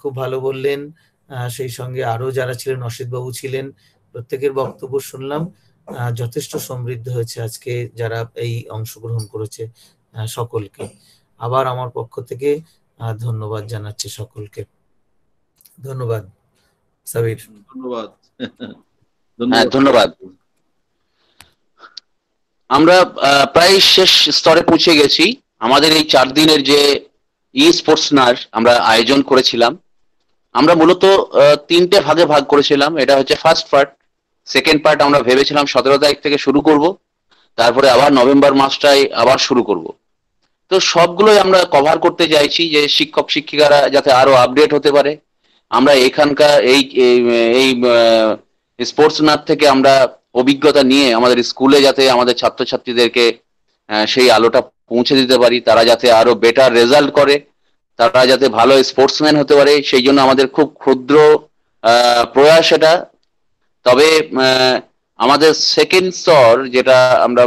খুব ভালো বললেন সেই সঙ্গে আরো যারা ছিলেন বাবু ছিলেন প্রত্যেকের বক্তব্য শুনলাম যথেষ্ট সমৃদ্ধ হয়েছে আজকে যারা এই অংশগ্রহণ করেছে সকলকে আবার আমার পক্ষ থেকে ধন্যবাদ জানাচ্ছি সকলকে ধন্যবাদ সাবির ধন্যবাদ হ্যাঁ, ধন্যবাদ আমরা প্রায় শেষ স্তরে পৌঁছে গেছি আমাদের এই চার দিনের যে ই স্পোর্টসনার আমরা আয়োজন করেছিলাম আমরা মূলত তিনটে ভাগে ভাগ করেছিলাম এটা হচ্ছে ফার্স্ট পার্ট সেকেন্ড পার্ট আমরা ভেবেছিলাম সতেরো তারিখ থেকে শুরু করব তারপরে আবার নভেম্বর মাসটায় আবার শুরু করব তো সবগুলোই আমরা কভার করতে চাইছি যে শিক্ষক শিক্ষিকারা যাতে আরো আপডেট হতে পারে আমরা এখানকার এই এই স্পোর্টস নার থেকে আমরা অভিজ্ঞতা নিয়ে আমাদের স্কুলে যাতে আমাদের ছাত্রছাত্রীদেরকে সেই আলোটা পৌঁছে দিতে পারি তারা যাতে আরো বেটার রেজাল্ট করে তারা যাতে ভালো স্পোর্টসম্যান হতে পারে সেই জন্য আমাদের খুব ক্ষুদ্র প্রয়াস এটা তবে আমাদের সেকেন্ড স্তর যেটা আমরা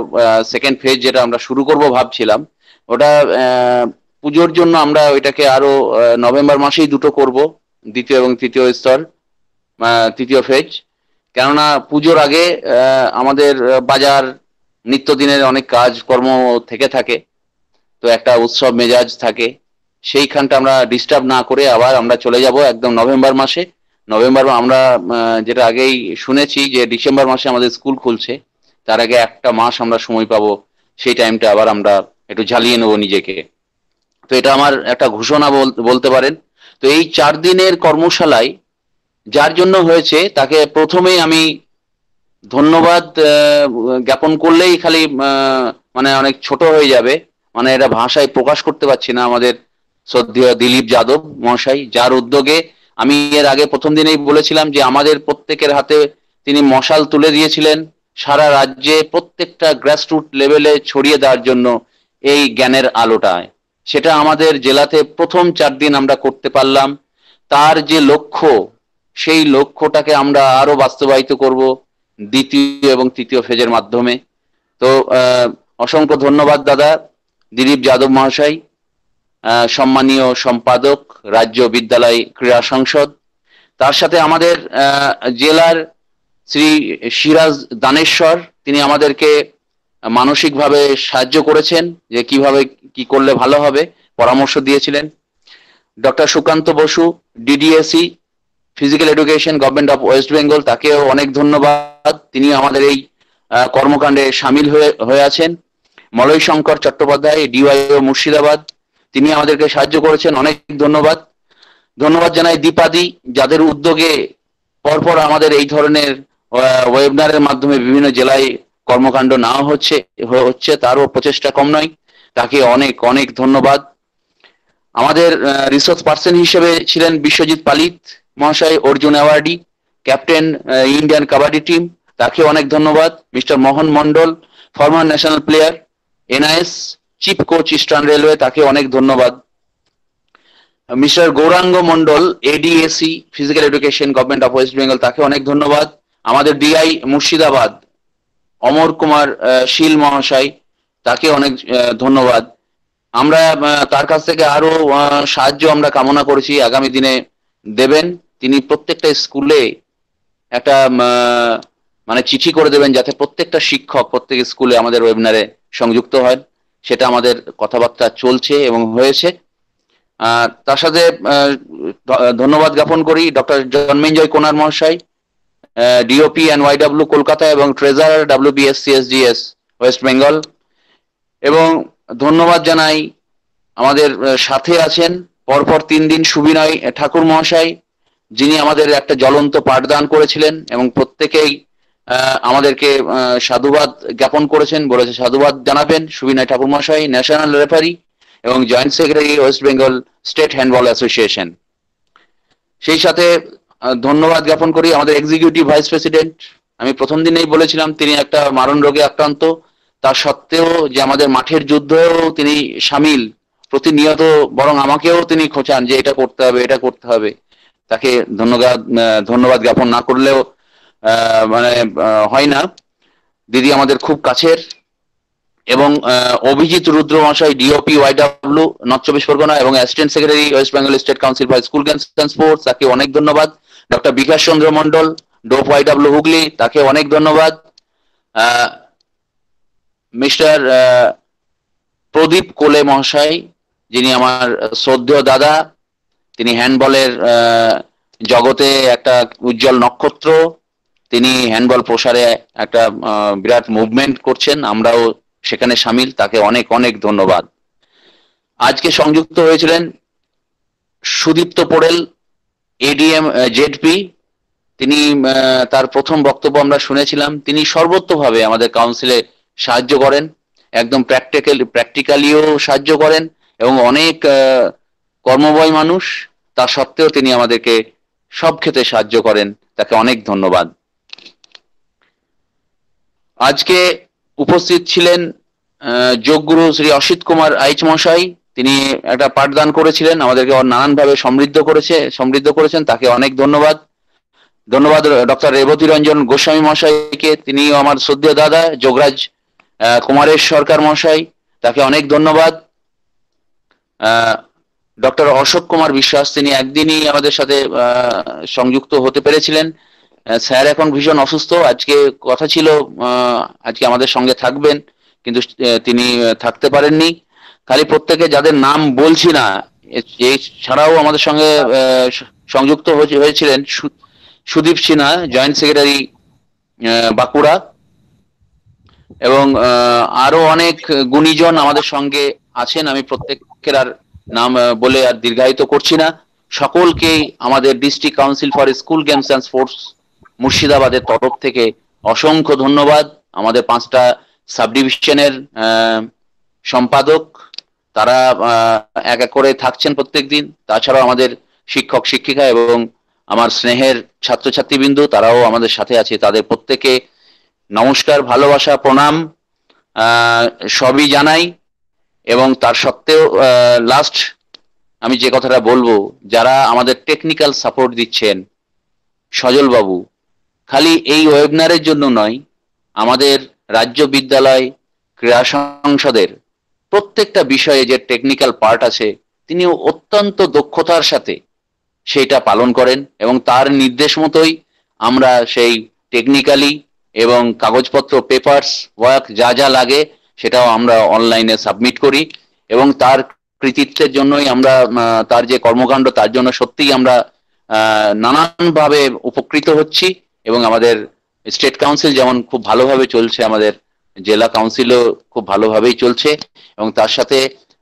সেকেন্ড ফেজ যেটা আমরা শুরু করব ভাবছিলাম ওটা পুজোর জন্য আমরা ওইটাকে আরো নভেম্বর মাসেই দুটো করব দ্বিতীয় এবং তৃতীয় স্তর তৃতীয় ফেজ কেননা পুজোর আগে আমাদের বাজার নিত্যদিনের অনেক কাজকর্ম থেকে থাকে তো একটা উৎসব মেজাজ থাকে সেইখানটা আমরা ডিস্টার্ব না করে আবার আমরা চলে যাব একদম নভেম্বর মাসে নভেম্বর আমরা যেটা আগেই শুনেছি যে ডিসেম্বর মাসে আমাদের স্কুল খুলছে তার আগে একটা মাস আমরা সময় পাবো সেই টাইমটা আবার আমরা একটু ঝালিয়ে নেবো নিজেকে তো এটা আমার একটা ঘোষণা বলতে পারেন তো এই চার দিনের কর্মশালায় যার জন্য হয়েছে তাকে প্রথমেই আমি ধন্যবাদ জ্ঞাপন করলেই খালি মানে অনেক ছোট হয়ে যাবে মানে এটা ভাষায় প্রকাশ করতে পারছি না আমাদের শ্রদ্ধেয় দিলীপ যাদব মহাশয় যার উদ্যোগে আমি এর আগে প্রথম দিনেই বলেছিলাম যে আমাদের প্রত্যেকের হাতে তিনি মশাল তুলে দিয়েছিলেন সারা রাজ্যে প্রত্যেকটা গ্রাসরুট লেভেলে ছড়িয়ে দেওয়ার জন্য এই জ্ঞানের আলোটায় সেটা আমাদের জেলাতে প্রথম চার দিন আমরা করতে পারলাম তার যে লক্ষ্য সেই লক্ষ্যটাকে আমরা আরো বাস্তবায়িত করব দ্বিতীয় এবং তৃতীয় ফেজের মাধ্যমে তো অসংখ্য ধন্যবাদ দাদা দিলীপ যাদব মহাশয় সম্মানীয় সম্পাদক রাজ্য বিদ্যালয় ক্রীড়া সংসদ তার সাথে আমাদের জেলার শ্রী সিরাজ দানেশ্বর তিনি আমাদেরকে মানসিকভাবে সাহায্য করেছেন যে কিভাবে কি করলে ভালো হবে পরামর্শ দিয়েছিলেন doctor Sukanta Basu DDAC physical education government of West Bengal তাকেও অনেক ধন্যবাদ তিনি আমাদের এই কর্মকাণ্ডে সামিল হয়ে হয়ে আছেন মলয় শঙ্কর চট্টোপাধ্যায় ডিওয়াইও মুর্শিদাবাদ তিনি আমাদেরকে সাহায্য করেছেন অনেক ধন্যবাদ ধন্যবাদ জানাই দীপাদি যাদের উদ্যোগে পরপর আমাদের এই ধরনের ওয়েবনারের মাধ্যমে বিভিন্ন জেলায় কর্মকাণ্ড না হচ্ছে হচ্ছে তারও প্রচেষ্টা কম নয় তাকে অনেক অনেক ধন্যবাদ আমাদের রিসোর্স পার্সন হিসেবে ছিলেন বিশ্বজিৎ পালিত মহাশয় Arjun awardee captain Indian kabaddi team তাকে অনেক ধন্যবাদ mister Mohan Mondal former national player NIS chief coach eastern railway তাকে অনেক ধন্যবাদ mister Gouranga Mondal ADAC physical education government of West Bengal তাকে অনেক ধন্যবাদ আমাদের ডিআই মুর্শিদাবাদ অমর কুমার শীল মহাশয় তাকে অনেক ধন্যবাদ আমরা তার কাছ থেকে আরো সাহায্য আমরা কামনা করেছি আগামী দিনে দেবেন তিনি প্রত্যেকটা স্কুলে একটা মানে চিঠি করে দেবেন যাতে প্রত্যেকটা শিক্ষক প্রত্যেক স্কুলে আমাদের ওয়েবিনারে সংযুক্ত হয় সেটা আমাদের কথাবার্তা চলছে এবং হয়েছে তার সাথে ধন্যবাদ জ্ঞাপন করি ডক্টর জন্মেঞ্জয় কোনার মহাশয় ডিওপি এন্ড ওয়াইডাব্লিউ কলকাতা এবং treasurer W BSCSGS West Bengal এবং ধন্যবাদ জানাই আমাদের সাথে আছেন পরপর তিন দিন সুবিনয় ঠাকুর মহাশয় যিনি আমাদের একটা জ্বলন্ত পাঠদান করেছিলেন এবং প্রত্যেকেই আমাদেরকে সাধুবাদ জ্ঞাপন করেছেন বলেছে সাধুবাদ জানাবেন সুবিনয় ঠাকুর মশাই ন্যাশনাল রেফারি এবং joint secretary West Bengal state handball association সেই সাথে ধন্যবাদ জ্ঞাপন করি আমাদের এক্সিকিউটিভ ভাইস প্রেসিডেন্ট আমি প্রথম দিনেই বলেছিলাম তিনি একটা মারণ রোগে আক্রান্ত তার সত্ত্বেও যে আমাদের মাঠের যুদ্ধেও তিনি সামিল প্রতিনিয়ত বরং আমাকেও তিনি খোঁচান যে এটা করতে হবে এটা করতে হবে তাকে ধন্যবাদ ধন্যবাদ জ্ঞাপন না করলেও মানে হয় না দিদি আমাদের খুব কাছের এবং অভিজিৎ রুদ্র মহাশয় ডিওপি ডাব্লিউ নর্থ চব্বিশ পরগনা এবং assistant secretary West Bengal state council for school games and sports তাকে অনেক ধন্যবাদ ডক্টর বিকাশ চন্দ্র মন্ডল ডোপ ওয়াইডাব্লিউ হুগলি তাকে অনেক ধন্যবাদ মিস্টার প্রদীপ কোলে মহাশয় যিনি আমার শ্রদ্ধেয় দাদা তিনি হ্যান্ডবলের জগতে একটা উজ্জ্বল নক্ষত্র তিনি হ্যান্ডবল প্রসারে একটা বিরাট মুভমেন্ট করছেন আমরাও সেখানে সামিল তাকে অনেক অনেক ধন্যবাদ আজকে সংযুক্ত হয়েছিলেন সুদীপ্ত পোড়েল এডিএম জেডপি তিনি তার প্রথম বক্তব্য আমরা শুনেছিলাম তিনি সর্বত্রভাবে আমাদের কাউন্সিলে সাহায্য করেন একদম প্র্যাকটিক্যাল প্র্যাকটিক্যালিও সাহায্য করেন এবং অনেক কর্মবয় মানুষ তা সত্ত্বেও তিনি আমাদেরকে সব ক্ষেত্রে সাহায্য করেন তাকে অনেক ধন্যবাদ আজকে উপস্থিত ছিলেন যোগগুরু শ্রী অসিত কুমার আইচ মশাই তিনি একটা পাঠদান করেছিলেন আমাদেরকে নানানভাবে সমৃদ্ধ করেছে সমৃদ্ধ করেছেন তাকে অনেক ধন্যবাদ ধন্যবাদ ডক্টর রেবতী রঞ্জন গোস্বামী মশাইকে তিনি আমার সদ্য দাদা যোগরাজ কুমারেশ সরকার মশাই তাকে অনেক ধন্যবাদ ডক্টর অশোক কুমার বিশ্বাস তিনি একদিনই আমাদের সাথে সংযুক্ত হতে পেরেছিলেন স্যার এখন ভীষণ অসুস্থ আজকে কথা ছিল আজকে আমাদের সঙ্গে থাকবেন কিন্তু তিনি থাকতে পারেননি খালি প্রত্যেকে যাদের নাম বলছি না ছাড়াও আমাদের সঙ্গে সংযুক্ত হয়েছিলেন সুদীপ সিনহা জয়েন্ট সেক্রেটারি বাঁকুড়া এবং আরো অনেক গুণীজন আমাদের সঙ্গে আছেন আমি প্রত্যেকের আর নাম বলে আর দীর্ঘায়িত করছি না সকলকেই আমাদের district council for school games and sports মুর্শিদাবাদের তরফ থেকে অসংখ্য ধন্যবাদ আমাদের পাঁচটা ডিভিশনের সম্পাদক তারা এক এক করে থাকছেন প্রত্যেক দিন তাছাড়াও আমাদের শিক্ষক শিক্ষিকা এবং আমার স্নেহের ছাত্রছাত্রীবৃন্দ তারাও আমাদের সাথে আছে তাদের প্রত্যেকে নমস্কার ভালোবাসা প্রণাম সবই জানাই এবং তার সত্ত্বেও লাস্ট আমি যে কথাটা বলবো যারা আমাদের টেকনিক্যাল সাপোর্ট দিচ্ছেন সজলবাবু খালি এই ওয়েবিনারের জন্য নয় আমাদের রাজ্য বিদ্যালয় ক্রীড়া সংসদের প্রত্যেকটা বিষয়ে যে টেকনিক্যাল পার্ট আছে তিনি অত্যন্ত দক্ষতার সাথে সেটা পালন করেন এবং তার নির্দেশ মতোই আমরা সেই টেকনিক্যালি এবং কাগজপত্র পেপার্স ওয়ার্ক যা যা লাগে সেটাও আমরা অনলাইনে সাবমিট করি এবং তার কৃতিত্বের জন্যই আমরা তার যে কর্মকাণ্ড তার জন্য সত্যিই আমরা নানানভাবে উপকৃত হচ্ছি এবং আমাদের স্টেট কাউন্সিল যেমন খুব ভালোভাবে চলছে আমাদের জেলা কাউন্সিলও খুব ভালোভাবেই চলছে এবং তার সাথে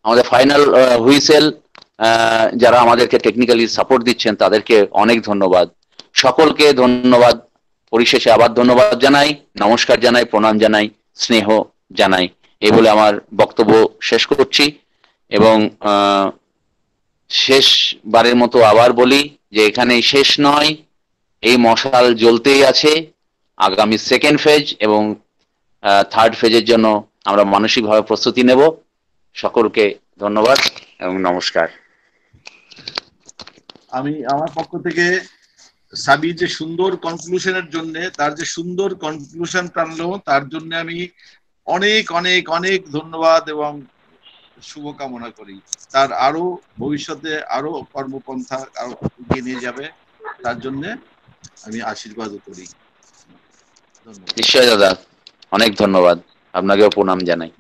আমাদের ফাইনাল হুইসেল যারা আমাদেরকে টেকনিক্যালি সাপোর্ট দিচ্ছেন তাদেরকে অনেক ধন্যবাদ সকলকে ধন্যবাদ পরিশেষে আবার ধন্যবাদ জানাই নমস্কার জানাই প্রণাম জানাই স্নেহ জানাই এই বলে আমার বক্তব্য শেষ করছি এবং শেষবারের মতো আবার বলি যে এখানে শেষ নয় এই মশাল জ্বলতেই আছে আগামী সেকেন্ড ফেজ এবং থার্ড ফেজের জন্য আমরা মানসিকভাবে প্রস্তুতি নেব সকলকে ধন্যবাদ এবং নমস্কার আমি আমার পক্ষ থেকে সাবি যে সুন্দর কনক্লুশনের জন্য তার যে সুন্দর কনক্লুশন টানলো তার জন্য আমি অনেক অনেক অনেক ধন্যবাদ এবং শুভকামনা করি তার আরো ভবিষ্যতে আরো কর্মপন্থা আরো এগিয়ে নিয়ে যাবে তার জন্য আমি আশীর্বাদও করি নিশ্চয় দাদা অনেক ধন্যবাদ আপনাকেও প্রণাম জানাই